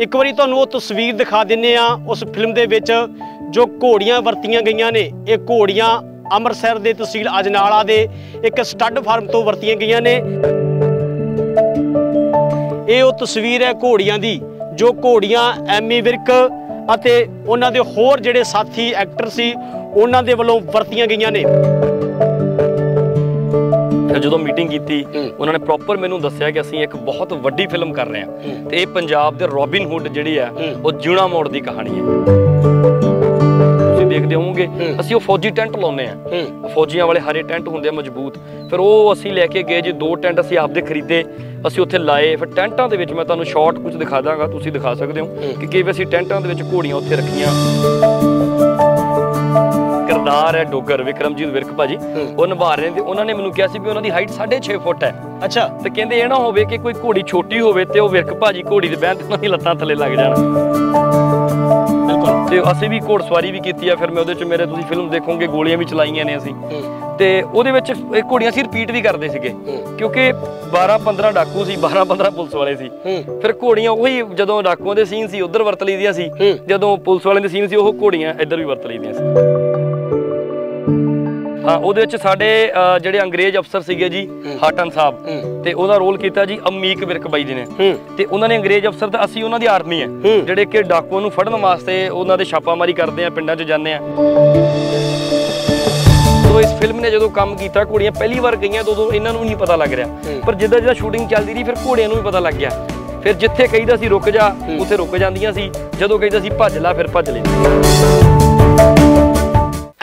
ਇੱਕ ਵਾਰੀ ਤੁਹਾਨੂੰ ਉਹ ਤਸਵੀਰ ਦਿਖਾ ਦਿੰਨੇ ਆ ਉਸ ਫਿਲਮ ਦੇ ਵਿੱਚ ਜੋ ਘੋੜੀਆਂ ਵਰਤੀਆਂ ਗਈਆਂ ਨੇ ਇਹ ਘੋੜੀਆਂ ਅੰਮ੍ਰਿਤਸਰ ਦੇ ਤਹਿਸੀਲ ਅਜਨਾਲਾ ਦੇ ਇੱਕ ਸਟੱਡ ਫਾਰਮ ਤੋਂ ਵਰਤੀਆਂ ਗਈਆਂ ਨੇ ਇਹ ਉਹ ਤਸਵੀਰ ਹੈ ਘੋੜੀਆਂ ਦੀ ਜੋ ਘੋੜੀਆਂ ਐਮੀ ਵਿਰਕ ਅਤੇ ਉਹਨਾਂ ਦੇ ਹੋਰ ਜਿਹੜੇ ਸਾਥੀ ਐਕਟਰ ਸੀ ਉਹਨਾਂ ਦੇ ਵੱਲੋਂ ਵਰਤੀਆਂ ਗਈਆਂ ਨੇ ਫਿਰ ਜਦੋਂ ਮੀਟਿੰਗ ਕੀਤੀ ਉਹਨਾਂ ਨੇ ਪ੍ਰੋਪਰ ਮੈਨੂੰ ਦੱਸਿਆ ਕਿ ਅਸੀਂ ਇੱਕ ਬਹੁਤ ਵੱਡੀ ਫਿਲਮ ਕਰ ਰਹੇ ਹਾਂ ਤੇ ਇਹ ਪੰਜਾਬ ਦੇ ਰੋਬਿਨ ਹੁੱਡ ਜਿਹੜੀ ਆ ਉਹ ਜੂਣਾ ਮੋੜ ਦੀ ਕਹਾਣੀ ਹੈ ਤੁਸੀਂ ਦੇਖਦੇ ਹੋਵੋਗੇ ਅਸੀਂ ਉਹ ਫੌਜੀ ਟੈਂਟ ਲਾਉਨੇ ਆ ਫੌਜੀਆਂ ਵਾਲੇ ਹਰੇ ਟੈਂਟ ਹੁੰਦੇ ਆ ਮਜ਼ਬੂਤ ਫਿਰ ਉਹ ਅਸੀਂ ਲੈ ਕੇ ਗਏ ਜੀ ਦੋ ਟੈਂਟ ਅਸੀਂ ਆਪਦੇ ਖਰੀਦੇ ਅਸੀਂ ਉੱਥੇ ਲਾਏ ਫਿਰ ਟੈਂਟਾਂ ਦੇ ਵਿੱਚ ਮੈਂ ਤੁਹਾਨੂੰ ਸ਼ਾਰਟ ਕੁਝ ਦਿਖਾ ਦਾਂਗਾ ਤੁਸੀਂ ਦਿਖਾ ਸਕਦੇ ਹੋ ਕਿ ਕਿਵੇਂ ਅਸੀਂ ਟੈਂਟਾਂ ਦੇ ਵਿੱਚ ਘੋੜੀਆਂ ਉੱਥੇ ਰੱਖੀਆਂ ਸਰਦਾਰ ਹੈ ਡੋਗਰ ਵਿਕਰਮਜੀਤ ਵਿਰਕ ਭਾਜੀ ਉਹ ਨਿਭਾ ਰਹੇ ਨੇ ਉਹਨਾਂ ਨੇ ਮੈਨੂੰ ਕਿਹਾ ਸੀ ਵੀ ਉਹਨਾਂ ਦੀ ਹਾਈਟ 6.5 ਫੁੱਟ ਹੈ ਅੱਛਾ ਤੇ ਕਹਿੰਦੇ ਇਹ ਨਾ ਹੋਵੇ ਕਿ ਕੋਈ ਘੋੜੀ ਛੋਟੀ ਹੋਵੇ ਤੇ ਉਹ ਵਿਰਕ ਭਾਜੀ ਘੋੜੀ ਦੇ ਬਹਿਣ ਤੇ ਉਹਦੀ ਲੱਤਾਂ ਥੱਲੇ ਲੱਗ ਜਾਣ ਬਿਲਕੁਲ ਤੇ ਅਸੀਂ ਵੀ ਘੋੜਸਵਾਰੀ ਵੀ ਕੀਤੀ ਆ ਫਿਰ ਮੈਂ ਉਹਦੇ ਚ ਮੇਰੇ ਤੁਸੀਂ ਫਿਲਮ ਦੇਖੋਗੇ ਗੋਲੀਆਂ ਵੀ ਚਲਾਈਆਂ ਨੇ ਅਸੀਂ ਤੇ ਉਹਦੇ ਵਿੱਚ ਇਹ ਘੋੜੀਆਂ ਸੀ ਰਿਪੀਟ ਵੀ ਕਰਦੇ ਸੀਗੇ ਕਿਉਂਕਿ 12 15 ਡਾਕੂ ਸੀ 12 15 ਪੁਲਿਸ ਵਾਲੇ ਸੀ ਫਿਰ ਘੋੜੀਆਂ ਉਹੀ ਜਦੋਂ ਡਾਕੂਆਂ ਦੇ ਸੀਨ ਸੀ ਉਧਰ ਵਰਤ ਲਈਦੀਆਂ ਸੀ ਜਦੋਂ ਪੁਲਿਸ ਵਾਲਿਆਂ ਦੇ ਸੀਨ ਸੀ ਉਹ ਘੋੜੀਆਂ ਇੱਧਰ ਵੀ ਵਰਤ ਲਈਦੀਆਂ ਸੀ ਹਾਂ ਉਹਦੇ ਵਿੱਚ ਸਾਡੇ ਜਿਹੜੇ ਅੰਗਰੇਜ਼ ਅਫਸਰ ਸੀਗੇ ਜੀ ਹਟਨ ਸਾਹਿਬ ਤੇ ਉਹਦਾ ਰੋਲ ਕੀਤਾ ਜੀ ਅਮੀਕ ਵਿਰਕ ਬਾਈ ਜੀ ਨੇ ਤੇ ਉਹਨਾਂ ਨੇ ਅੰਗਰੇਜ਼ ਅਫਸਰ ਤਾਂ ਅਸੀਂ ਉਹਨਾਂ ਦੀ ਆਰਮੀ ਹੈ ਜਿਹੜੇ ਕਿ ਡਾਕੂ ਨੂੰ ਫੜਨ ਵਾਸਤੇ ਉਹਨਾਂ ਦੇ ਛਾਪਾਮਾਰੀ ਕਰਦੇ ਆ ਪਿੰਡਾਂ 'ਚ ਜਾਂਦੇ ਆ ਜਦੋਂ ਇਸ ਫਿਲਮ ਨੇ ਜਦੋਂ ਕੰਮ ਕੀਤਾ ਘੋੜੀਆਂ ਪਹਿਲੀ ਵਾਰ ਗਈਆਂ ਦੋ ਦੋ ਇਹਨਾਂ ਨੂੰ ਨਹੀਂ ਪਤਾ ਲੱਗ ਰਿਹਾ ਪਰ ਜਿੱਦਾਂ ਜਿੱਦਾਂ ਸ਼ੂਟਿੰਗ ਚੱਲਦੀ ਰਹੀ ਫਿਰ ਘੋੜਿਆਂ ਨੂੰ ਵੀ ਪਤਾ ਲੱਗ ਗਿਆ ਫਿਰ ਜਿੱਥੇ ਕਹੀਦਾ ਸੀ ਰੁਕ ਜਾ ਉੱਥੇ ਰੁਕ ਜਾਂਦੀਆਂ ਸੀ ਜਦੋਂ ਕਹੀਦਾ ਸੀ ਭੱਜ ਲੈ ਫਿਰ ਭੱਜ ਲੈਂਦੀਆਂ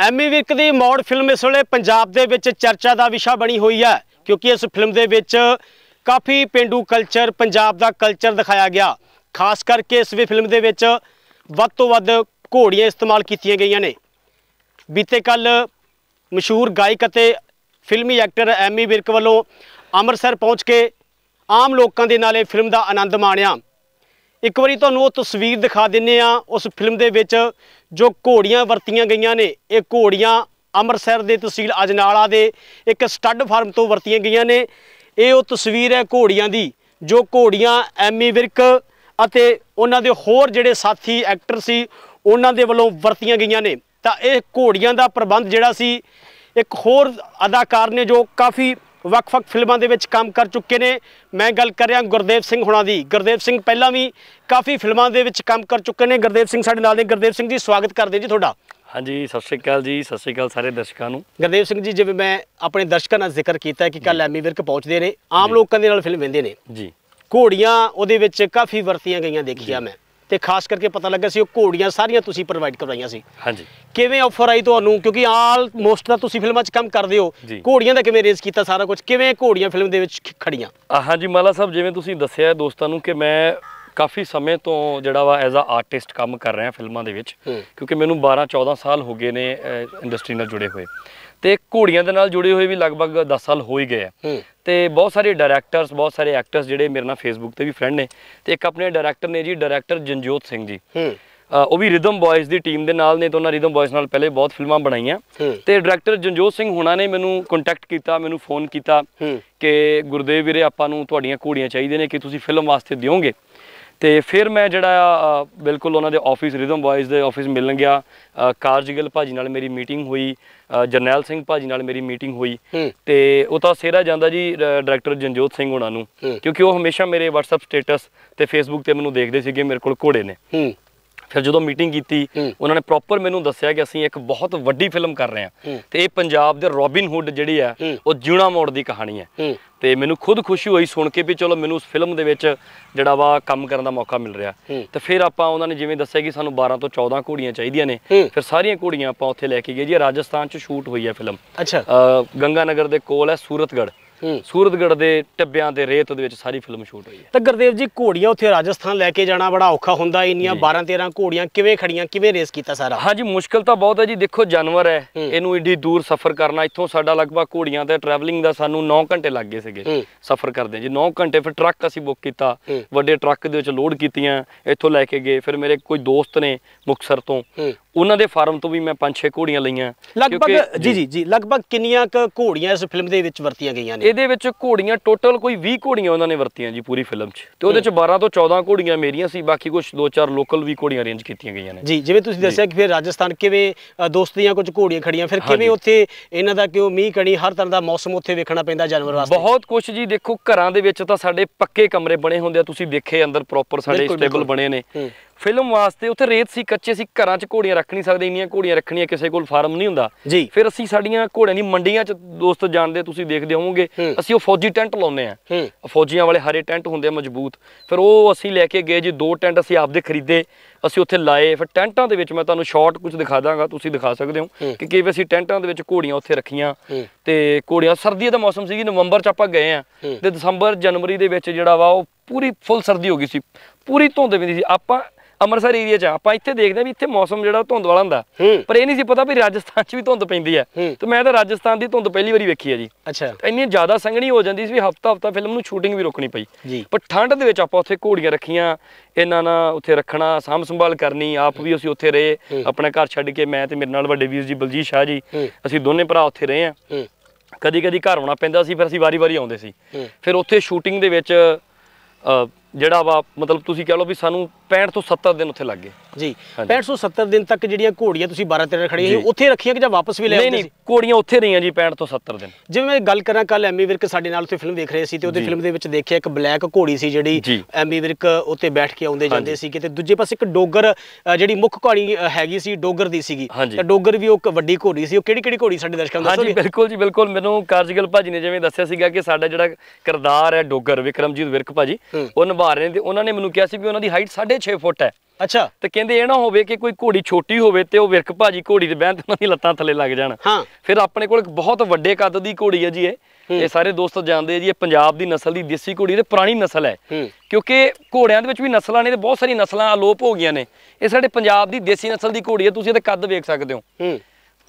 ਐਮੀ ਵਿਰਕ ਦੀ ਮੌੜ ਫਿਲਮ ਇਸ ਵੇਲੇ ਪੰਜਾਬ ਦੇ ਵਿੱਚ ਚਰਚਾ ਦਾ ਵਿਸ਼ਾ ਬਣੀ ਹੋਈ ਹੈ ਕਿਉਂਕਿ ਇਸ ਫਿਲਮ ਦੇ ਵਿੱਚ ਕਾਫੀ ਪਿੰਡੂ ਕਲਚਰ ਪੰਜਾਬ ਦਾ ਕਲਚਰ ਦਿਖਾਇਆ ਗਿਆ ਖਾਸ ਕਰਕੇ ਇਸ ਵੀ ਫਿਲਮ ਦੇ ਵਿੱਚ ਵੱਧ ਤੋਂ ਵੱਧ ਘੋੜੀਆਂ ਇਸਤੇਮਾਲ ਕੀਤੀਆਂ ਗਈਆਂ ਨੇ ਬੀਤੇ ਕੱਲ ਮਸ਼ਹੂਰ ਗਾਇਕ ਅਤੇ ਫਿਲਮੀ ਐਕਟਰ ਐਮੀ ਵਿਰਕ ਵੱਲੋਂ ਅੰਮ੍ਰਿਤਸਰ ਪਹੁੰਚ ਕੇ ਆਮ ਲੋਕਾਂ ਦੇ ਨਾਲੇ ਫਿਲਮ ਦਾ ਆਨੰਦ ਮਾਣਿਆ ਇੱਕ ਵਾਰੀ ਤੁਹਾਨੂੰ ਉਹ ਤਸਵੀਰ ਦਿਖਾ ਦਿੰਨੇ ਆ ਉਸ ਫਿਲਮ ਦੇ ਵਿੱਚ ਜੋ ਘੋੜੀਆਂ ਵਰਤੀਆਂ ਗਈਆਂ ਨੇ ਇਹ ਘੋੜੀਆਂ ਅੰਮ੍ਰਿਤਸਰ ਦੇ ਤਹਿਸੀਲ ਅਜਨਾਲਾ ਦੇ ਇੱਕ ਸਟੱਡ ਫਾਰਮ ਤੋਂ ਵਰਤੀਆਂ ਗਈਆਂ ਨੇ ਇਹ ਉਹ ਤਸਵੀਰ ਹੈ ਘੋੜੀਆਂ ਦੀ ਜੋ ਘੋੜੀਆਂ ਐਮੀ ਵਿਰਕ ਅਤੇ ਉਹਨਾਂ ਦੇ ਹੋਰ ਜਿਹੜੇ ਸਾਥੀ ਐਕਟਰ ਸੀ ਉਹਨਾਂ ਦੇ ਵੱਲੋਂ ਵਰਤੀਆਂ ਗਈਆਂ ਨੇ ਤਾਂ ਇਹ ਘੋੜੀਆਂ ਦਾ ਪ੍ਰਬੰਧ ਜਿਹੜਾ ਸੀ ਇੱਕ ਹੋਰ ਅਦਾਕਾਰ ਨੇ ਜੋ ਕਾਫੀ ਵੱਖ-ਵੱਖ ਫਿਲਮਾਂ ਦੇ ਵਿੱਚ ਕੰਮ ਕਰ ਚੁੱਕੇ ਨੇ ਮੈਂ ਗੱਲ ਕਰ ਰਿਹਾ ਗੁਰਦੇਵ ਸਿੰਘ ਹੁਣਾਂ ਦੀ ਗੁਰਦੇਵ ਸਿੰਘ ਪਹਿਲਾਂ ਵੀ ਕਾਫੀ ਫਿਲਮਾਂ ਦੇ ਵਿੱਚ ਕੰਮ ਕਰ ਚੁੱਕੇ ਨੇ ਗੁਰਦੇਵ ਸਿੰਘ ਸਾਡੇ ਨਾਲ ਨੇ ਗੁਰਦੇਵ ਸਿੰਘ ਜੀ ਸਵਾਗਤ ਕਰਦੇ ਜੀ ਤੁਹਾਡਾ ਹਾਂਜੀ ਸਤਿ ਸ਼੍ਰੀ ਅਕਾਲ ਜੀ ਸਤਿ ਸ਼੍ਰੀ ਅਕਾਲ ਸਾਰੇ ਦਰਸ਼ਕਾਂ ਨੂੰ ਗੁਰਦੇਵ ਸਿੰਘ ਜੀ ਜਿਵੇਂ ਮੈਂ ਆਪਣੇ ਦਰਸ਼ਕਾਂ ਨਾਲ ਜ਼ਿਕਰ ਕੀਤਾ ਕਿ ਕੱਲ ਐਮੀ ਵਿਰਕ ਪਹੁੰਚਦੇ ਨੇ ਆਮ ਲੋਕਾਂ ਦੇ ਨਾਲ ਫਿਲਮ ਵੇਂਦੇ ਨੇ ਜੀ ਘੋੜੀਆਂ ਉਹਦੇ ਵਿੱਚ ਕਾਫੀ ਵਰਤੀਆਂ ਗਈਆਂ ਦੇਖੀਆਂ ਮੈਂ ਤੇ ਖਾਸ ਕਰਕੇ ਪਤਾ ਲੱਗਾ ਸੀ ਉਹ ਘੋੜੀਆਂ ਸਾਰੀਆਂ ਤੁਸੀਂ ਪ੍ਰੋਵਾਈਡ ਕਰਵਾਈਆਂ ਸੀ ਹਾਂਜੀ ਕਿਵੇਂ ਆਫਰ ਆਈ ਤੁਹਾਨੂੰ ਕਿਉਂਕਿ ਆਲ ਮੋਸਟ ਦਾ ਤੁਸੀਂ ਫਿਲਮਾਂ 'ਚ ਕੰਮ ਕਰਦੇ ਹੋ ਘੋੜੀਆਂ ਦਾ ਕਿਵੇਂ ਰੇਜ਼ ਕੀਤਾ ਸਾਰਾ ਕੁਝ ਕਿਵੇਂ ਘੋੜੀਆਂ ਫਿਲਮ ਦੇ ਵਿੱਚ ਖੜੀਆਂ ਹਾਂਜੀ ਮਾਲਾ ਸਾਹਿਬ ਜਿਵੇਂ ਤੁਸੀਂ ਦੱਸਿਆ ਦੋਸਤਾਂ ਨੂੰ ਕਿ ਮੈਂ ਕਾਫੀ ਸਮੇਂ ਤੋਂ ਜਿਹੜਾ ਵਾ ਐਜ਼ ਅ ਆਰਟਿਸਟ ਕੰਮ ਕਰ ਰਿਹਾ ਫਿਲਮਾਂ ਦੇ ਵਿੱਚ ਕਿਉਂਕਿ ਮੈਨੂੰ 12 14 ਸਾਲ ਹੋ ਗਏ ਨੇ ਇੰਡਸਟਰੀ ਨਾਲ ਜੁੜੇ ਹੋਏ ਤੇ ਘੋੜੀਆਂ ਦੇ ਨਾਲ ਜੁੜੇ ਹੋਏ ਵੀ ਲਗਭਗ 10 ਸਾਲ ਹੋ ਹੀ ਗਏ ਆ ਤੇ ਬਹੁਤ ਸਾਰੇ ਡਾਇਰੈਕਟਰਸ ਬਹੁਤ ਸਾਰੇ ਐਕਟਰਸ ਜਿਹੜੇ ਮੇਰੇ ਨਾਲ ਫੇਸਬੁੱਕ ਤੇ ਵੀ ਫਰੈਂਡ ਨੇ ਤੇ ਇੱਕ ਆਪਣੇ ਡਾਇਰੈਕਟਰ ਨੇ ਜੀ ਡਾਇਰੈਕਟਰ ਜਨਜੋਤ ਸਿੰਘ ਜੀ ਉਹ ਵੀ ਰਿਦਮ ਬॉयਜ਼ ਦੀ ਟੀਮ ਦੇ ਨਾਲ ਨੇ ਤੇ ਉਹਨਾਂ ਰਿਦਮ ਬॉयਜ਼ ਨਾਲ ਪਹਿਲੇ ਬਹੁਤ ਫਿਲਮਾਂ ਬਣਾਈਆਂ ਤੇ ਡਾਇਰੈਕਟਰ ਜੰਜੋਤ ਸਿੰਘ ਹੁਣਾ ਨੇ ਮੈਨੂੰ ਕੰਟੈਕਟ ਕੀਤਾ ਮੈਨੂੰ ਫੋਨ ਕੀਤਾ ਕਿ ਗੁਰਦੇਵ ਵੀਰੇ ਆਪਾਂ ਨੂੰ ਤੁਹਾਡੀਆਂ ਘੋੜੀਆਂ ਚਾਹੀਦੇ ਨੇ ਕਿ ਤੁਸੀਂ ਫਿਲਮ ਵਾਸਤੇ ਦਿਓਗੇ ਤੇ ਫਿਰ ਮੈਂ ਜਿਹੜਾ ਬਿਲਕੁਲ ਉਹਨਾਂ ਦੇ ਆਫਿਸ ਰਿਦਮ ਬॉयਜ਼ ਦੇ ਆਫਿਸ ਮਿਲਣ ਗਿਆ ਕਾਰਜਗਿਲ ਭਾਜੀ ਨਾਲ ਮੇਰੀ ਮੀਟਿੰਗ ਹੋਈ ਜਰਨੈਲ ਸਿੰਘ ਭਾਜੀ ਨਾਲ ਮੇਰੀ ਮੀਟਿੰਗ ਹੋਈ ਤੇ ਉਹ ਤਾਂ ਸੇਰਾ ਜਾਂਦਾ ਜੀ ਡਾਇਰੈਕਟਰ ਜਨਜੋਤ ਸਿੰਘ ਉਹਨਾਂ ਨੂੰ ਕਿਉਂਕਿ ਉਹ ਹਮੇਸ਼ਾ ਮੇਰੇ WhatsApp ਸਟੇਟਸ ਤੇ Facebook ਤੇ ਮੈਨੂੰ ਦੇਖਦੇ ਸੀਗੇ ਮੇਰੇ ਕੋਲ ਘੋੜੇ ਨੇ ਫਿਰ ਜਦੋਂ ਮੀਟਿੰਗ ਕੀਤੀ ਉਹਨਾਂ ਨੇ ਪ੍ਰੋਪਰ ਮੈਨੂੰ ਦੱਸਿਆ ਕਿ ਅਸੀਂ ਇੱਕ ਬਹੁਤ ਵੱਡੀ ਫਿਲਮ ਕਰ ਰਹੇ ਹਾਂ ਤੇ ਇਹ ਪੰਜਾਬ ਦੇ ਰੋਬਿਨ ਹੁੱਡ ਜਿਹੜੀ ਆ ਉਹ ਜੂਣਾ ਮੋੜ ਦੀ ਕਹਾਣੀ ਹੈ ਤੇ ਮੈਨੂੰ ਖੁਦ ਖੁਸ਼ੀ ਹੋਈ ਸੁਣ ਕੇ ਵੀ ਚਲੋ ਮੈਨੂੰ ਉਸ ਫਿਲਮ ਦੇ ਵਿੱਚ ਜਿਹੜਾ ਵਾ ਕੰਮ ਕਰਨ ਦਾ ਮੌਕਾ ਮਿਲ ਰਿਹਾ ਤੇ ਫਿਰ ਆਪਾਂ ਉਹਨਾਂ ਨੇ ਜਿਵੇਂ ਦੱਸਿਆ ਕਿ ਸਾਨੂੰ 12 ਤੋਂ 14 ਘੋੜੀਆਂ ਚਾਹੀਦੀਆਂ ਨੇ ਫਿਰ ਸਾਰੀਆਂ ਘੋੜੀਆਂ ਆਪਾਂ ਉੱਥੇ ਲੈ ਕੇ ਗਏ ਜੀ ਰਾਜਸਥਾਨ 'ਚ ਸ਼ੂਟ ਹੋਈ ਹੈ ਫਿਲਮ ਅੱਛਾ ਗੰਗਾਨਗਰ ਦੇ ਕੋਲ ਹੈ ਸੂਰਤਗੜ ਸੂਰਤਗੜ ਦੇ ਟੱਬਿਆਂ ਦੇ ਰੇਤ ਦੇ ਵਿੱਚ ਸਾਰੀ ਫਿਲਮ ਸ਼ੂਟ ਹੋਈ ਹੈ ਤਾਂ ਗੁਰਦੇਵ ਜੀ ਘੋੜੀਆਂ ਉੱਥੇ ਰਾਜਸਥਾਨ ਲੈ ਕੇ ਜਾਣਾ ਬੜਾ ਔਖਾ ਹੁੰਦਾ ਇੰਨੀਆਂ 12 13 ਘੋੜੀਆਂ ਕਿਵੇਂ ਖੜੀਆਂ ਕਿਵੇਂ ਰੇਸ ਕੀਤਾ ਸਾਰਾ ਹਾਂਜੀ ਮੁਸ਼ਕਲ ਤਾਂ ਬਹੁਤ ਹੈ ਜੀ ਦੇਖੋ ਜਾਨਵਰ ਹੈ ਇਹਨੂੰ ਏਡੀ ਦੂਰ ਸਫ਼ਰ ਕਰਨਾ ਇੱਥੋਂ ਸਾਡਾ ਲਗਭਗ ਘੋੜੀਆਂ ਦਾ ਟਰੈਵਲਿੰਗ ਦਾ ਸਾਨੂੰ 9 ਘੰਟੇ ਲੱਗ ਗਏ ਸੀਗੇ ਸਫ਼ਰ ਕਰਦੇ ਜੀ 9 ਘੰਟੇ ਫਿਰ ਟਰੱਕ ਅਸੀਂ ਬੁੱਕ ਕੀਤਾ ਵੱਡੇ ਟਰੱਕ ਦੇ ਵਿੱਚ ਲੋਡ ਕੀਤੀਆਂ ਇੱਥੋਂ ਲੈ ਕੇ ਗਏ ਫਿਰ ਮੇਰੇ ਕੋਈ ਦੋਸਤ ਨੇ ਮੁਕਸਰ ਤੋਂ ਉਹਨਾਂ ਦੇ ਫਾਰਮ ਤੋਂ ਵੀ ਮੈਂ 5-6 ਘੋੜੀਆਂ ਲਈਆਂ ਲਗਭਗ ਜੀ ਜੀ ਜੀ ਲਗਭਗ ਕਿੰਨੀਆਂ ਕ ਘੋੜੀਆਂ ਇਸ ਫਿਲਮ ਦੇ ਵਿੱਚ ਵਰਤੀਆਂ ਗਈਆਂ ਨੇ ਇਹਦੇ ਵਿੱਚ ਘੋੜੀਆਂ ਟੋਟਲ ਕੋਈ 20 ਘੋੜੀਆਂ ਉਹਨਾਂ ਨੇ ਵਰਤੀਆਂ ਜੀ ਪੂਰੀ ਫਿਲਮ 'ਚ ਤੇ ਉਹਦੇ 'ਚ 12 ਤੋਂ 14 ਘੋੜੀਆਂ ਮੇਰੀਆਂ ਸੀ ਬਾਕੀ ਕੁਝ 2-4 ਲੋਕਲ ਵੀ ਘੋੜੀਆਂ ਅਰੇਂਜ ਕੀਤੀਆਂ ਗਈਆਂ ਨੇ ਜੀ ਜਿਵੇਂ ਤੁਸੀਂ ਦੱਸਿਆ ਕਿ ਫਿਰ ਰਾਜਸਥਾਨ ਕਿਵੇਂ ਦੋਸਤੀਆਂ ਕੁਝ ਘੋੜੀਆਂ ਖੜੀਆਂ ਫਿਰ ਕਿਵੇਂ ਉੱਥੇ ਇਹਨਾਂ ਦਾ ਕਿਉਂ ਮੀਂਹ ਕਣੀ ਹਰ ਤਰ੍ਹਾਂ ਦਾ ਮੌਸਮ ਉੱਥੇ ਵੇਖਣਾ ਪੈਂਦਾ ਜਾਨਵਰ ਵਾਸਤੇ ਬਹੁਤ ਕੁਝ ਜੀ ਦੇਖੋ ਘਰਾਂ ਦੇ ਵਿੱਚ ਤਾਂ ਸਾਡੇ ਪੱਕੇ ਕਮਰੇ ਬਣੇ ਹੁੰਦੇ ਆ ਤੁਸੀਂ ਦੇਖੇ ਅੰਦਰ ਪ੍ਰੋਪਰ ਸਾਡੇ ਸਟੇਬਲ ਬਣੇ ਨੇ ਫਿਲਮ ਵਾਸਤੇ ਉੱਥੇ ਰੇਤ ਸੀ ਕੱਚੇ ਸੀ ਘਰਾਂ 'ਚ ਘੋੜੀਆਂ ਰੱਖ ਨਹੀਂ ਸਕਦੇ ਇੰਨੀਆਂ ਘੋੜੀਆਂ ਰੱਖਣੀਆਂ ਕਿਸੇ ਕੋਲ ਫਾਰਮ ਨਹੀਂ ਹੁੰਦਾ ਫਿਰ ਅਸੀਂ ਸਾਡੀਆਂ ਘੋੜਿਆਂ ਦੀ ਮੰਡੀਆਂ 'ਚ ਦੋਸਤ ਜਾਣਦੇ ਤੁਸੀਂ ਦੇਖਦੇ ਹੋਵੋਗੇ ਅਸੀਂ ਉਹ ਫੌਜੀ ਟੈਂਟ ਲਾਉਂਦੇ ਆ ਫੌਜੀਆਂ ਵਾਲੇ ਹਰੇ ਟੈਂਟ ਹੁੰਦੇ ਆ ਮਜ਼ਬੂਤ ਫਿਰ ਉਹ ਅਸੀਂ ਲੈ ਕੇ ਗਏ ਜੀ ਦੋ ਟੈਂਟ ਅਸੀਂ ਆਪਦੇ ਖਰੀਦੇ ਅਸੀਂ ਉੱਥੇ ਲਾਏ ਫਿਰ ਟੈਂਟਾਂ ਦੇ ਵਿੱਚ ਮੈਂ ਤੁਹਾਨੂੰ ਸ਼ਾਰਟ ਕੁਝ ਦਿਖਾ ਦਾਂਗਾ ਤੁਸੀਂ ਦਿਖਾ ਸਕਦੇ ਹੋ ਕਿ ਕਿਵੇਂ ਅਸੀਂ ਟੈਂਟਾਂ ਦੇ ਵਿੱਚ ਘੋੜੀਆਂ ਉੱਥੇ ਰੱਖੀਆਂ ਤੇ ਘੋੜੀਆਂ ਸਰਦੀ ਦਾ ਮੌਸਮ ਸੀਗੀ ਨਵੰਬਰ 'ਚ ਆਪਾਂ ਗਏ ਆ ਤੇ ਦਸੰਬਰ ਜਨਵਰੀ ਦੇ ਵਿੱਚ ਜਿਹੜਾ ਵਾ ਉਹ ਪੂਰੀ ਫੁੱਲ ਸਰਦੀ ਹੋ ਗਈ ਸੀ ਪੂਰੀ ਧੁੰਦ ਵੀ ਸੀ ਆਪਾਂ ਅੰਮ੍ਰਿਤਸਰ ਏਰੀਆ 'ਚ ਆਪਾਂ ਇੱਥੇ ਦੇਖਦੇ ਆ ਵੀ ਇੱਥੇ ਮੌਸਮ ਜਿਹੜਾ ਧੁੰਦ ਵਾਲਾ ਹੁੰਦਾ ਪਰ ਇਹ ਨਹੀਂ ਸੀ ਪਤਾ ਵੀ ਰਾਜਸਥਾਨ 'ਚ ਵੀ ਧੁੰਦ ਪੈਂਦੀ ਹੈ ਤੇ ਮੈਂ ਤਾਂ ਰਾਜਸਥਾਨ ਦੀ ਧੁੰਦ ਪਹਿਲੀ ਵਾਰੀ ਵੇਖੀ ਹੈ ਜੀ ਅੱਛਾ ਇੰਨੀ ਜ਼ਿਆਦਾ ਸੰਘਣੀ ਹੋ ਜਾਂਦੀ ਸੀ ਵੀ ਹਫਤਾ ਹਫਤਾ ਫਿਲਮ ਨੂੰ ਸ਼ੂਟਿੰਗ ਵੀ ਰੋਕਣੀ ਪਈ ਪਰ ਠੰਡ ਦੇ ਵਿੱਚ ਆਪਾਂ ਉੱਥੇ ਘੋੜੀਆਂ ਰੱਖੀਆਂ ਇਹਨਾਂ ਨਾਲ ਉੱਥੇ ਰੱਖਣਾ ਸਾਂਭ ਸੰਭਾਲ ਕਰਨੀ ਆਪ ਵੀ ਅਸੀਂ ਉੱਥੇ ਰਹੇ ਆਪਣੇ ਘਰ ਛੱਡ ਕੇ ਮੈਂ ਤੇ ਮੇਰੇ ਨਾਲ ਵੱਡੇ ਵੀਰ ਜੀ ਬਲਜੀਤ ਸ਼ਾਹ ਜੀ ਅਸੀਂ ਦੋਨੇ ਭਰਾ ਉੱਥੇ ਰਹੇ ਆ ਕਦੀ ਕਦੀ ਘਰ ਆਉਣਾ ਪੈਂਦਾ ਸੀ ਫਿਰ ਅਸੀਂ ਵਾਰੀ-ਵਾਰੀ ਆਉਂਦੇ ਸੀ ਫਿਰ ਉੱਥੇ ਸ਼ੂਟਿੰਗ ਦੇ ਵਿੱਚ ਜਿਹੜਾ ਵਾ ਮਤਲਬ ਤੁਸੀਂ ਕਹ ਲਓ ਵੀ ਸਾਨੂੰ 65 ਤੋਂ 70 ਦਿਨ ਉੱਥੇ ਲੱਗ ਗਏ ਜੀ 6570 ਦਿਨ ਤੱਕ ਜਿਹੜੀਆਂ ਘੋੜੀਆਂ ਤੁਸੀਂ 12 13 ਖੜੀਆਂ ਸੀ ਉੱਥੇ ਰੱਖੀਆਂ ਕਿ ਜਾਂ ਵਾਪਸ ਵੀ ਲੈ ਆਉਂਦੇ ਨਹੀਂ ਨਹੀਂ ਘੋੜੀਆਂ ਉੱਥੇ ਰਹੀਆਂ ਜੀ 65 ਤੋਂ 70 ਦਿਨ ਜਿਵੇਂ ਮੈਂ ਗੱਲ ਕਰਾਂ ਕੱਲ ਐਮੀ ਵਿਰਕ ਸਾਡੇ ਨਾਲ ਉੱਥੇ ਫਿਲਮ ਦੇਖ ਰਹੇ ਸੀ ਤੇ ਉਹਦੇ ਫਿਲਮ ਦੇ ਵਿੱਚ ਦੇਖਿਆ ਇੱਕ ਬਲੈਕ ਘੋੜੀ ਸੀ ਜਿਹੜੀ ਐਮੀ ਵਿਰਕ ਉੱਤੇ ਬੈਠ ਕੇ ਆਉਂਦੇ ਜਾਂਦੇ ਸੀ ਕਿਤੇ ਦੂਜੇ ਪਾਸੇ ਇੱਕ ਡੋਗਰ ਜਿਹੜੀ ਮੁੱਖ ਘੋੜੀ ਹੈਗੀ ਸੀ ਡੋਗਰ ਦੀ ਸੀਗੀ ਤੇ ਡੋਗਰ ਵੀ ਉਹ ਵੱਡੀ ਘੋੜੀ ਸੀ ਉਹ ਕਿਹੜੀ ਕਿਹੜੀ ਘੋੜੀ ਸਾਡੇ ਦਰਸ਼ਕਾਂ ਨੂੰ ਦੱਸੋਗੇ ਹਾਂਜੀ ਬਿਲਕੁਲ ਜੀ ਬਿਲਕੁਲ ਮੈਨੂੰ ਕਾਰਜਗਲ ਭਾਜੀ ਨੇ ਜਿਵੇਂ ਦੱਸਿਆ ਸੀਗਾ ਕਿ ਸਾਡਾ ਜਿਹੜਾ ਕਿਰਦਾਰ ਹੈ ਡੋਗਰ ਵਿਕਰਮਜੀਤ ਵਿਰਕ ਭਾਜੀ ਉਹ ਨਿਭਾ ਰਹੇ ਨੇ ਤੇ ਉਹਨਾਂ ਨੇ ਮੈਨੂੰ ਕਿਹਾ ਸੀ ਵੀ ਉਹਨਾਂ ਦੀ ਹਾਈਟ 6.5 ਫੁੱਟ ਹੈ ਅੱਛਾ ਤੇ ਕਹਿੰਦੇ ਇਹ ਨਾ ਹੋਵੇ ਕਿ ਕੋਈ ਘੋੜੀ ਛੋਟੀ ਹੋਵੇ ਤੇ ਉਹ ਵਿਰਕ ਭਾਜੀ ਘੋੜੀ ਦੇ ਬਹਿਣ ਤੇ ਉਹਨਾਂ ਦੀ ਲੱਤਾਂ ਥੱਲੇ ਲੱਗ ਜਾਣ ਹਾਂ ਫਿਰ ਆਪਣੇ ਕੋਲ ਇੱਕ ਬਹੁਤ ਵੱਡੇ ਕੱਦ ਦੀ ਘੋੜੀ ਹੈ ਜੀ ਇਹ ਇਹ ਸਾਰੇ ਦੋਸਤ ਜਾਣਦੇ ਆ ਜੀ ਇਹ ਪੰਜਾਬ ਦੀ ਨਸਲ ਦੀ ਦੇਸੀ ਘੋੜੀ ਤੇ ਪੁਰਾਣੀ ਨਸਲ ਹੈ ਕਿਉਂਕਿ ਘੋੜਿਆਂ ਦੇ ਵਿੱਚ ਵੀ ਨਸਲਾਂ ਨੇ ਤੇ ਬਹੁਤ ਸਾਰੀਆਂ ਨਸਲਾਂ ਅਲੋਪ ਹੋ ਗਈਆਂ ਨੇ ਇਹ ਸਾਡੇ ਪੰਜਾਬ ਦੀ ਦੇਸੀ ਨਸਲ ਦੀ ਘੋੜੀ ਹੈ ਤੁਸੀਂ ਇਹਦਾ ਕੱਦ ਵੇਖ ਸਕਦੇ ਹੋ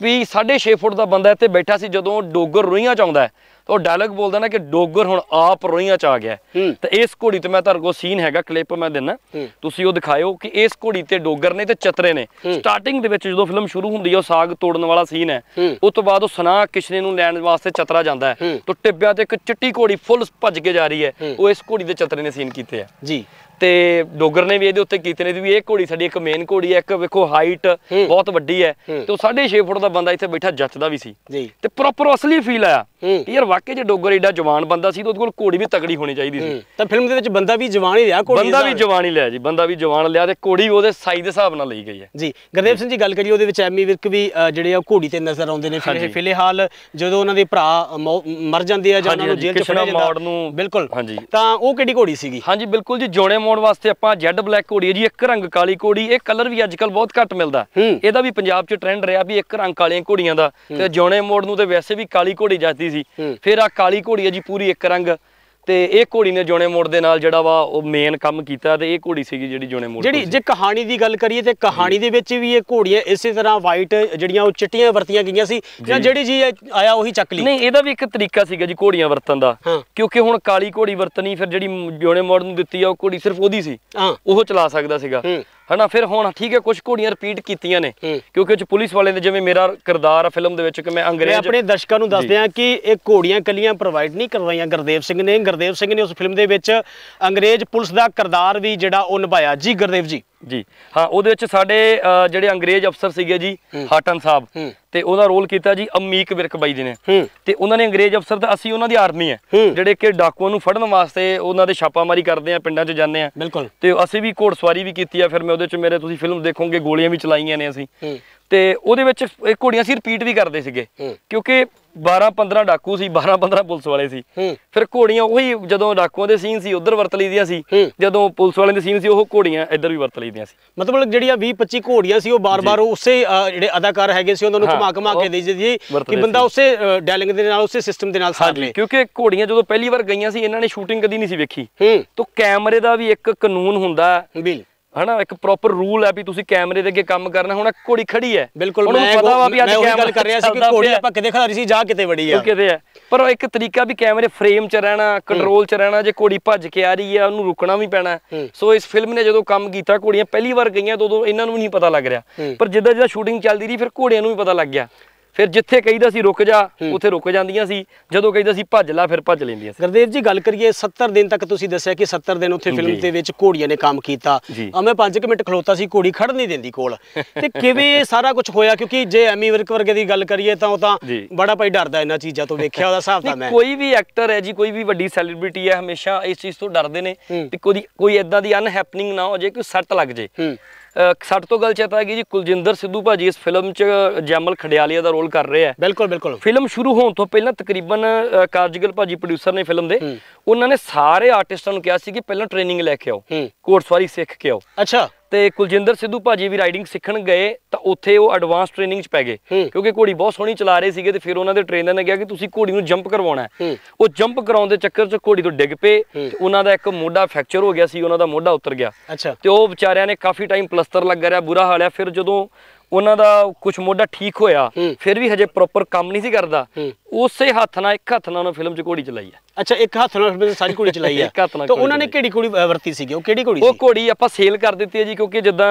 ਵੀ 6.5 ਫੁੱਟ ਦਾ ਬੰਦਾ ਇੱਥੇ ਬੈਠਾ ਸੀ ਜਦੋਂ ਡੋਗਰ ਰੋਈਆਂ ਚ ਆਉਂਦਾ ਹੈ ਉਹ ਡਾਇਲੌਗ ਬੋਲਦਾ ਨਾ ਕਿ ਡੋਗਰ ਹੁਣ ਆਪ ਰੋਈਆਂ ਚ ਆ ਗਿਆ ਤੇ ਇਸ ਘੋੜੀ ਤੇ ਮੈਂ ਤੁਹਾਨੂੰ ਕੋ ਸੀਨ ਹੈਗਾ ਕਲਿੱਪ ਮੈਂ ਦਿੰਨਾ ਤੁਸੀਂ ਉਹ ਦਿਖਾਇਓ ਕਿ ਇਸ ਘੋੜੀ ਤੇ ਡੋਗਰ ਨੇ ਤੇ ਚਤਰੇ ਨੇ ਸਟਾਰਟਿੰਗ ਦੇ ਵਿੱਚ ਜਦੋਂ ਫਿਲਮ ਸ਼ੁਰੂ ਹੁੰਦੀ ਹੈ ਉਹ ਸਾਗ ਤੋੜਨ ਵਾਲਾ ਸੀਨ ਹੈ ਉਸ ਤੋਂ ਬਾਅਦ ਉਹ ਸਨਾ ਕਿਸ਼ਨੇ ਨੂੰ ਲੈਣ ਵਾਸਤੇ ਚਤਰਾ ਜਾਂਦਾ ਹੈ ਟਿੱਬਿਆਂ ਤੇ ਇੱਕ ਚਿੱਟੀ ਘੋੜੀ ਫੁੱਲ ਭੱਜ ਕੇ ਜਾ ਰਹੀ ਹੈ ਉਹ ਇਸ ਘੋੜੀ ਦੇ ਚਤਰੇ ਨੇ ਸੀਨ ਕੀਤੇ ਆ ਜੀ ਤੇ ਡੋਗਰ ਨੇ ਵੀ ਇਹਦੇ ਉੱਤੇ ਕੀਤੇ ਨੇ ਵੀ ਇਹ ਘੋੜੀ ਸਾਡੀ ਇੱਕ ਮੇਨ ਘੋੜੀ ਹੈ ਇੱਕ ਵੇਖੋ ਹਾਈਟ ਬਹੁਤ ਵੱਡੀ ਹੈ ਤੇ ਉਹ 6.5 ਫੁੱਟ ਦਾ ਬੰਦਾ ਇੱਥੇ ਬੈਠਾ ਜੱਚਦਾ ਵੀ ਸੀ ਤੇ ਪ੍ਰੋਪਰ ਅਸਲੀ ਫੀਲ ਆਇਆ ਕਿ ਯਾਰ ਵਾਕਈ ਜੇ ਡੋਗਰ ਐਡਾ ਜਵਾਨ ਬੰਦਾ ਸੀ ਤਾਂ ਉਹਦੇ ਕੋਲ ਘੋੜੀ ਵੀ ਤਕੜੀ ਹੋਣੀ ਚਾਹੀਦੀ ਸੀ ਤਾਂ ਫਿਲਮ ਦੇ ਵਿੱਚ ਬੰਦਾ ਵੀ ਜਵਾਨ ਹੀ ਰਿਹਾ ਘੋੜੀ ਬੰਦਾ ਵੀ ਜਵਾਨ ਹੀ ਲਿਆ ਜੀ ਬੰਦਾ ਵੀ ਜਵਾਨ ਲਿਆ ਤੇ ਘੋੜੀ ਉਹਦੇ ਸਾਈਜ਼ ਦੇ ਹਿਸਾਬ ਨਾਲ ਲਈ ਗਈ ਹੈ ਜੀ ਗਰਦੇਵ ਸਿੰਘ ਜੀ ਗੱਲ ਕਰੀਏ ਉਹਦੇ ਵਿੱਚ ਐਮੀ ਵਿਰਕ ਵੀ ਜਿਹੜੇ ਆ ਘੋੜੀ ਤੇ ਨਜ਼ਰ ਆਉਂਦੇ ਨੇ ਫਿਰ ਫਿਲਹਾਲ ਜਦੋਂ ਉਹਨਾਂ ਦੇ ਭਰਾ ਮਰ ਜਾਂਦੇ ਆ ਜਾਂ ਉਹਨਾਂ ਨੂੰ ਜੇਲ੍ਹ ਚ ਫੜਿਆ ਜਾਂਦਾ ਬਿਲਕੁਲ ਤਾਂ ਉਹ ਕਿਹੜੀ ਘੋੜੀ ਸੀਗੀ ਹਾਂਜੀ ਬਿਲਕੁਲ ਜੀ ਜੋਣੇ ਦਿਖਾਉਣ ਵਾਸਤੇ ਆਪਾਂ ਜੈਡ ਬਲੈਕ ਘੋੜੀ ਹੈ ਜੀ ਇੱਕ ਰੰਗ ਕਾਲੀ ਘੋੜੀ ਇਹ ਕਲਰ ਵੀ ਅੱਜਕੱਲ ਬਹੁਤ ਘੱਟ ਮਿਲਦਾ ਇਹਦਾ ਵੀ ਪੰਜਾਬ 'ਚ ਟ੍ਰੈਂਡ ਰਿਹਾ ਵੀ ਇੱਕ ਰੰਗ ਕਾਲੀਆਂ ਘੋੜੀਆਂ ਦਾ ਤੇ ਜਿਉਣੇ ਮੋੜ ਨੂੰ ਤੇ ਵੈਸੇ ਵੀ ਕਾਲੀ ਘੋੜੀ ਜਾਂਦੀ ਸੀ ਫਿਰ ਆ ਕਾਲੀ ਘੋੜੀ ਹੈ ਜੀ ਪੂਰੀ ਇੱਕ ਰੰਗ ਤੇ ਇਹ ਘੋੜੀ ਨੇ ਜੋਨੇ ਮੋੜ ਦੇ ਨਾਲ ਜਿਹੜਾ ਵਾ ਉਹ ਮੇਨ ਕੰਮ ਕੀਤਾ ਤੇ ਇਹ ਘੋੜੀ ਸੀਗੀ ਜਿਹੜੀ ਜੋਨੇ ਮੋੜ ਜਿਹੜੀ ਜੇ ਕਹਾਣੀ ਦੀ ਗੱਲ ਕਰੀਏ ਤੇ ਕਹਾਣੀ ਦੇ ਵਿੱਚ ਵੀ ਇਹ ਘੋੜੀਆਂ ਇਸੇ ਤਰ੍ਹਾਂ ਵਾਈਟ ਜਿਹੜੀਆਂ ਉਹ ਚਿੱਟੀਆਂ ਵਰਤੀਆਂ ਗਈਆਂ ਸੀ ਜਾਂ ਜਿਹੜੀ ਜੀ ਆਇਆ ਉਹੀ ਚੱਕ ਲਈ ਨਹੀਂ ਇਹਦਾ ਵੀ ਇੱਕ ਤਰੀਕਾ ਸੀਗਾ ਜੀ ਘੋੜੀਆਂ ਵਰਤਣ ਦਾ ਕਿਉਂਕਿ ਹੁਣ ਕਾਲੀ ਘੋੜੀ ਵਰਤਣੀ ਫਿਰ ਜਿਹੜੀ ਜੋਨੇ ਮੋੜ ਨੂੰ ਦਿੱਤੀ ਆ ਉਹ ਘੋੜੀ ਸਿਰਫ ਉਹਦੀ ਸੀ ਉਹ ਚਲਾ ਸਕਦਾ ਸੀਗਾ ਹਨਾ ਫਿਰ ਹੁਣ ਠੀਕ ਹੈ ਕੁਝ ਘੋੜੀਆਂ ਰਿਪੀਟ ਕੀਤੀਆਂ ਨੇ ਕਿਉਂਕਿ ਉਹ ਚ ਪੁਲਿਸ ਵਾਲੇ ਨੇ ਜਿਵੇਂ ਮੇਰਾ ਕਿਰਦਾਰ ਆ ਫਿਲਮ ਦੇ ਵਿੱਚ ਕਿ ਮੈਂ ਅੰਗਰੇਜ਼ ਮੈਂ ਆਪਣੇ ਦਰਸ਼ਕਾਂ ਨੂੰ ਦੱਸਦੇ ਆ ਕਿ ਇਹ ਘੋੜੀਆਂ ਕੱਲੀਆਂ ਪ੍ਰੋਵਾਈਡ ਨਹੀਂ ਕਰਵਾਈਆਂ ਗੁਰਦੇਵ ਸਿੰਘ ਨੇ ਗੁਰਦੇਵ ਸਿੰਘ ਨੇ ਉਸ ਫਿਲਮ ਦੇ ਵਿੱਚ ਅੰਗਰੇਜ਼ ਪੁਲਿਸ ਦਾ ਕਿਰਦਾਰ ਵੀ ਜਿਹੜਾ ਉਹ ਨਿਭਾਇਆ ਜੀ ਗੁਰਦੇਵ ਜੀ ਜੀ ਹਾਂ ਉਹਦੇ ਵਿੱਚ ਸਾਡੇ ਜਿਹੜੇ ਅੰਗਰੇਜ਼ ਅਫਸਰ ਸੀਗੇ ਜੀ ਹਟਨ ਸਾਹਿਬ ਤੇ ਉਹਦਾ ਰੋਲ ਕੀਤਾ ਜੀ ਅਮੀਕ ਵਿਰਕ ਬਾਈ ਜੀ ਨੇ ਤੇ ਉਹਨਾਂ ਨੇ ਅੰਗਰੇਜ਼ ਅਫਸਰ ਤਾਂ ਅਸੀਂ ਉਹਨਾਂ ਦੀ ਆਰਮੀ ਹੈ ਜਿਹੜੇ ਕਿ ਡਾਕੂਆਂ ਨੂੰ ਫੜਨ ਵਾਸਤੇ ਉਹਨਾਂ ਦੇ ਛਾਪਾਮਾਰੀ ਕਰਦੇ ਆ ਪਿੰਡਾਂ 'ਚ ਜਾਂਦੇ ਆ ਬਿਲਕੁਲ ਤੇ ਅਸੀਂ ਵੀ ਘੋੜਸਵਾਰੀ ਵੀ ਕੀਤੀ ਆ ਫਿਰ ਮੈਂ ਉਹਦੇ 'ਚ ਮੇਰੇ ਤੁਸੀਂ ਫਿਲਮ ਦੇਖੋਗੇ ਗੋਲੀਆਂ ਵੀ ਚਲਾਈਆਂ ਨੇ ਅਸੀਂ ਤੇ ਉਹਦੇ ਵਿੱਚ ਇਹ ਘੋੜੀਆਂ ਸੀ ਰਿਪੀਟ ਵੀ ਕਰਦੇ ਸੀਗੇ ਕਿਉਂਕਿ 12 15 ਡਾਕੂ ਸੀ 12 15 ਪੁਲਿਸ ਵਾਲੇ ਸੀ ਫਿਰ ਘੋੜੀਆਂ ਉਹੀ ਜਦੋਂ ਡਾਕੂਆਂ ਦੇ ਸੀਨ ਸੀ ਉਧਰ ਵਰਤ ਲਈਆਂ ਸੀ ਜਦੋਂ ਪੁਲਿਸ ਵਾਲਿਆਂ ਦੇ ਸੀਨ ਸੀ ਉਹ ਘੋੜੀਆਂ ਇੱਧਰ ਵੀ ਵਰਤ ਲਈਆਂ ਸੀ ਮਤਲਬ ਜਿਹੜੀਆਂ 20 25 ਘੋੜੀਆਂ ਸੀ ਉਹ ਬਾਰ-ਬਾਰ ਉਸੇ ਜਿਹੜੇ ਅਦਾਕਾਰ ਹੈਗੇ ਸੀ ਉਹਨਾਂ ਨੂੰ ਘੁਮਾ ਘੁਮਾ ਕੇ ਦੇ ਜੀ ਕਿ ਬੰਦਾ ਉਸੇ ਡੈਲਿੰਗ ਦੇ ਨਾਲ ਉਸੇ ਸਿਸਟਮ ਦੇ ਨਾਲ ਸਾਥ ਲੈ ਕਿਉਂਕਿ ਘੋੜੀਆਂ ਜਦੋਂ ਪਹਿਲੀ ਵਾਰ ਗਈਆਂ ਸੀ ਇਹਨਾਂ ਨੇ ਸ਼ੂਟਿੰਗ ਕਦੀ ਨਹੀਂ ਸੀ ਵੇਖੀ ਤਾਂ ਕੈਮਰੇ ਦਾ ਵੀ ਇੱਕ ਕਾਨੂੰਨ ਹੁੰਦਾ ਹਣਾ ਇੱਕ ਪ੍ਰੋਪਰ ਰੂਲ ਹੈ ਵੀ ਤੁਸੀਂ ਕੈਮਰੇ ਦੇ ਅੱਗੇ ਕੰਮ ਕਰਨਾ ਹੁਣ ਘੋੜੀ ਖੜੀ ਹੈ ਬਿਲਕੁਲ ਮੈਂ ਪਤਾ ਵਾ ਵੀ ਅੱਜ ਗੱਲ ਕਰ ਰਿਹਾ ਸੀ ਕਿ ਘੋੜੀ ਆਪਾਂ ਕਿਤੇ ਖੜਾ ਰਹੀ ਸੀ ਜਾ ਕਿਤੇ ਵੜੀ ਆ ਕਿਤੇ ਹੈ ਪਰ ਇੱਕ ਤਰੀਕਾ ਵੀ ਕੈਮਰੇ ਫਰੇਮ 'ਚ ਰਹਿਣਾ ਕੰਟਰੋਲ 'ਚ ਰਹਿਣਾ ਜੇ ਘੋੜੀ ਭੱਜ ਕੇ ਆ ਰਹੀ ਹੈ ਉਹਨੂੰ ਰੁਕਣਾ ਵੀ ਪੈਣਾ ਸੋ ਇਸ ਫਿਲਮ ਨੇ ਜਦੋਂ ਕੰਮ ਕੀਤਾ ਘੋੜੀਆਂ ਪਹਿਲੀ ਵਾਰ ਗਈਆਂ ਤਦੋਂ ਇਹਨਾਂ ਨੂੰ ਨਹੀਂ ਪਤਾ ਲੱਗ ਰਿਹਾ ਪਰ ਜਿੱਦਾਂ ਜਿੱਦਾਂ ਸ਼ੂਟਿੰਗ ਚੱਲਦੀ ਰਹੀ ਫਿਰ ਘੋੜਿਆਂ ਨੂੰ ਵੀ ਪਤਾ ਲੱਗ ਗਿਆ ਫਿਰ ਜਿੱਥੇ ਕਹੀਦਾ ਸੀ ਰੁਕ ਜਾ ਉੱਥੇ ਰੁਕ ਜਾਂਦੀਆਂ ਸੀ ਜਦੋਂ ਕਹੀਦਾ ਸੀ ਭੱਜ ਲੈ ਫਿਰ ਭੱਜ ਲੈਂਦੀਆਂ ਸੀ ਗੁਰਦੇਵ ਜੀ ਗੱਲ ਕਰੀਏ 70 ਦਿਨ ਤੱਕ ਤੁਸੀਂ ਦੱਸਿਆ ਕਿ 70 ਦਿਨ ਉੱਥੇ ਫਿਲਮ ਦੇ ਵਿੱਚ ਘੋੜੀਆਂ ਨੇ ਕੰਮ ਕੀਤਾ ਆ ਮੈਂ 5 ਮਿੰਟ ਖਲੋਤਾ ਸੀ ਘੋੜੀ ਖੜ ਨਹੀਂ ਦਿੰਦੀ ਕੋਲ ਤੇ ਕਿਵੇਂ ਇਹ ਸਾਰਾ ਕੁਝ ਹੋਇਆ ਕਿਉਂਕਿ ਜੇ ਐਮੀ ਵਰਕ ਵਰਗੇ ਦੀ ਗੱਲ ਕਰੀਏ ਤਾਂ ਉਹ ਤਾਂ ਬੜਾ ਭਾਈ ਡਰਦਾ ਇਹਨਾਂ ਚੀਜ਼ਾਂ ਤੋਂ ਵੇਖਿਆ ਉਹਦਾ ਹਿਸਾਬ ਤਾਂ ਮੈਂ ਕੋਈ ਵੀ ਐਕਟਰ ਹੈ ਜੀ ਕੋਈ ਵੀ ਵੱਡੀ ਸੈਲੀਬ੍ਰਿਟੀ ਹੈ ਹਮੇਸ਼ਾ ਇਸ ਚੀਜ਼ ਤੋਂ ਡਰਦੇ ਨੇ ਕਿ ਕੋਈ ਕੋਈ ਐਦਾਂ ਦੀ ਅਨਹੈਪਨਿੰਗ ਨਾ ਹੋ ਜੇ ਕਿ ਸੱਟ ਲੱਗ ਜੇ ਸਾਡ ਤੋਂ ਗੱਲ ਚੇਤਾ ਕਿ ਜੀ ਕੁਲਜਿੰਦਰ ਸਿੱਧੂ ਭਾਜੀ ਇਸ ਫਿਲਮ 'ਚ ਜੈਮਲ ਖੜਿਆਲੀਆ ਦਾ ਰੋਲ ਕਰ ਰਿਹਾ ਹੈ ਬਿਲਕੁਲ ਬਿਲਕੁਲ ਫਿਲਮ ਸ਼ੁਰੂ ਹੋਣ ਤੋਂ ਪਹਿਲਾਂ ਤਕਰੀਬਨ ਕਾਰਜਗਲ ਭਾਜੀ ਪ੍ਰੋਡਿਊਸਰ ਨੇ ਫਿਲਮ ਦੇ ਉਹਨਾਂ ਨੇ ਸਾਰੇ ਆਰਟਿਸਟਾਂ ਨੂੰ ਕਿਹਾ ਸੀ ਕਿ ਪਹਿਲਾਂ ਟ੍ਰੇਨਿੰਗ ਲੈ ਕੇ ਆਓ ਘੋੜਸਵਾਰੀ ਸਿੱਖ ਕੇ ਆਓ ਅੱਛਾ ਤੇ ਕੁਲਜਿੰਦਰ ਸਿੱਧੂ ਭਾਜੀ ਵੀ ਰਾਈਡਿੰਗ ਸਿੱਖਣ ਗਏ ਤਾਂ ਉੱਥੇ ਉਹ ਐਡਵਾਂਸ ਟ੍ਰੇਨਿੰਗ 'ਚ ਪੈ ਗਏ ਕਿਉਂਕਿ ਘੋੜੀ ਬਹੁਤ ਸੋਹਣੀ ਚਲਾ ਰਹੇ ਸੀਗੇ ਤੇ ਫਿਰ ਉਹਨਾਂ ਦੇ ਟ੍ਰੇਨਰ ਨੇ ਕਿਹਾ ਕਿ ਤੁਸੀਂ ਘੋੜੀ ਨੂੰ ਜੰਪ ਕਰਵਾਉਣਾ ਹੈ ਉਹ ਜੰਪ ਕਰਾਉਣ ਦੇ ਚੱਕਰ 'ਚ ਘੋੜੀ ਤੋਂ ਡਿੱਗ ਪਏ ਤੇ ਉਹਨਾਂ ਦਾ ਇੱਕ ਮੋਢਾ ਫ੍ਰੈਕਚਰ ਹੋ ਗਿਆ ਸੀ ਉਹਨਾਂ ਦਾ ਮੋਢਾ ਉਤਰ ਗਿਆ ਤੇ ਉਹ ਵਿਚਾਰਿਆਂ ਨੇ ਕਾਫੀ ਟਾਈਮ ਪਲਸਟਰ ਲੱਗ ਰਿਹਾ ਬੁਰਾ ਹਾਲ ਹੈ ਫਿਰ ਜਦੋਂ ਉਹਨਾਂ ਦਾ ਕੁਝ ਮੋਢਾ ਠੀਕ ਹੋਇਆ ਫਿਰ ਵੀ ਹਜੇ ਪ੍ਰੋਪਰ ਕੰਮ ਨਹੀਂ ਸੀ ਕਰਦਾ ਉਸੇ ਹੱਥ ਨਾਲ ਇੱਕ ਹੱਥ ਨਾਲ ਉਹ ਫਿਲਮ 'ਚ ਘੋੜੀ ਚਲਾਈ ਆ ਅੱਛਾ ਇੱਕ ਹੱਥ ਨਾਲ ਸਾਰੀ ਘੋੜੀ ਚਲਾਈ ਆ ਤਾਂ ਉਹਨਾਂ ਨੇ ਕਿਹੜੀ ਘੋੜੀ ਵਰਤੀ ਸੀਗੀ ਉਹ ਕਿਹੜੀ ਘੋੜੀ ਸੀ ਉਹ ਘੋੜੀ ਆਪਾਂ ਸੇਲ ਕਰ ਦਿੱਤੀ ਹੈ ਜੀ ਕਿਉਂਕਿ ਜਿੱਦਾਂ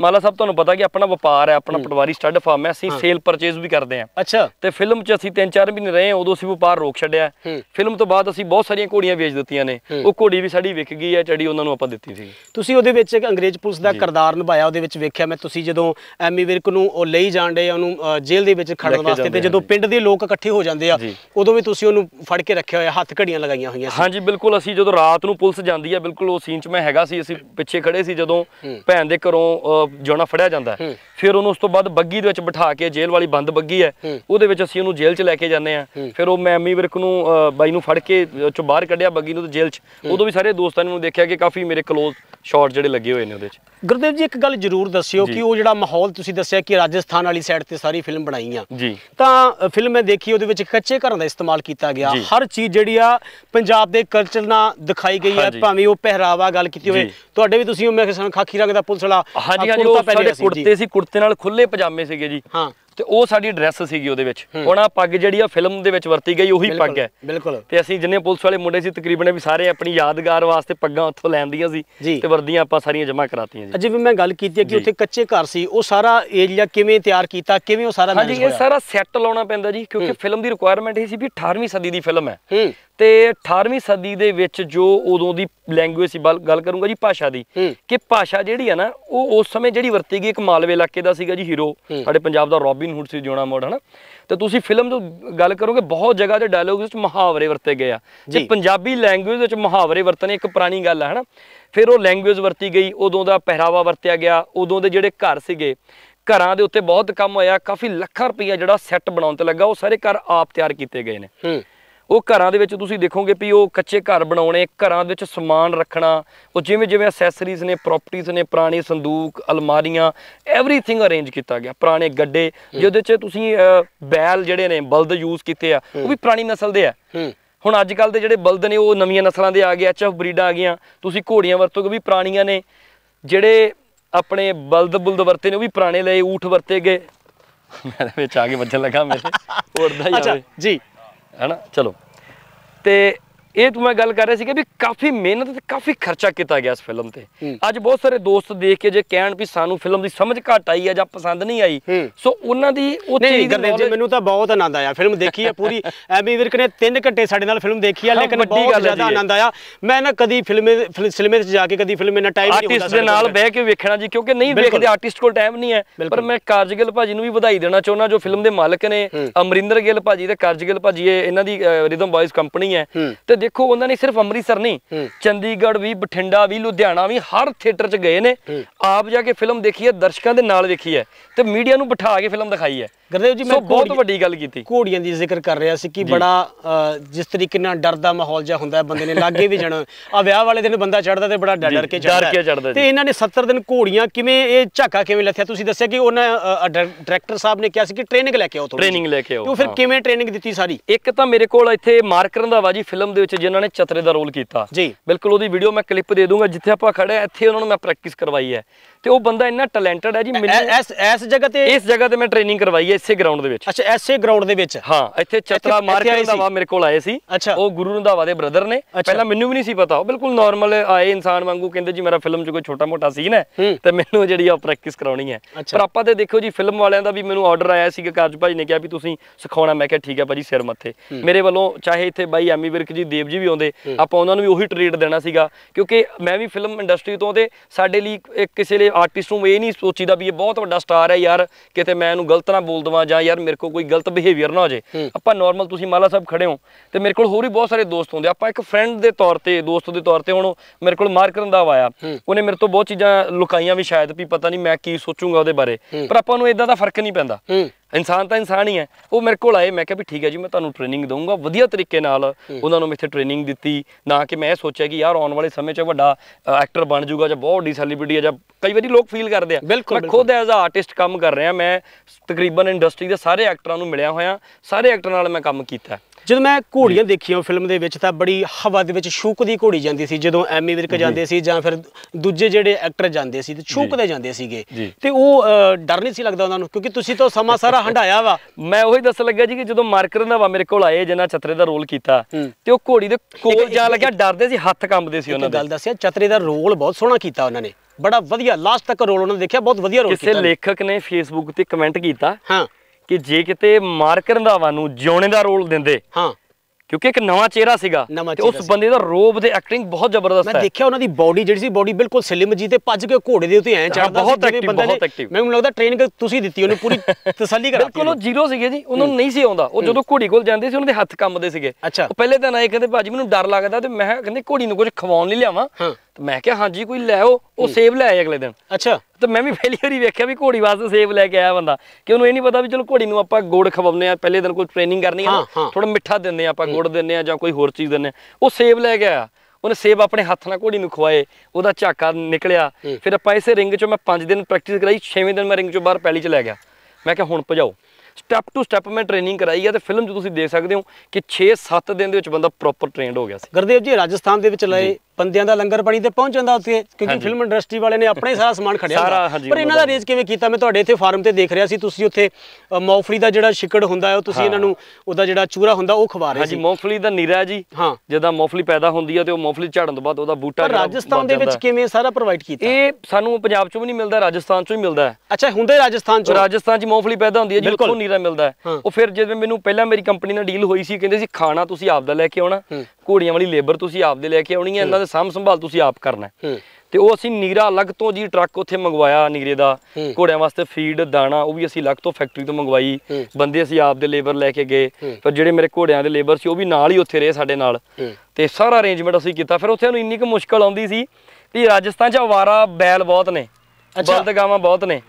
ਮਾਲਾ ਸਾਹਿਬ ਤੁਹਾਨੂੰ ਪਤਾ ਕਿ ਆਪਣਾ ਵਪਾਰ ਹੈ ਆਪਣਾ ਪਟਵਾਰੀ ਸਟੱਡ ਫਾਰਮ ਹੈ ਅਸੀਂ ਸੇਲ ਪਰਚੇਜ਼ ਵੀ ਕਰਦੇ ਆ ਅੱਛਾ ਤੇ ਫਿਲਮ 'ਚ ਅਸੀਂ 3-4 ਮਹੀਨੇ ਰਹੇ ਉਦੋਂ ਅਸੀਂ ਵਪਾਰ ਰੋਕ ਛੱਡਿਆ ਫਿਲਮ ਤੋਂ ਬਾਅਦ ਅਸੀਂ ਬਹੁਤ ਸਾਰੀਆਂ ਘੋੜੀਆਂ ਵੇਚ ਦਿੱਤੀਆਂ ਨੇ ਉਹ ਘੋੜੀ ਵੀ ਸਾਡੀ ਵਿਕ ਗਈ ਹੈ ਜਿਹੜੀ ਉਹਨਾਂ ਨੂੰ ਆਪਾਂ ਦਿੱਤੀ ਸੀ ਤੁਸੀਂ ਉਹਦੇ ਵਿੱਚ ਇੱਕ ਅੰਗਰੇਜ਼ ਪੁਲਿਸ ਦਾ ਕਿਰਦਾਰ ਨਿਭਾਇਆ ਉਹਦੇ ਵਿੱਚ ਵੇਖਿਆ ਮੈਂ ਤੁਸੀਂ ਜਦੋਂ ਐਮਏ ਵਿਰਕ ਨੂੰ ਉਹ ਲਈ ਜਾਣ ਡੇ ਉਹਨੂੰ ਜੇਲ੍ਹ ਦੇ ਵਿੱਚ ਖੜਨ ਵਾਸਤੇ ਤੇ ਜਦੋਂ ਪਿੰਡ ਦੇ ਲੋਕ ਇਕੱਠੇ ਹੋ ਜਾਂਦੇ ਆ ਉਦੋਂ ਵੀ ਤੁਸੀਂ ਉਹਨੂੰ ਫੜ ਕੇ ਰੱਖਿਆ ਹੋਇਆ ਹੱਥ ਘੜੀਆਂ ਲਗਾਈਆਂ ਹੋਈਆਂ ਸੀ ਹਾਂਜੀ ਬਿਲਕੁਲ ਅਸੀਂ ਜਦੋਂ ਰਾਤ ਨੂੰ ਪੁਲਿਸ ਜਾਂਦੀ ਆ ਬਿਲਕੁਲ ਉਹ ਸੀਨ 'ਚ ਮੈਂ ਹੈਗਾ ਸੀ ਅਸੀਂ ਪਿੱਛੇ ਖੜੇ ਸੀ ਜਦੋਂ ਭੈਣ ਦੇ ਘਰੋਂ ਜਾਣਾ ਫੜਿਆ ਜਾਂਦਾ ਫਿਰ ਉਹਨੂੰ ਉਸ ਤੋਂ ਬਾਅਦ ਬੱਗੀ ਦੇ ਵਿੱਚ ਬਿਠਾ ਕੇ ਜੇਲ੍ਹ ਵਾਲੀ ਬੰਦ ਬੱਗੀ ਹੈ ਉਹਦੇ ਵਿੱਚ ਅਸੀਂ ਉਹਨੂੰ ਜੇਲ੍ਹ 'ਚ ਲੈ ਕੇ ਜਾਂਦੇ ਆ ਫਿਰ ਉਹ ਮੈਮੀ ਵਿਰਕ ਨੂੰ ਬਾਈ ਨੂੰ ਫੜ ਕੇ ਚੋਂ ਬਾਹਰ ਕੱਢਿਆ ਬੱਗੀ ਨੂੰ ਤੇ ਜੇਲ੍ਹ 'ਚ ਉਦੋਂ ਵੀ ਸਾਰੇ ਦੋਸਤਾਂ ਨੇ ਉਹਨੂੰ ਦੇਖਿਆ ਕਿ ਕਾਫੀ ਮੇਰੇ ਕਲੋਜ਼ ਸ਼ਾਟ ਜਿਹੜੇ ਲੱਗੇ ਹੋਏ ਨੇ ਉਹਦੇ 'ਚ ਗੁਰਦੇਵ ਜੀ ਇੱਕ ਗੱਲ ਜ਼ਰੂਰ ਦੱਸਿਓ ਕਿ ਉਹ ਜਿਹੜਾ ਮਾਹੌਲ ਤੁਸੀਂ ਦੱਸਿਆ ਕਿ ਰਾਜਸਥਾਨ ਵਾਲੀ ਸਾਈਡ ਤੇ ਸਾਰੀ ਫਿਲਮ ਬਣਾਈ ਆ ਤਾਂ ਫਿਲਮ ਮੈਂ ਦੇਖੀ ਉਹਦੇ ਵਿੱਚ ਕੱਚੇ ਘਰਾਂ ਦਾ ਇਸਤੇਮਾਲ ਕੀਤਾ ਗਿਆ ਹਰ ਚੀਜ਼ ਜਿਹੜੀ ਆ ਪੰਜਾਬ ਦੇ ਕਲਚਰ ਨਾਲ ਦਿਖਾਈ ਗਈ ਆ ਭਾਵੇਂ ਉਹ ਪਹਿਰਾਵਾ ਗੱਲ ਕੀਤੀ ਹੋਵੇ ਤੁਹਾਡੇ ਵੀ ਤੁਸੀਂ ਉਹ ਮੈਂ ਖਾਕੀ ਰੰਗ ਦਾ ਪੁਲਸਲਾ ਹਾਂਜੀ ਹਾਂਜੀ ਉਹ ਸਾਡੇ ਕੁੜਤੇ ਸੀ ਕੁੜਤੇ ਨਾਲ ਖੁੱਲੇ ਪਜਾਮੇ ਸੀਗੇ ਜੀ ਹਾਂ ਤੇ ਉਹ ਸਾਡੀ ਡਰੈਸ ਸੀਗੀ ਉਹਦੇ ਵਿੱਚ ਹੁਣ ਆ ਪੱਗ ਜਿਹੜੀ ਆ ਫਿਲਮ ਦੇ ਵਿੱਚ ਵਰਤੀ ਗਈ ਉਹੀ ਪੱਗ ਹੈ ਬਿਲਕੁਲ ਤੇ ਅਸੀਂ ਜਿੰਨੇ ਪੁਲਿਸ ਵਾਲੇ ਮੁੰਡੇ ਸੀ ਤਕਰੀਬਨ ਵੀ ਸਾਰੇ ਆਪਣੀ ਯਾਦਗਾਰ ਵਾਸਤੇ ਪੱਗਾਂ ਉੱਥੋਂ ਲੈਂਦੀਆਂ ਸੀ ਤੇ ਵਰਦੀਆਂ ਆਪਾਂ ਸਾਰੀਆਂ ਜਮ੍ਹਾਂ ਕਰਾਤੀਆਂ ਜੀ ਜਿਵੇਂ ਮੈਂ ਗੱਲ ਕੀਤੀ ਹੈ ਕਿ ਉੱਥੇ ਕੱਚੇ ਘਰ ਸੀ ਉਹ ਸਾਰਾ ਏਰੀਆ ਕਿਵੇਂ ਤਿਆਰ ਕੀਤਾ ਕਿਵੇਂ ਉਹ ਸਾਰਾ ਹਾਂਜੀ ਇਹ ਸਾਰਾ ਸੈੱਟ ਲਾਉਣਾ ਪੈਂਦਾ ਜੀ ਕਿਉਂਕਿ ਫਿਲਮ ਦੀ ਰਿਕੁਆਇਰਮੈਂਟ ਇਹ ਸੀ ਵੀ 18ਵੀਂ ਸਦੀ ਦੀ ਫਿਲਮ ਹੈ ਤੇ 18ਵੀਂ ਸਦੀ ਦੇ ਵਿੱਚ ਜੋ ਉਦੋਂ ਦੀ ਲੈਂਗੁਏਜ ਸੀ ਗੱਲ ਕਰੂੰਗਾ ਜੀ ਭਾਸ਼ਾ ਦੀ ਕਿ ਭਾਸ਼ਾ ਜਿਹੜੀ ਆ ਨਾ ਉਹ ਉਸ ਸਮੇਂ ਜਿਹੜੀ ਵਰਤੀ ਗਈ ਇੱਕ ਮਾਲਵੇ ਇਲਾਕੇ ਦਾ ਸੀਗਾ ਜੀ ਹੀਰੋ ਸਾਡੇ ਪੰਜਾਬ ਦਾ ਰੌਬੀ ਰੋਬਿਨਹੁੱਡ ਸੀ ਜੋਨਾ ਮੋੜ ਹਨਾ ਤੇ ਤੁਸੀਂ ਫਿਲਮ ਤੋਂ ਗੱਲ ਕਰੋਗੇ ਬਹੁਤ ਜਗ੍ਹਾ ਤੇ ਡਾਇਲੋਗਸ ਵਿੱਚ ਮੁਹਾਵਰੇ ਵਰਤੇ ਗਏ ਆ ਜੇ ਪੰਜਾਬੀ ਲੈਂਗੁਏਜ ਵਿੱਚ ਮੁਹਾਵਰੇ ਵਰਤਨੇ ਇੱਕ ਪੁਰਾਣੀ ਗੱਲ ਹੈ ਹਨਾ ਫਿਰ ਉਹ ਲੈਂਗੁਏਜ ਵਰਤੀ ਗਈ ਉਦੋਂ ਦਾ ਪਹਿਰਾਵਾ ਵਰਤਿਆ ਗਿਆ ਉਦੋਂ ਦੇ ਜਿਹੜੇ ਘਰ ਸੀਗੇ ਘਰਾਂ ਦੇ ਉੱਤੇ ਬਹੁਤ ਕੰਮ ਹੋਇਆ ਕਾਫੀ ਲੱਖਾਂ ਰੁਪਈਆ ਜਿਹੜਾ ਸੈੱਟ ਬਣਾਉਣ ਤੇ ਲੱਗਾ ਉਹ ਸਾਰੇ ਘਰ ਆਪ ਤਿਆਰ ਕੀਤੇ ਗਏ ਨੇ ਹੂੰ ਉਹ ਘਰਾਂ ਦੇ ਵਿੱਚ ਤੁਸੀਂ ਦੇਖੋਗੇ ਵੀ ਉਹ ਕੱਚੇ ਘਰ ਬਣਾਉਣੇ ਘਰਾਂ ਦੇ ਵਿੱਚ ਸਮਾਨ ਰੱਖਣਾ ਉਹ ਜਿਵੇਂ ਜਿਵੇਂ ਅਸੈਸਰੀਜ਼ ਨੇ ਪ੍ਰਾਪਰਟੀਆਂ ਨੇ ਪੁਰਾਣੇ ਸੰਦੂਕ ਅਲਮਾਰੀਆਂ ਐਵਰੀਥਿੰਗ ਅਰੇਂਜ ਕੀਤਾ ਗਿਆ ਪੁਰਾਣੇ ਗੱਡੇ ਜਿਹਦੇ 'ਚ ਤੁਸੀਂ ਬੈਲ ਜਿਹੜੇ ਨੇ ਬਲਦ ਯੂਜ਼ ਕੀਤੇ ਆ ਉਹ ਵੀ ਪੁਰਾਣੀ ਨਸਲ ਦੇ ਆ ਹੁਣ ਅੱਜ ਕੱਲ ਦੇ ਜਿਹੜੇ ਬਲਦ ਨੇ ਉਹ ਨਵੀਆਂ ਨਸਲਾਂ ਦੇ ਆ ਗਏ ਐਚਐਫ ਬਰੀਡਾਂ ਆ ਗਈਆਂ ਤੁਸੀਂ ਘੋੜੀਆਂ ਵਰਤੋਗੇ ਵੀ ਪੁਰਾਣੀਆਂ ਨੇ ਜਿਹੜੇ ਆਪਣੇ ਬਲਦ ਬੁਲਦ ਵਰਤੇ ਨੇ ਉਹ ਵੀ ਪੁਰਾਣੇ ਲਏ ਊਠ ਵਰਤੇ ਗਏ ਮੈਂ ਵਿੱਚ ਆ ਕੇ ਵੱਜਣ ਲੱਗਾ ਮੇਰੇ ਉੜਦਾ ਹੀ ਆਵੇ ਜੀ ਹੈਨਾ ਚਲੋ ਤੇ ਇਹ ਮੈਂ ਗੱਲ ਕਰ ਰਿਹਾ ਸੀ ਕਿ ਵੀ ਕਾਫੀ ਮਿਹਨਤ ਤੇ ਕਾਫੀ ਖਰਚਾ ਕੀਤਾ ਗਿਆ ਇਸ ਫਿਲਮ ਤੇ ਅੱਜ ਬਹੁਤ ਸਾਰੇ ਦੋਸਤ ਦੇਖ ਕੇ ਜੇ ਕਹਿਣ ਵੀ ਸਾਨੂੰ ਫਿਲਮ ਦੀ ਸਮਝ ਘੱਟ ਆਈ ਆ ਜਾਂ ਪਸੰਦ ਨਹੀਂ ਆਈ ਸੋ ਉਹਨਾਂ ਦੀ ਉਹ ਚੀਜ਼ ਜੀ ਮੈਨੂੰ ਤਾਂ ਬਹੁਤ ਆਨੰਦ ਆਇਆ ਫਿਲਮ ਦੇਖੀ ਆ ਪੂਰੀ ਐਮੀ ਵਿਰਕ ਨੇ 3 ਘੰਟੇ ਸਾਡੇ ਨਾਲ ਫਿਲਮ ਦੇਖੀ ਆ ਲੇਕਿਨ ਬਹੁਤ ਜ਼ਿਆਦਾ ਆਨੰਦ ਆਇਆ ਮੈਂ ਨਾ ਕਦੀ ਫਿਲਮੇ ਫਿਲਮੇ 'ਚ ਜਾ ਕੇ ਕਦੀ ਫਿਲਮੇ ਨਾਲ ਟਾਈਮ ਨਹੀਂ ਹੁੰਦਾ ਆਰਟਿਸਟ ਦੇ ਨਾਲ ਬਹਿ ਕੇ ਵੇਖਣਾ ਜੀ ਕਿਉਂਕਿ ਨਹੀਂ ਵੇਖਦੇ ਆਰਟਿਸਟ ਕੋਲ ਟਾਈਮ ਨਹੀਂ ਹੈ ਪਰ ਮੈਂ ਕਾਰਜਗਿਲ ਭਾਜੀ ਨੂੰ ਵੀ ਵਧਾਈ ਦੇਣਾ ਚਾਹੁੰਦਾ ਜੋ ਫਿਲਮ ਦੇ ਮਾਲਕ ਨੇ ਅਮਰਿੰਦਰ ਗਿੱਲ ਭਾਜੀ ਤੇ ਕਾਰਜਗਿਲ ਭਾਜੀ ਇਹ ਇਹਨਾਂ ਦੀ ਰਿਦਮ ਵਾਇਸ ਕੰਪਨੀ ਹੈ ਤੇ ਦੇਖੋ ਉਹਨਾਂ ਨੇ ਸਿਰਫ ਅੰਮ੍ਰਿਤਸਰ ਨਹੀਂ ਚੰਡੀਗੜ੍ਹ ਵੀ ਬਠਿੰਡਾ ਵੀ ਲੁਧਿਆਣਾ ਵੀ ਹਰ ਥੀਏਟਰ 'ਚ ਗਏ ਨੇ ਆਪ ਜਾ ਕੇ ਫਿਲਮ ਦੇਖੀ ਹੈ ਦਰਸ਼ਕਾਂ ਦੇ ਨਾਲ ਦੇਖੀ ਹੈ ਤੇ ਮੀਡੀਆ ਨੂੰ ਬਿਠਾ ਕੇ ਫਿਲਮ ਦਿਖਾਈ ਹੈ ਗੁਰਦੇਵ ਜੀ ਮੈਂ ਬਹੁਤ ਵੱਡੀ ਗੱਲ ਕੀਤੀ ਘੋੜੀਆਂ ਦੀ ਜ਼ਿਕਰ ਕਰ ਰਿਹਾ ਸੀ ਕਿ ਬੜਾ ਜਿਸ ਤਰੀਕੇ ਨਾਲ ਡਰ ਦਾ ਮਾਹੌਲ ਜਿਹਾ ਹੁੰਦਾ ਬੰਦੇ ਨੇ ਲਾਗੇ ਵੀ ਜਾਣਾ ਆ ਵਿਆਹ ਵਾਲੇ ਦਿਨ ਬੰਦਾ ਚੜਦਾ ਤੇ ਬੜਾ ਡਰ ਕੇ ਚੜਦਾ ਤੇ ਇਹਨਾਂ ਨੇ 70 ਦਿਨ ਘੋੜੀਆਂ ਕਿਵੇਂ ਇਹ ਝਾਕਾ ਕਿਵੇਂ ਲੱਥਿਆ ਤੁਸੀਂ ਦੱਸਿਆ ਕਿ ਉਹਨਾਂ ਡਾਇਰੈਕਟਰ ਸਾਹਿਬ ਨੇ ਕਿਹਾ ਸੀ ਕਿ ਟ੍ਰੇਨਿੰਗ ਲੈ ਕੇ ਆਓ ਥੋੜੀ ਟ੍ਰੇਨਿੰਗ ਲੈ ਕੇ ਆਓ ਤੇ ਫਿਰ ਕਿਵੇਂ ਟ੍ਰੇਨਿੰਗ ਦਿੱਤੀ ਸਾਰੀ ਇੱਕ ਤਾਂ ਮੇਰੇ ਕੋਲ ਇੱਥੇ ਮਾਰਕਰ ਦਾ ਜੀ ਫਿਲਮ ਦੇ ਵਿੱਚ ਜਿਨ੍ਹਾਂ ਨੇ ਚਤਰੇ ਦਾ ਰੋਲ ਕੀਤਾ ਜੀ ਬਿਲਕੁਲ ਉਹਦੀ ਵੀਡੀਓ ਮੈਂ ਕਲਿੱਪ ਦੇ ਦੂੰਗਾ ਜਿੱਥੇ ਆਪਾਂ ਖੜੇ ਆ ਇੱਥੇ ਉਹਨਾਂ ਨੂੰ ਮੈਂ ਪ੍ਰੈਕਟਿਸ ਕਰਵਾਈ ਹੈ ਤੇ ਉਹ ਬੰਦਾ ਇੰਨਾ ਟੈਲੈਂਟਡ ਹੈ ਜੀ ਮੈਨੂੰ ਇਸ ਇਸ ਜਗ੍ਹਾ ਤੇ ਇਸ ਜਗ੍ਹਾ ਤੇ ਮੈਂ ਟ੍ਰੇਨਿੰਗ ਕਰਵਾਈ ਹੈ ਇਸੇ ਗਰਾਊਂਡ ਦੇ ਵਿੱਚ ਅੱਛਾ ਇਸੇ ਗਰਾਊਂਡ ਦੇ ਵਿੱਚ ਹਾਂ ਇੱਥੇ ਚਤਰਾ ਮਾਰਕੇ ਵਾ ਮੇਰੇ ਕੋਲ ਆਏ ਸੀ ਉਹ ਗੁਰੂ ਰੰਧਾਵਾ ਦੇ ਬ੍ਰਦਰ ਨੇ ਪਹਿਲਾਂ ਮੈਨੂੰ ਵੀ ਨਹੀਂ ਸੀ ਪਤਾ ਉਹ ਬਿਲਕੁਲ ਨਾਰਮਲ ਆਏ ਇਨਸਾਨ ਵਾਂਗੂ ਕਹਿੰਦੇ ਜੀ ਮੇਰਾ ਫਿਲਮ 'ਚ ਕੋਈ ਛੋਟਾ ਮੋਟਾ ਸੀਨ ਹੈ ਤੇ ਮੈਨੂੰ ਜਿਹੜੀ ਆ ਪ੍ਰੈਕਟਿਸ ਕਰਾਉਣੀ ਹੈ ਪਰ ਆਪਾਂ ਤੇ ਦੇਖੋ ਜੀ ਫਿਲਮ ਵਾਲਿਆਂ ਦਾ ਵੀ ਮੈਨੂੰ ਆਰਡਰ ਆਇਆ ਸੀ ਕਿ ਕਾਰਜ ਭਾਈ ਨੇ ਕਿਹਾ ਵੀ ਤੁਸੀਂ ਸਿਖਾਉਣਾ ਮੈਂ ਕਿਹਾ ਠੀਕ ਹੈ ਭਾਜੀ ਸਿਰ ਮੱਥੇ ਮੇਰੇ ਵੱਲੋਂ ਚਾਹੇ ਇੱਥੇ ਬਾਈ ਐਮੀ ਵਿਰਕ ਜੀ ਸੰਦੀਪ ਜੀ ਵੀ ਆਉਂਦੇ ਆਪਾਂ ਉਹਨਾਂ ਨੂੰ ਵੀ ਉਹੀ ਟ੍ਰੀਟ ਦੇਣਾ ਸੀਗਾ ਕਿਉਂਕਿ ਮੈਂ ਵੀ ਫਿਲਮ ਇੰਡਸਟਰੀ ਤੋਂ ਤੇ ਸਾਡੇ ਲਈ ਕਿਸੇ ਲਈ ਆਰਟਿਸਟ ਨੂੰ ਇਹ ਨਹੀਂ ਸੋਚੀਦਾ ਵੀ ਇਹ ਬਹੁਤ ਵੱਡਾ ਸਟਾਰ ਹੈ ਯਾਰ ਕਿਤੇ ਮੈਂ ਇਹਨੂੰ ਗਲਤ ਨਾ ਬੋਲ ਦਵਾਂ ਜਾਂ ਯਾਰ ਮੇਰੇ ਕੋਲ ਕੋਈ ਗਲਤ ਬਿਹੇਵੀਅਰ ਨਾ ਹੋ ਜੇ ਆਪਾਂ ਨਾਰਮਲ ਤੁਸੀਂ ਮਾਲਾ ਸਾਹਿਬ ਖੜੇ ਹੋ ਤੇ ਮੇਰੇ ਕੋਲ ਹੋਰ ਵੀ ਬਹੁਤ ਸਾਰੇ ਦੋਸਤ ਹੁੰਦੇ ਆਪਾਂ ਇੱਕ ਫਰੈਂਡ ਦੇ ਤੌਰ ਤੇ ਦੋਸਤ ਦੇ ਤੌਰ ਤੇ ਹੁਣ ਮੇਰੇ ਕੋਲ ਮਾਰਕ ਰੰਦਾਵਾ ਆਇਆ ਉਹਨੇ ਮੇਰੇ ਤੋਂ ਬਹੁਤ ਚੀਜ਼ਾਂ ਲੁਕਾਈਆਂ ਵੀ ਸ਼ਾਇਦ ਵੀ ਪਤਾ ਨਹੀਂ ਮੈਂ ਕੀ ਸੋਚੂਗਾ ਉਹਦੇ ਬਾਰੇ ਪਰ ਆਪਾਂ ਨੂੰ ਇਦਾਂ ਦਾ ਫਰਕ ਨਹੀਂ ਪੈਂਦਾ ਇਨਸਾਨ ਤਾਂ ਇਨਸਾਨ ਹੀ ਹੈ ਉਹ ਮੇਰੇ ਕੋਲ ਆਏ ਮੈਂ ਕਿਹਾ ਵੀ ਠੀਕ ਹੈ ਜੀ ਮੈਂ ਤੁਹਾਨੂੰ ਟ੍ਰੇਨਿੰਗ ਦਊਂਗਾ ਵਧੀਆ ਤਰੀਕੇ ਨਾਲ ਉਹਨਾਂ ਨੂੰ ਮੈਂ ਇੱਥੇ ਟ੍ਰੇਨਿੰਗ ਦਿੱਤੀ ਨਾ ਕਿ ਮੈਂ ਸੋਚਿਆ ਕਿ ਯਾਰ ਆਉਣ ਵਾਲੇ ਸਮੇਂ 'ਚ ਵੱਡਾ ਐਕਟਰ ਬਣ ਜਾਊਗਾ ਜਾਂ ਬਹੁਤ ਵੱਡੀ ਸੈਲੀਬ੍ਰਿਟੀ ਆ ਜਾਂ ਕਈ ਵਾਰੀ ਲੋਕ ਫੀਲ ਕਰਦੇ ਆ ਮੈਂ ਖੁਦ ਐਜ਼ ਅ ਆਰਟਿਸਟ ਕੰਮ ਕਰ ਰਿਹਾ ਮੈਂ ਤਕਰੀਬਨ ਇੰਡਸਟਰੀ ਦੇ ਸਾਰੇ ਐਕਟਰਾਂ ਨੂੰ ਮਿਲਿਆ ਹੋਇਆ ਸਾਰੇ ਐਕਟਰ ਨਾਲ ਮੈਂ ਕੰਮ ਕੀਤਾ ਜਦੋਂ ਮੈਂ ਘੋੜੀਆਂ ਦੇਖੀਆਂ ਫਿਲਮ ਦੇ ਵਿੱਚ ਤਾਂ ਬੜੀ ਹਵਾ ਦੇ ਵਿੱਚ ਛੂਕ ਦੀ ਘੋੜੀ ਜਾਂਦੀ ਸੀ ਜਦੋਂ ਐਮੀ ਵਿਰਕ ਜਾਂਦੇ ਸੀ ਜਾਂ ਫਿਰ ਦੂਜੇ ਜਿਹੜੇ ਐਕਟਰ ਜਾਂਦੇ ਸੀ ਤੇ ਛੂਕਦੇ ਜਾਂਦੇ ਸੀਗੇ ਤੇ ਉਹ ਡਰ ਨਹੀਂ ਸੀ ਲੱਗਦਾ ਉਹਨਾਂ ਨੂੰ ਕਿਉਂਕਿ ਤੁਸੀਂ ਤਾਂ ਸਮਾਂ ਸਾਰਾ ਹੰਡਾਇਆ ਵਾ ਮੈਂ ਉਹੀ ਦੱਸਣ ਲੱਗਾ ਜੀ ਕਿ ਜਦੋਂ ਮਾਰਕਰ ਨਵਾ ਮੇਰੇ ਕੋਲ ਆਏ ਜਿਨ੍ਹਾਂ ਛਤਰੇ ਦਾ ਰੋਲ ਕੀਤਾ ਤੇ ਉਹ ਘੋੜੀ ਦੇ ਕੋਲ ਜਾ ਲੱਗਿਆ ਡਰਦੇ ਸੀ ਹੱਥ ਕੰਬਦੇ ਸੀ ਉਹਨਾਂ ਦੇ ਗੱਲ ਦੱਸਿਆ ਛਤਰੇ ਦਾ ਰੋਲ ਬਹੁਤ ਸੋਹਣਾ ਕੀਤਾ ਉਹਨਾਂ ਨੇ ਬੜਾ ਵਧੀਆ ਲਾਸਟ ਤੱਕ ਰੋਲ ਉਹਨਾਂ ਨੇ ਦੇਖਿਆ ਬਹੁਤ ਵਧੀਆ ਰੋਲ ਕੀਤਾ ਕਿਸੇ ਲੇਖਕ ਨੇ ਫੇਸਬੁੱਕ ਤੇ ਕਮੈਂਟ ਕੀਤਾ ਹਾਂ ਕਿ ਜੇ ਕਿਤੇ ਮਾਰਕ ਰੰਦਾਵਾ ਨੂੰ ਜਿਉਣੇ ਦਾ ਰੋਲ ਦਿੰਦੇ ਹਾਂ ਕਿਉਂਕਿ ਇੱਕ ਨਵਾਂ ਚਿਹਰਾ ਸੀਗਾ ਤੇ ਉਸ ਬੰਦੇ ਦਾ ਰੋਬ ਤੇ ਐਕਟਿੰਗ ਬਹੁਤ ਜ਼ਬਰਦਸਤ ਹੈ ਮੈਂ ਦੇਖਿਆ ਉਹਨਾਂ ਦੀ ਬਾਡੀ ਜਿਹੜੀ ਸੀ ਬਾਡੀ ਬਿਲਕੁਲ ਸਲਿਮ ਜੀ ਤੇ ਭੱਜ ਕੇ ਘੋੜੇ ਦੇ ਉੱਤੇ ਐ ਚੜਦਾ ਬਹੁਤ ਐਕਟਿਵ ਬਹੁਤ ਐਕਟਿਵ ਮੈਨੂੰ ਲੱਗਦਾ ਟ੍ਰੇਨਿੰਗ ਤੁਸੀਂ ਦਿੱਤੀ ਉਹਨੂੰ ਪੂਰੀ ਤਸੱਲੀ ਕਰਾਤੀ ਬਿਲਕੁਲ ਉਹ ਜ਼ੀਰੋ ਸੀਗੇ ਜੀ ਉਹਨਾਂ ਨੂੰ ਨਹੀਂ ਸੀ ਆਉਂਦਾ ਉਹ ਜਦੋਂ ਘੋੜੀ ਕੋਲ ਜਾਂਦੇ ਸੀ ਉਹਨਾਂ ਦੇ ਹੱਥ ਕੰਬਦੇ ਸੀਗੇ ਉਹ ਪਹਿਲੇ ਦਿਨ ਆਏ ਕਹਿੰਦੇ ਭਾਜੀ ਮੈਨੂੰ ਡਰ ਲੱਗਦਾ ਤੇ ਮੈਂ ਕਹਿੰਦੇ ਘੋੜੀ ਨੂੰ ਕੁਝ ਖਵਾਉਣ ਲਈ ਲਿਆਵਾਂ ਹਾਂ ਮੈਂ ਕਿਹਾ ਹਾਂਜੀ ਕੋਈ ਲੈ ਆਓ ਉਹ ਸੇਬ ਲੈ ਆਏ ਅਗਲੇ ਦਿਨ ਅੱਛਾ ਤੇ ਮੈਂ ਵੀ ਪਹਿਲੀ ਵਾਰੀ ਵੇਖਿਆ ਵੀ ਘੋੜੀ ਵਾਸਤੇ ਸੇਬ ਲੈ ਕੇ ਆਇਆ ਬੰਦਾ ਕਿ ਉਹਨੂੰ ਇਹ ਨਹੀਂ ਪਤਾ ਵੀ ਚਲੋ ਘੋੜੀ ਨੂੰ ਆਪਾਂ ਗੁੜ ਖਵਾਉਂਦੇ ਆ ਪਹਿਲੇ ਦਿਨ ਕੋਈ ਟ੍ਰੇਨਿੰਗ ਕਰਨੀ ਆ ਥੋੜਾ ਮਿੱਠਾ ਦਿੰਦੇ ਆ ਆਪਾਂ ਗੁੜ ਦਿੰਦੇ ਆ ਜਾਂ ਕੋਈ ਹੋਰ ਚੀਜ਼ ਦਿੰਦੇ ਆ ਉਹ ਸੇਬ ਲੈ ਕੇ ਆਇਆ ਉਹਨੇ ਸੇਬ ਆਪਣੇ ਹੱਥ ਨਾਲ ਘੋੜੀ ਨੂੰ ਖਵਾਏ ਉਹਦਾ ਝਾਕਾ ਨਿਕਲਿਆ ਫਿਰ ਆਪਾਂ ਇਸੇ ਰਿੰਗ ਚੋਂ ਮੈਂ 5 ਦਿਨ ਪ੍ਰੈਕਟਿਸ ਕਰਾਈ 6ਵੇਂ ਦਿਨ ਮੈਂ ਰਿੰਗ ਚੋਂ ਬਾਹਰ ਪਹਿਲੀ ਚ ਲੈ ਗਿਆ ਮੈਂ ਕਿਹਾ ਹੁਣ ਭਜਾਓ ਸਟੈਪ ਟੂ ਸਟੈਪ ਮੈਂ ਟ੍ਰੇਨਿੰਗ ਕਰਾਈ ਆ ਤੇ ਫਿਲਮ ਜੋ ਤੁਸੀਂ ਦੇਖ ਸਕਦੇ ਹੋ ਕਿ 6-7 ਦਿਨ ਦੇ ਵਿੱਚ ਬੰਦਾ ਪ੍ਰੋਪਰ ਟ੍ਰੇਨਡ ਹੋ ਗਿਆ ਸੀ ਗਰਦੇਵ ਜੀ ਰਾਜਸਥਾਨ ਦੇ ਵਿੱਚ ਲਏ ਬੰਦਿਆਂ ਦਾ ਲੰਗਰ ਪਾਣੀ ਤੇ ਪਹੁੰਚ ਜਾਂਦਾ ਉੱਥੇ ਕਿਉਂਕਿ ਫਿਲਮ ਇੰਡਸਟਰੀ ਵਾਲੇ ਨੇ ਆਪਣੇ ਸਾਰਾ ਸਮਾਨ ਖੜਿਆ ਪਰ ਇਹਨਾਂ ਦਾ ਰੇਜ ਕਿਵੇਂ ਕੀਤਾ ਮੈਂ ਤੁਹਾਡੇ ਇੱਥੇ ਫਾਰਮ ਤੇ ਦੇਖ ਰਿਹਾ ਸੀ ਤੁਸੀਂ ਉੱਥੇ ਮੌਫਲੀ ਦਾ ਜਿਹੜਾ ਛਿਕੜ ਹੁੰਦਾ ਹੈ ਉਹ ਤੁਸੀਂ ਇਹਨਾਂ ਨੂੰ ਉਹਦਾ ਜਿਹੜਾ ਚੂਰਾ ਹੁੰਦਾ ਉਹ ਖਵਾ ਰਹੇ ਸੀ ਹਾਂਜੀ ਮੌਫਲੀ ਦਾ ਨੀਰਾ ਜੀ ਹਾਂ ਜਦੋਂ ਮੌਫਲੀ ਪੈਦਾ ਹੁੰਦੀ ਹੈ ਤੇ ਉਹ ਮੌਫਲੀ ਝਾੜਨ ਤੋਂ ਬਾਅਦ ਉਹਦਾ ਬੂਟਾ ਪਰ ਰਾਜਸਥਾਨ ਦੇ ਵਿੱਚ ਕਿਵੇਂ ਸਾਰਾ ਪ੍ਰੋਵਾਈਡ ਕੀਤਾ ਇਹ ਸਾਨੂੰ ਪੰਜਾਬ ਚੋਂ ਵੀ ਨਹੀਂ ਮਿਲਦਾ ਰਾਜਸਥਾਨ ਚੋਂ ਹੀ ਮਿਲਦਾ ਹੈ ਅੱਛਾ ਹੁੰਦੇ ਰਾਜਸਥਾਨ ਚੋਂ ਰਾਜਸਥਾਨ 'ਚ ਮੌਫਲੀ ਪੈਦਾ ਹੁੰਦੀ ਹੈ ਜੀ ਉੱਥੋਂ ਨੀਰਾ ਮਿਲਦਾ ਉਹ ਫਿਰ ਜਦੋਂ ਮੈਨੂੰ ਪਹਿਲਾਂ ਮੇਰੀ ਕੰਪਨੀ ਨਾਲ ਡੀਲ ਹੋਈ ਸੀ ਕਹਿੰਦੇ ਸੀ ਖਾਣਾ ਤੁਸੀਂ ਆਪ ਦਾ ਲੈ ਕੇ ਆਉਣਾ ਘੋੜੀਆਂ ਵਾਲੀ ਲੇਬਰ ਤੁਸੀਂ ਆਪ ਦੇ ਲੈ ਕੇ ਆਉਣੀ ਹੈ ਇਹਨਾਂ ਦੇ ਸਾਂਭ ਸੰਭਾਲ ਤੁਸੀਂ ਆਪ ਕਰਨਾ ਤੇ ਉਹ ਅਸੀਂ ਨੀਰਾ ਅਲੱਗ ਤੋਂ ਜੀ ਟਰੱਕ ਉੱਥੇ ਮੰਗਵਾਇਆ ਨੀਰੇ ਦਾ ਘੋੜਿਆਂ ਵਾਸਤੇ ਫੀਡ ਦਾਣਾ ਉਹ ਵੀ ਅਸੀਂ ਅਲੱਗ ਤੋਂ ਫੈਕਟਰੀ ਤੋਂ ਮੰਗਵਾਈ ਬੰਦੇ ਅਸੀਂ ਆਪ ਦੇ ਲੇਬਰ ਲੈ ਕੇ ਗਏ ਪਰ ਜਿਹੜੇ ਮੇਰੇ ਘੋੜਿਆਂ ਦੇ ਲੇਬਰ ਸੀ ਉਹ ਵੀ ਨਾਲ ਹੀ ਉੱਥੇ ਰਹੇ ਸਾਡੇ ਨਾਲ ਤੇ ਸਾਰਾ ਅਰੇਂਜਮੈਂਟ ਅਸੀਂ ਕੀਤਾ ਫਿਰ ਉੱਥੇ ਨੂੰ ਇੰਨੀ ਕੁ ਮੁਸ਼ਕਲ ਆਉਂਦੀ ਸੀ ਕਿ ਰਾਜਸਥਾਨ 'ਚ ਆਵਾਰਾ ਬੈਲ ਬਹੁਤ ਨੇ ਬਲਦਗਾਵਾਂ ਬਹੁਤ ਨੇ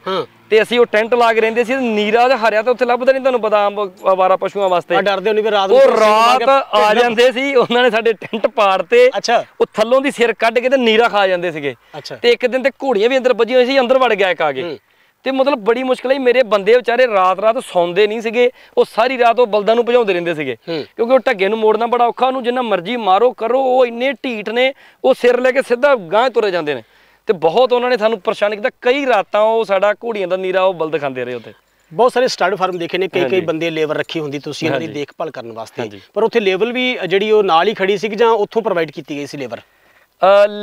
ਤੇ ਅਸੀਂ ਉਹ ਟੈਂਟ ਲਾ ਕੇ ਰਹਿੰਦੇ ਸੀ ਨੀਰਾ ਜਾਂ ਹਰਿਆ ਤਾਂ ਉੱਥੇ ਲੱਭਦਾ ਨਹੀਂ ਤੁਹਾਨੂੰ ਬਦਾਮ ਆਵਾਰਾ ਪਸ਼ੂਆਂ ਵਾਸਤੇ ਆ ਡਰਦੇ ਹੁੰਦੇ ਵੀ ਰਾਤ ਨੂੰ ਉਹ ਰਾਤ ਆ ਜਾਂਦੇ ਸੀ ਉਹਨਾਂ ਨੇ ਸਾਡੇ ਟੈਂਟ ਪਾੜਤੇ ਅੱਛਾ ਉਹ ਥੱਲੋਂ ਦੀ ਸਿਰ ਕੱਢ ਕੇ ਤੇ ਨੀਰਾ ਖਾ ਜਾਂਦੇ ਸੀਗੇ ਤੇ ਇੱਕ ਦਿਨ ਤੇ ਘੋੜੀਆਂ ਵੀ ਅੰਦਰ ਵੱਜੀਆਂ ਸੀ ਅੰਦਰ ਵੜ ਗਿਆ ਇੱਕ ਆ ਕੇ ਤੇ ਮਤਲਬ ਬੜੀ ਮੁਸ਼ਕਲ ਹੈ ਮੇਰੇ ਬੰਦੇ ਵਿਚਾਰੇ ਰਾਤ-ਰਾਤ ਸੌਂਦੇ ਨਹੀਂ ਸੀਗੇ ਉਹ ਸਾਰੀ ਰਾਤ ਉਹ ਬਲਦਾਂ ਨੂੰ ਭਜਾਉਂਦੇ ਰਹਿੰਦੇ ਸੀਗੇ ਕਿਉਂਕਿ ਉਹ ਠੱਗੇ ਨੂੰ ਮੋੜਨਾ ਬੜਾ ਔਖਾ ਉਹਨੂੰ ਜਿੰਨਾ ਮਰਜ਼ੀ ਮਾਰੋ ਕਰੋ ਉਹ ਇੰਨੇ ਢੀਠ ਨੇ ਉਹ ਸਿਰ ਲੈ ਕੇ ਸਿੱਧਾ ਗਾਂਹ ਤੁਰੇ ਜਾਂਦੇ ਨੇ ਤੇ ਬਹੁਤ ਉਹਨਾਂ ਨੇ ਸਾਨੂੰ ਪਰੇਸ਼ਾਨ ਕੀਤਾ ਕਈ ਰਾਤਾਂ ਉਹ ਸਾਡਾ ਘੋੜੀਆਂ ਦਾ ਨੀਰਾ ਉਹ ਬਲਦ ਖਾਂਦੇ ਰਹੇ ਉੱਥੇ ਬਹੁਤ ਸਾਰੇ ਸਟਾਰਟ ਫਾਰਮ ਦੇਖੇ ਨੇ ਕਈ ਕਈ ਬੰਦੇ ਲੇਬਰ ਰੱਖੀ ਹੁੰਦੀ ਤੁਸੀਂ ਇਹਨਾਂ ਦੀ ਦੇਖਭਾਲ ਕਰਨ ਵਾਸਤੇ ਪਰ ਉੱਥੇ ਲੇਬਰ ਵੀ ਜਿਹੜੀ ਉਹ ਨਾਲ ਹੀ ਖੜੀ ਸੀ ਜਾਂ ਉੱਥੋਂ ਪ੍ਰੋਵਾਈਡ ਕੀਤੀ ਗਈ ਸੀ ਲੇਬਰ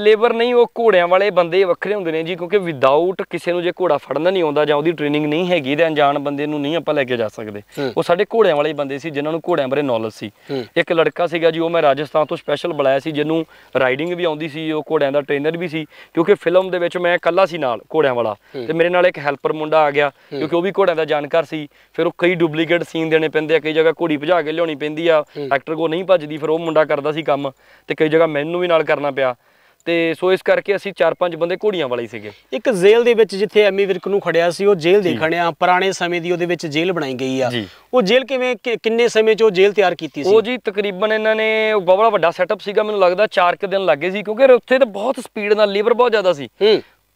ਲੇਬਰ ਨਹੀਂ ਉਹ ਘੋੜਿਆਂ ਵਾਲੇ ਬੰਦੇ ਵੱਖਰੇ ਹੁੰਦੇ ਨੇ ਜੀ ਕਿਉਂਕਿ ਵਿਦਆਊਟ ਕਿਸੇ ਨੂੰ ਜੇ ਘੋੜਾ ਫੜਨਾ ਨਹੀਂ ਆਉਂਦਾ ਜਾਂ ਉਹਦੀ ਟ੍ਰੇਨਿੰਗ ਨਹੀਂ ਹੈਗੀ ਤੇ ਅਣਜਾਣ ਬੰਦੇ ਨੂੰ ਨਹੀਂ ਆਪਾਂ ਲੈ ਕੇ ਜਾ ਸਕਦੇ ਉਹ ਸਾਡੇ ਘੋੜਿਆਂ ਵਾਲੇ ਬੰਦੇ ਸੀ ਜਿਨ੍ਹਾਂ ਨੂੰ ਘੋੜਿਆਂ ਬਾਰੇ ਨੌਲੇਜ ਸੀ ਇੱਕ ਲੜਕਾ ਸੀਗਾ ਜੀ ਉਹ ਮੈਂ ਰਾਜਸਥਾਨ ਤੋਂ ਸਪੈਸ਼ਲ ਬੁਲਾਇਆ ਸੀ ਜਿਹਨੂੰ ਰਾਈਡਿੰਗ ਵੀ ਆਉਂਦੀ ਸੀ ਉਹ ਘੋੜਿਆਂ ਦਾ ਟ੍ਰੇਨਰ ਵੀ ਸੀ ਕਿਉਂਕਿ ਫਿਲਮ ਦੇ ਵਿੱਚ ਮੈਂ ਇਕੱਲਾ ਸੀ ਨਾਲ ਘੋੜਿਆਂ ਵਾਲਾ ਤੇ ਮੇਰੇ ਨਾਲ ਇੱਕ ਹੈਲਪਰ ਮੁੰਡਾ ਆ ਗਿਆ ਕਿਉਂਕਿ ਉਹ ਵੀ ਘੋੜਿਆਂ ਦਾ ਜਾਣਕਾਰ ਸੀ ਫਿਰ ਉਹ ਕਈ ਡੁਪਲੀਕੇਟ ਸੀਨ ਦੇਣੇ ਪੈਂਦੇ ਆ ਕਈ ਜਗ੍ਹਾ ਘੋੜੀ ਭਜਾ ਕੇ ਲਿਆਉਣੀ ਪੈਂਦੀ ਆ ਐਕਟਰ ਕੋ ਨਹੀਂ ਭੱਜਦੀ ਫਿਰ ਉਹ ਮੁੰਡਾ ਕਰਦਾ ਸੀ ਕੰਮ ਤੇ ਕਈ ਜਗ੍ਹਾ ਮੈਨੂੰ ਵੀ ਨਾਲ ਕਰਨਾ ਪਿਆ ਤੇ ਸੋ ਇਸ ਕਰਕੇ ਅਸੀਂ ਚਾਰ ਪੰਜ ਬੰਦੇ ਘੋੜੀਆਂ ਵਾਲੇ ਸੀਗੇ ਇੱਕ ਜੇਲ੍ਹ ਦੇ ਵਿੱਚ ਜਿੱਥੇ ਐਮੀ ਵਿਰਕ ਨੂੰ ਖੜਿਆ ਸੀ ਉਹ ਜੇਲ੍ਹ ਦੇਖਣਿਆ ਪੁਰਾਣੇ ਸਮੇਂ ਦੀ ਉਹਦੇ ਵਿੱਚ ਜੇਲ੍ਹ ਬਣਾਈ ਗਈ ਆ ਉਹ ਜੇਲ੍ਹ ਕਿਵੇਂ ਕਿੰਨੇ ਸਮੇਂ 'ਚ ਉਹ ਜੇਲ੍ਹ ਤਿਆਰ ਕੀਤੀ ਸੀ ਉਹ ਜੀ ਤਕਰੀਬਨ ਇਹਨਾਂ ਨੇ ਬਹੁਤ ਵੱਡਾ ਸੈਟਅਪ ਸੀਗਾ ਮੈਨੂੰ ਲੱਗਦਾ 4 ਕਿ ਦਿਨ ਲੱਗੇ ਸੀ ਕਿਉਂਕਿ ਉੱਥੇ ਤਾਂ ਬਹੁਤ ਸਪੀਡ ਨਾਲ ਲੇਬਰ ਬਹੁਤ ਜ਼ਿਆਦਾ ਸੀ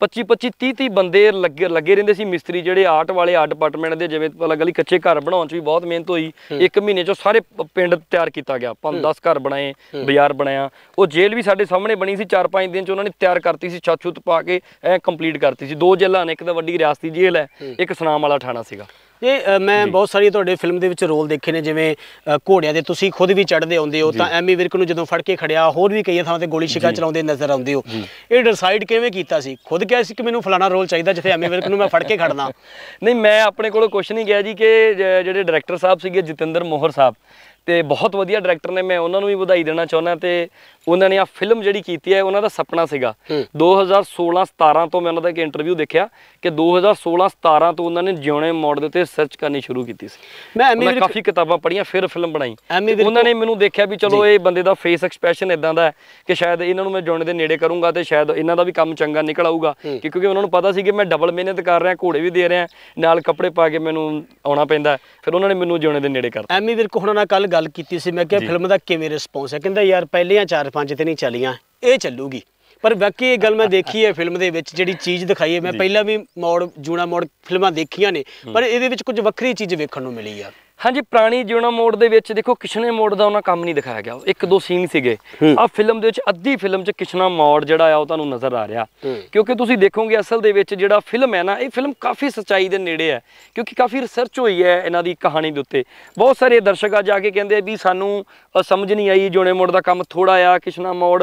25 25 30 30 ਬੰਦੇ ਲੱਗੇ ਲੱਗੇ ਰਹਿੰਦੇ ਸੀ ਮਿਸਤਰੀ ਜਿਹੜੇ ਆਰਟ ਵਾਲੇ ਆਰਟ ਡਿਪਾਰਟਮੈਂਟ ਦੇ ਜਿਵੇਂ ਅਲੱਗ ਅਲੱਗ ਕੱਚੇ ਘਰ ਬਣਾਉਣ 'ਚ ਵੀ ਬਹੁਤ ਮਿਹਨਤ ਹੋਈ ਇੱਕ ਮਹੀਨੇ 'ਚ ਸਾਰੇ ਪਿੰਡ ਤਿਆਰ ਕੀਤਾ ਗਿਆ 5-10 ਘਰ ਬਣਾਏ ਬਾਜ਼ਾਰ ਬਣਾਇਆ ਉਹ ਜੇਲ੍ਹ ਵੀ ਸਾਡੇ ਸਾਹਮਣੇ ਬਣੀ ਸੀ 4-5 ਦਿਨ 'ਚ ਉਹਨਾਂ ਨੇ ਤਿਆਰ ਕਰਤੀ ਸੀ ਛੱਤ ਛੁੱਤ ਪਾ ਕੇ ਐ ਕੰਪਲੀਟ ਕਰਤੀ ਸੀ ਦੋ ਜੇਲ੍ਹਾਂ ਨੇ ਇੱਕ ਤਾਂ ਵੱਡੀ ਰਿਆਸਤੀ ਜੇਲ੍ਹ ਹੈ ਇੱਕ ਸਨਾਮ ਵਾਲਾ ਥਾਣਾ ਸੀਗਾ ਜੀ ਮੈਂ ਬਹੁਤ ਸਾਰੀ ਤੁਹਾਡੇ ਫਿਲਮ ਦੇ ਵਿੱਚ ਰੋਲ ਦੇਖੇ ਨੇ ਜਿਵੇਂ ਘੋੜਿਆਂ ਦੇ ਤੁਸੀਂ ਖੁਦ ਵੀ ਚੜਦੇ ਆਉਂਦੇ ਹੋ ਤਾਂ ਐਮੀ ਵਿਰਕ ਨੂੰ ਜਦੋਂ ਫੜ ਕੇ ਖੜਿਆ ਹੋਰ ਵੀ ਕਈ ਥਾਂ ਤੇ ਗੋਲੀ ਸ਼ਿਕਾ ਚਲਾਉਂਦੇ ਨਜ਼ਰ ਆਉਂਦੇ ਹੋ ਇਹ ਡਿਸਾਈਡ ਕਿਵੇਂ ਕੀਤਾ ਸੀ ਖੁਦ ਕਿਹਾ ਸੀ ਕਿ ਮੈਨੂੰ ਫਲਾਣਾ ਰੋਲ ਚਾਹੀਦਾ ਜਿੱਥੇ ਐਮੀ ਵਿਰਕ ਨੂੰ ਮੈਂ ਫੜ ਕੇ ਖੜਨਾ ਨਹੀਂ ਮੈਂ ਆਪਣੇ ਕੋਲੋਂ ਕੁਝ ਨਹੀਂ ਗਿਆ ਜੀ ਕਿ ਜਿਹੜੇ ਡਾਇਰੈਕਟਰ ਸਾਹਿਬ ਸੀਗੇ ਜਤਿੰਦਰ ਮੋਹਰ ਸਾਹਿਬ ਤੇ ਬਹੁਤ ਵਧੀਆ ਡਾਇਰੈਕਟਰ ਨੇ ਮੈਂ ਉਹਨਾਂ ਨੂੰ ਵੀ ਵਧਾਈ ਦੇਣਾ ਚਾਹੁੰਦਾ ਤੇ ਉਹਨਾਂ ਨੇ ਆ ਫਿਲਮ ਜਿਹੜੀ ਕੀਤੀ ਹੈ ਉਹਨਾਂ ਦਾ ਸੁਪਨਾ ਸੀਗਾ 2016 17 ਤੋਂ ਮੈਂ ਉਹਨਾਂ ਦਾ ਇੱਕ ਇੰਟਰਵਿਊ ਦੇਖਿਆ ਕਿ 2016-17 ਤੋਂ ਉਹਨਾਂ ਨੇ ਜਿਉਣੇ ਮੋੜ ਦੇ ਉੱਤੇ ਸਰਚ ਕਰਨੀ ਸ਼ੁਰੂ ਕੀਤੀ ਸੀ ਮੈਂ ਐਮੀ ਵਿਰਕ ਕਾਫੀ ਕਿਤਾਬਾਂ ਪੜ੍ਹੀਆਂ ਫਿਰ ਫਿਲਮ ਬਣਾਈ ਉਹਨਾਂ ਨੇ ਮੈਨੂੰ ਦੇਖਿਆ ਵੀ ਚਲੋ ਇਹ ਬੰਦੇ ਦਾ ਫੇਸ ਐਕਸਪ੍ਰੈਸ਼ਨ ਇਦਾਂ ਦਾ ਹੈ ਕਿ ਸ਼ਾਇਦ ਇਹਨਾਂ ਨੂੰ ਮੈਂ ਜਿਉਣੇ ਦੇ ਨੇੜੇ ਕਰੂੰਗਾ ਤੇ ਸ਼ਾਇਦ ਇਹਨਾਂ ਦਾ ਵੀ ਕੰਮ ਚੰਗਾ ਨਿਕਲ ਆਊਗਾ ਕਿਉਂਕਿ ਉਹਨਾਂ ਨੂੰ ਪਤਾ ਸੀ ਕਿ ਮੈਂ ਡਬਲ ਮਿਹਨਤ ਕਰ ਰਿਹਾ ਘੋੜੇ ਵੀ ਦੇ ਰਿਹਾ ਨਾਲ ਕੱਪੜੇ ਪਾ ਕੇ ਮੈਨੂੰ ਆਉਣਾ ਪੈਂਦਾ ਫਿਰ ਉਹਨਾਂ ਨੇ ਮੈਨੂੰ ਜਿਉਣੇ ਦੇ ਨੇੜੇ ਕਰਤਾ ਐਮੀ ਵਿਰਕ ਹੁਣਾਂ ਨਾਲ ਕੱਲ ਗੱਲ ਕੀਤੀ ਸੀ ਮੈਂ ਕਿਹਾ ਫਿਲਮ ਦਾ ਕਿਵੇਂ ਰਿਸਪੌਂਸ ਹੈ ਕਹਿੰਦਾ ਯਾਰ ਪਹਿਲੀਆਂ 4-5 ਤੇ ਨਹੀਂ ਚੱਲੀਆਂ ਇਹ ਚੱਲੂਗੀ ਪਰ ਬਾਕੀ ਇਹ ਗੱਲ ਮੈਂ ਦੇਖੀ ਹੈ ਫਿਲਮ ਦੇ ਵਿੱਚ ਜਿਹੜੀ ਚੀਜ਼ ਦਿਖਾਈ ਹੈ ਮੈਂ ਪਹਿਲਾਂ ਵੀ ਮੋੜ ਜੂਣਾ ਮੋੜ ਫਿਲਮਾਂ ਦੇਖੀਆਂ ਨੇ ਪਰ ਇਹਦੇ ਵਿੱਚ ਕੁਝ ਵੱਖਰੀ ਚੀਜ਼ ਵੇਖਣ ਨੂੰ ਮਿਲੀ ਆ ਹਾਂਜੀ ਪ੍ਰਾਣੀ ਜਿਉਣਾ ਮੋੜ ਦੇ ਵਿੱਚ ਦੇਖੋ ਕਿਸ਼ਨੇ ਮੋੜ ਦਾ ਉਹਨਾਂ ਕੰਮ ਨਹੀਂ ਦਿਖਾਇਆ ਗਿਆ ਇੱਕ ਦੋ ਸੀਨ ਸੀਗੇ ਆ ਫਿਲਮ ਦੇ ਵਿੱਚ ਅੱਧੀ ਫਿਲਮ 'ਚ ਕਿਸ਼ਨਾ ਮੋੜ ਜਿਹੜਾ ਆ ਉਹ ਤੁਹਾਨੂੰ ਨਜ਼ਰ ਆ ਰਿਹਾ ਕਿਉਂਕਿ ਤੁਸੀਂ ਦੇਖੋਗੇ ਅਸਲ ਦੇ ਵਿੱਚ ਜਿਹੜਾ ਫਿਲਮ ਹੈ ਨਾ ਇਹ ਫਿਲਮ ਕਾਫੀ ਸੱਚਾਈ ਦੇ ਨੇੜੇ ਹੈ ਕਿਉਂਕਿ ਕਾਫੀ ਰਿਸਰਚ ਹੋਈ ਹੈ ਇਹਨਾਂ ਦੀ ਕਹਾਣੀ ਦੇ ਉੱਤੇ ਬਹੁਤ ਸਾਰੇ ਦਰਸ਼ਕ ਆ ਜਾ ਕੇ ਕਹਿੰਦੇ ਵੀ ਸਾਨੂੰ ਸਮਝ ਨਹੀਂ ਆਈ ਜਿਉਣੇ ਮੋੜ ਦਾ ਕੰਮ ਥੋੜਾ ਆ ਕਿਸ਼ਨਾ ਮੋੜ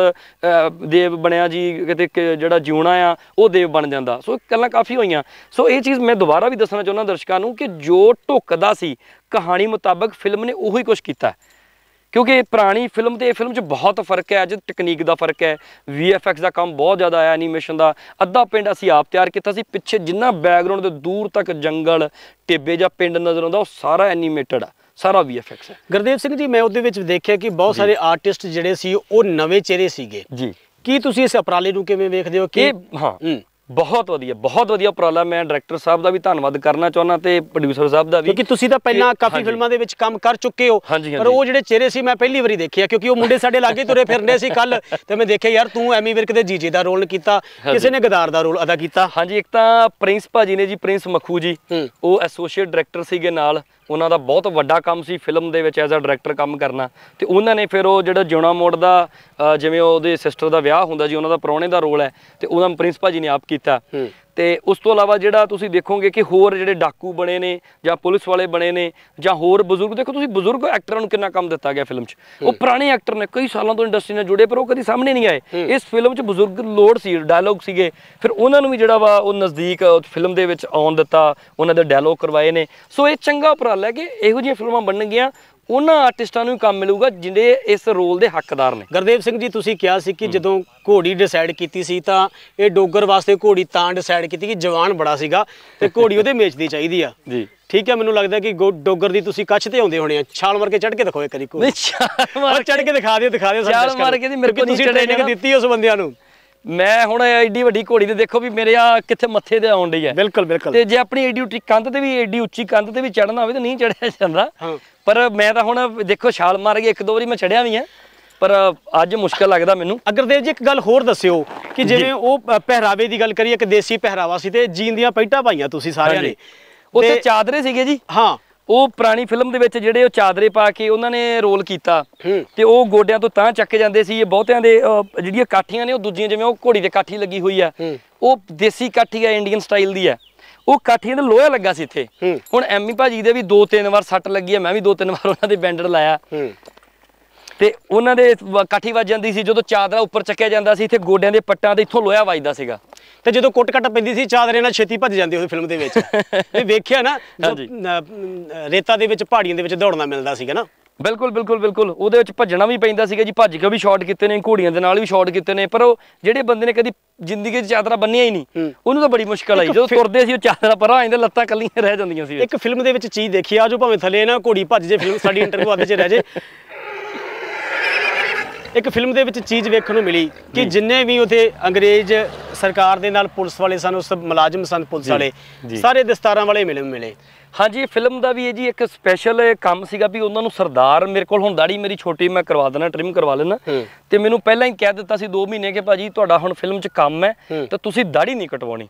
ਦੇਵ ਬਣਿਆ ਜੀ ਕਿਤੇ ਜਿਹੜਾ ਜਿਉਣਾ ਆ ਉਹ ਦੇਵ ਬਣ ਜਾਂਦਾ ਸੋ ਗੱਲਾਂ ਕਾਫੀ ਹੋਈਆਂ ਸੋ ਇਹ ਚੀਜ਼ ਮੈਂ ਦੁਬਾਰਾ ਵੀ ਦੱਸਣਾ ਚਾਹੁੰਦਾ ਦਰਸ਼ਕਾਂ ਨੂੰ ਕਿ ਜੋ ਢੁੱਕਦਾ ਸੀ ਕਹਾਣੀ ਮੁਤਾਬਕ ਫਿਲਮ ਨੇ ਉਹੀ ਕੁਝ ਕੀਤਾ ਕਿਉਂਕਿ ਪੁਰਾਣੀ ਫਿਲਮ ਤੇ ਇਹ ਫਿਲਮ 'ਚ ਬਹੁਤ ਫਰਕ ਹੈ ਅੱਜ ਟੈਕਨੀਕ ਦਾ ਫਰਕ ਹੈ VFX ਦਾ ਕੰਮ ਬਹੁਤ ਜ਼ਿਆਦਾ ਆਇਆ ਐਨੀਮੇਸ਼ਨ ਦਾ ਅੱਧਾ ਪਿੰਡ ਅਸੀਂ ਆਪ ਤਿਆਰ ਕੀਤਾ ਸੀ ਪਿੱਛੇ ਜਿੰਨਾ ਬੈਕਗ੍ਰਾਉਂਡ ਦੇ ਦੂਰ ਤੱਕ ਜੰਗਲ ਟਿੱਬੇ ਜਾਂ ਪਿੰਡ ਨਜ਼ਰ ਆਉਂਦਾ ਉਹ ਸਾਰਾ ਐਨੀਮੇਟਡ ਆ ਸਾਰਾ VFX ਹੈ ਗੁਰਦੇਵ ਸਿੰਘ ਜੀ ਮੈਂ ਉਹਦੇ ਵਿੱਚ ਦੇਖਿਆ ਕਿ ਬਹੁਤ ਸਾਰੇ ਆਰਟਿਸਟ ਜਿਹੜੇ ਸੀ ਉਹ ਨਵੇਂ ਚਿਹਰੇ ਸੀਗੇ ਜੀ ਕੀ ਤੁਸੀਂ ਇਸ ਅਪਰਾਲੇ ਨੂੰ ਕਿਵੇਂ ਵੇਖਦੇ ਹੋ ਕਿ ਹਾਂ ਬਹੁਤ ਵਧੀਆ ਬਹੁਤ ਵਧੀਆ ਉਪਰਾਲਾ ਮੈਂ ਡਾਇਰੈਕਟਰ ਸਾਹਿਬ ਦਾ ਵੀ ਧੰਨਵਾਦ ਕਰਨਾ ਚਾਹੁੰਦਾ ਤੇ ਪ੍ਰੋਡਿਊਸਰ ਸਾਹਿਬ ਦਾ ਵੀ ਕਿਉਂਕਿ ਤੁਸੀਂ ਤਾਂ ਪਹਿਲਾਂ ਕਾਫੀ ਫਿਲਮਾਂ ਦੇ ਵਿੱਚ ਕੰਮ ਕਰ ਚੁੱਕੇ ਹੋ ਪਰ ਉਹ ਜਿਹੜੇ ਚਿਹਰੇ ਸੀ ਮੈਂ ਪਹਿਲੀ ਵਾਰੀ ਦੇਖਿਆ ਕਿਉਂਕਿ ਉਹ ਮੁੰਡੇ ਸਾਡੇ ਲਾਗੇ ਤੁਰੇ ਫਿਰਨੇ ਸੀ ਕੱਲ ਤੇ ਮੈਂ ਦੇਖਿਆ ਯਾਰ ਤੂੰ ਐਮੀ ਵਿਰਕ ਦੇ ਜੀਜੇ ਦਾ ਰੋਲ ਕੀਤਾ ਕਿਸੇ ਨੇ ਗਦਾਰ ਦਾ ਰੋਲ ਅਦਾ ਕੀਤਾ ਹਾਂਜੀ ਇੱਕ ਤਾਂ ਪ੍ਰਿੰਸ ਭਾਜੀ ਨੇ ਜੀ ਪ੍ਰਿੰਸ ਮਖੂ ਜੀ ਉਹ ਐਸੋਸੀਏਟ ਡਾਇਰੈਕਟਰ ਸੀਗੇ ਨਾਲ ਉਹਨਾਂ ਦਾ ਬਹੁਤ ਵੱਡਾ ਕੰਮ ਸੀ ਫਿਲਮ ਦੇ ਵਿੱਚ ਐਜ਼ ਅ ਡਾਇਰੈਕਟਰ ਕੰਮ ਕਰਨਾ ਤੇ ਉਹਨਾਂ ਨੇ ਫਿਰ ਉਹ ਜਿਹੜਾ ਜਿਉਣਾ ਮੋੜ ਦਾ ਜਿਵੇਂ ਉਹਦੇ ਸਿਸਟਰ ਦਾ ਵਿਆਹ ਹੁੰਦਾ ਜੀ ਉਹਨਾਂ ਦਾ ਪਰੌਣੇ ਦਾ ਰੋਲ ਹੈ ਤੇ ਉਹਦਾ ਪ੍ਰਿੰਸ ਭਾਜੀ ਨੇ ਆਪ ਕੀਤਾ ਤੇ ਉਸ ਤੋਂ ਇਲਾਵਾ ਜਿਹੜਾ ਤੁਸੀਂ ਦੇਖੋਗੇ ਕਿ ਹੋਰ ਜਿਹੜੇ ਡਾਕੂ ਬਣੇ ਨੇ ਜਾਂ ਪੁਲਿਸ ਵਾਲੇ ਬਣੇ ਨੇ ਜਾਂ ਹੋਰ ਬਜ਼ੁਰਗ ਦੇਖੋ ਤੁਸੀਂ ਬਜ਼ੁਰਗ ਐਕਟਰਾਂ ਨੂੰ ਕਿੰਨਾ ਕੰਮ ਦਿੱਤਾ ਗਿਆ ਫਿਲਮ 'ਚ ਉਹ ਪੁਰਾਣੇ ਐਕਟਰ ਨੇ ਕਈ ਸਾਲਾਂ ਤੋਂ ਇੰਡਸਟਰੀ ਨਾਲ ਜੁੜੇ ਪਰ ਉਹ ਕਦੀ ਸਾਹਮਣੇ ਨਹੀਂ ਆਏ ਇਸ ਫਿਲਮ 'ਚ ਬਜ਼ੁਰਗ ਲੋੜ ਸੀ ਡਾਇਲੌਗ ਸੀਗੇ ਫਿਰ ਉਹਨਾਂ ਨੂੰ ਵੀ ਜਿਹੜਾ ਵਾ ਉਹ ਨਜ਼ਦੀਕ ਫਿਲਮ ਦੇ ਵਿੱਚ ਆਉਣ ਦਿੱਤਾ ਉਹਨਾਂ ਦੇ ਡਾਇਲੌਗ ਕਰਵਾਏ ਨੇ ਸੋ ਇਹ ਚੰਗਾ ਉਪਰਾਲਾ ਕਿ ਇਹੋ ਜਿਹੀਆਂ ਫਿਲਮਾਂ ਬਣਨਗੀਆਂ ਉਹਨਾਂ ਆਰਟਿਸਟਾਂ ਨੂੰ ਕੰਮ ਮਿਲੂਗਾ ਜਿਹੜੇ ਇਸ ਰੋਲ ਦੇ ਹੱਕਦਾਰ ਨੇ ਗਰਦੇਵ ਸਿੰਘ ਜੀ ਤੁਸੀਂ ਕਿਹਾ ਸੀ ਕਿ ਜਦੋਂ ਘੋੜੀ ਡਿਸਾਈਡ ਕੀਤੀ ਸੀ ਤਾਂ ਇਹ ਡੋਗਰ ਵਾਸਤੇ ਘੋੜੀ ਤਾਂ ਡਿਸਾਈਡ ਤਿਆਰ ਕੀਤੀ ਕਿ ਜਵਾਨ ਬੜਾ ਸੀਗਾ ਤੇ ਘੋੜੀ ਉਹਦੇ ਮੇਚਦੀ ਚਾਹੀਦੀ ਆ ਜੀ ਠੀਕ ਹੈ ਮੈਨੂੰ ਲੱਗਦਾ ਕਿ ਡੋਗਰ ਦੀ ਤੁਸੀਂ ਕੱਛ ਤੇ ਆਉਂਦੇ ਹੋਣੇ ਆ ਛਾਲ ਮਾਰ ਕੇ ਚੜ ਕੇ ਦਿਖਾਓ ਇੱਕ ਵਾਰੀ ਕੋਈ ਛਾਲ ਮਾਰ ਚੜ ਕੇ ਦਿਖਾ ਦਿਓ ਦਿਖਾ ਦਿਓ ਸਾਨੂੰ ਛਾਲ ਮਾਰ ਕੇ ਦੀ ਮੇਰੇ ਕੋਲ ਤੁਸੀਂ ਟ੍ਰੇਨਿੰਗ ਦਿੱਤੀ ਉਸ ਬੰਦਿਆਂ ਨੂੰ ਮੈਂ ਹੁਣ ਐਡੀ ਵੱਡੀ ਘੋੜੀ ਤੇ ਦੇਖੋ ਵੀ ਮੇਰੇ ਆ ਕਿੱਥੇ ਮੱਥੇ ਤੇ ਆਉਣ ਡਈ ਹੈ ਬਿਲਕੁਲ ਬਿਲਕੁਲ ਤੇ ਜੇ ਆਪਣੀ ਐਡੀ ਉੱਚੀ ਕੰਧ ਤੇ ਵੀ ਐਡੀ ਉੱਚੀ ਕੰਧ ਤੇ ਵੀ ਚੜਨਾ ਹੋਵੇ ਤਾਂ ਨਹੀਂ ਚੜਿਆ ਜਾਂਦਾ ਪਰ ਮੈਂ ਤਾਂ ਹੁਣ ਦੇਖੋ ਛਾਲ ਮਾਰ ਕੇ ਇੱਕ ਦੋ ਵਾਰੀ ਮੈਂ ਚੜਿਆ ਵੀ ਆ ਪਰ ਅੱਜ ਮੁਸ਼ਕਲ ਲੱਗਦਾ ਮੈਨੂੰ ਅਗਰਦੇਵ ਜੀ ਇੱਕ ਗੱਲ ਹੋਰ ਦੱਸਿਓ ਕਿ ਜਿਵੇਂ ਉਹ ਪਹਿਰਾਵੇ ਦੀ ਗੱਲ ਕਰੀਏ ਕਿ ਦੇਸੀ ਪਹਿਰਾਵਾ ਸੀ ਤੇ ਜੀਨ ਦੀਆਂ ਪੈਂਟਾਂ ਪਾਈਆਂ ਤੁਸੀਂ ਸਾਰਿਆਂ ਨੇ ਉੱਥੇ ਚਾਦਰੇ ਸੀਗੇ ਜੀ ਹਾਂ ਉਹ ਪੁਰਾਣੀ ਫਿਲਮ ਦੇ ਵਿੱਚ ਜਿਹੜੇ ਉਹ ਚਾਦਰੇ ਪਾ ਕੇ ਉਹਨਾਂ ਨੇ ਰੋਲ ਕੀਤਾ ਤੇ ਉਹ ਗੋਡਿਆਂ ਤੋਂ ਤਾਂ ਚੱਕੇ ਜਾਂਦੇ ਸੀ ਇਹ ਬਹੁਤਿਆਂ ਦੇ ਜਿਹੜੀਆਂ ਕਾਠੀਆਂ ਨੇ ਉਹ ਦੂਜੀਆਂ ਜਿਵੇਂ ਉਹ ਘੋੜੀ ਤੇ ਕਾਠੀ ਲੱਗੀ ਹੋਈ ਆ ਉਹ ਦੇਸੀ ਕਾਠੀ ਆ ਇੰਡੀਅਨ ਸਟਾਈਲ ਦੀ ਆ ਉਹ ਕਾਠੀਆਂ ਦੇ ਲੋਹਾ ਲੱਗਾ ਸੀ ਇੱਥੇ ਹੁਣ ਐਮੀ ਭਾਜੀ ਦੇ ਵੀ ਦੋ ਤਿੰਨ ਵਾਰ ਸੱਟ ਲੱਗੀ ਆ ਮੈਂ ਵੀ ਦੋ ਤਿੰਨ ਵਾਰ ਉਹਨਾਂ ਦੇ ਬੈਂਡਰ ਲਾਇਆ ਤੇ ਉਹਨਾਂ ਦੇ ਕਾਠੀ ਵੱਜ ਜਾਂਦੀ ਸੀ ਜਦੋਂ ਚਾਦਰਾ ਉੱਪਰ ਚੱਕਿਆ ਜਾਂਦਾ ਸੀ ਇੱਥੇ ਗੋਡਿਆਂ ਦੇ ਪੱਟਾਂ ਤੇ ਇੱਥੋਂ ਲੋਹਾ ਵੱਜਦਾ ਸੀਗਾ ਤੇ ਜਦੋਂ ਕੁੱਟ ਕੱਟ ਪੈਂਦੀ ਸੀ ਚਾਦਰੇ ਨਾਲ ਛੇਤੀ ਭੱਜ ਜਾਂਦੀ ਉਹ ਫਿਲਮ ਦੇ ਵਿੱਚ ਇਹ ਵੇਖਿਆ ਨਾ ਰੇਤਾ ਦੇ ਵਿੱਚ ਪਹਾੜੀਆਂ ਦੇ ਵਿੱਚ ਦੌੜਨਾ ਮਿਲਦਾ ਸੀਗਾ ਨਾ ਬਿਲਕੁਲ ਬਿਲਕੁਲ ਬਿਲਕੁਲ ਉਹਦੇ ਵਿੱਚ ਭੱਜਣਾ ਵੀ ਪੈਂਦਾ ਸੀਗਾ ਜੀ ਭੱਜ ਕੇ ਵੀ ਸ਼ਾਟ ਕੀਤੇ ਨੇ ਘੋੜੀਆਂ ਦੇ ਨਾਲ ਵੀ ਸ਼ਾਟ ਕੀਤੇ ਨੇ ਪਰ ਉਹ ਜਿਹੜੇ ਬੰਦੇ ਨੇ ਕਦੀ ਜ਼ਿੰਦਗੀ 'ਚ ਚਾਦਰਾ ਬੰਨਿਆ ਹੀ ਨਹੀਂ ਉਹਨੂੰ ਤਾਂ ਬੜੀ ਮੁਸ਼ਕਲ ਆਈ ਜਦੋਂ ਤੁਰਦੇ ਸੀ ਉਹ ਚਾਦਰਾ ਪਰਾਂ ਆਂਦੇ ਲੱਤਾਂ ਕੱਲੀਆਂ ਰਹਿ ਜਾਂਦੀਆਂ ਸੀ ਇੱਕ ਫਿਲਮ ਦੇ ਵਿੱਚ ਚੀਜ਼ ਦੇਖੀ ਆ ਜੋ ਭਾਵੇਂ ਥੱਲੇ ਨਾ ਘੋੜੀ ਭੱਜ ਜੇ ਫਿਲਮ ਸਾਡੀ ਇੰਟਰਵਿਊ ਆਦੇ 'ਚ ਰਹਿ ਜੇ ਇੱਕ ਫਿਲਮ ਦੇ ਵਿੱਚ ਚੀਜ਼ ਵੇਖਣ ਨੂੰ ਮਿਲੀ ਕਿ ਜਿੰਨੇ ਵੀ ਉਥੇ ਅੰਗਰੇਜ਼ ਸਰਕਾਰ ਦੇ ਨਾਲ ਪੁਲਿਸ ਵਾਲੇ ਸਨ ਉਸ ਮੁਲਾਜ਼ਮ ਸਨ ਪੁਲਿਸ ਵਾਲੇ ਸਾਰੇ ਦਸਤਾਰਾਂ ਵਾਲੇ ਮਿਲੇ ਮਿਲੇ ਹਾਂਜੀ ਫਿਲਮ ਦਾ ਵੀ ਇਹ ਜੀ ਇੱਕ ਸਪੈਸ਼ਲ ਕੰਮ ਸੀਗਾ ਵੀ ਉਹਨਾਂ ਨੂੰ ਸਰਦਾਰ ਮੇਰੇ ਕੋਲ ਹੁਣ ਦਾੜੀ ਮੇਰੀ ਛੋਟੀ ਮੈਂ ਕਰਵਾ ਦੇਣਾ ਟ੍ਰਿਮ ਕਰਵਾ ਲੈਣਾ ਤੇ ਮੈਨੂੰ ਪਹਿਲਾਂ ਹੀ ਕਹਿ ਦਿੱਤਾ ਸੀ 2 ਮਹੀਨੇ ਕਿ ਭਾਜੀ ਤੁਹਾਡਾ ਹੁਣ ਫਿਲਮ 'ਚ ਕੰਮ ਹੈ ਤਾਂ ਤੁਸੀਂ ਦਾੜੀ ਨਹੀਂ ਕਟਵਾਉਣੀ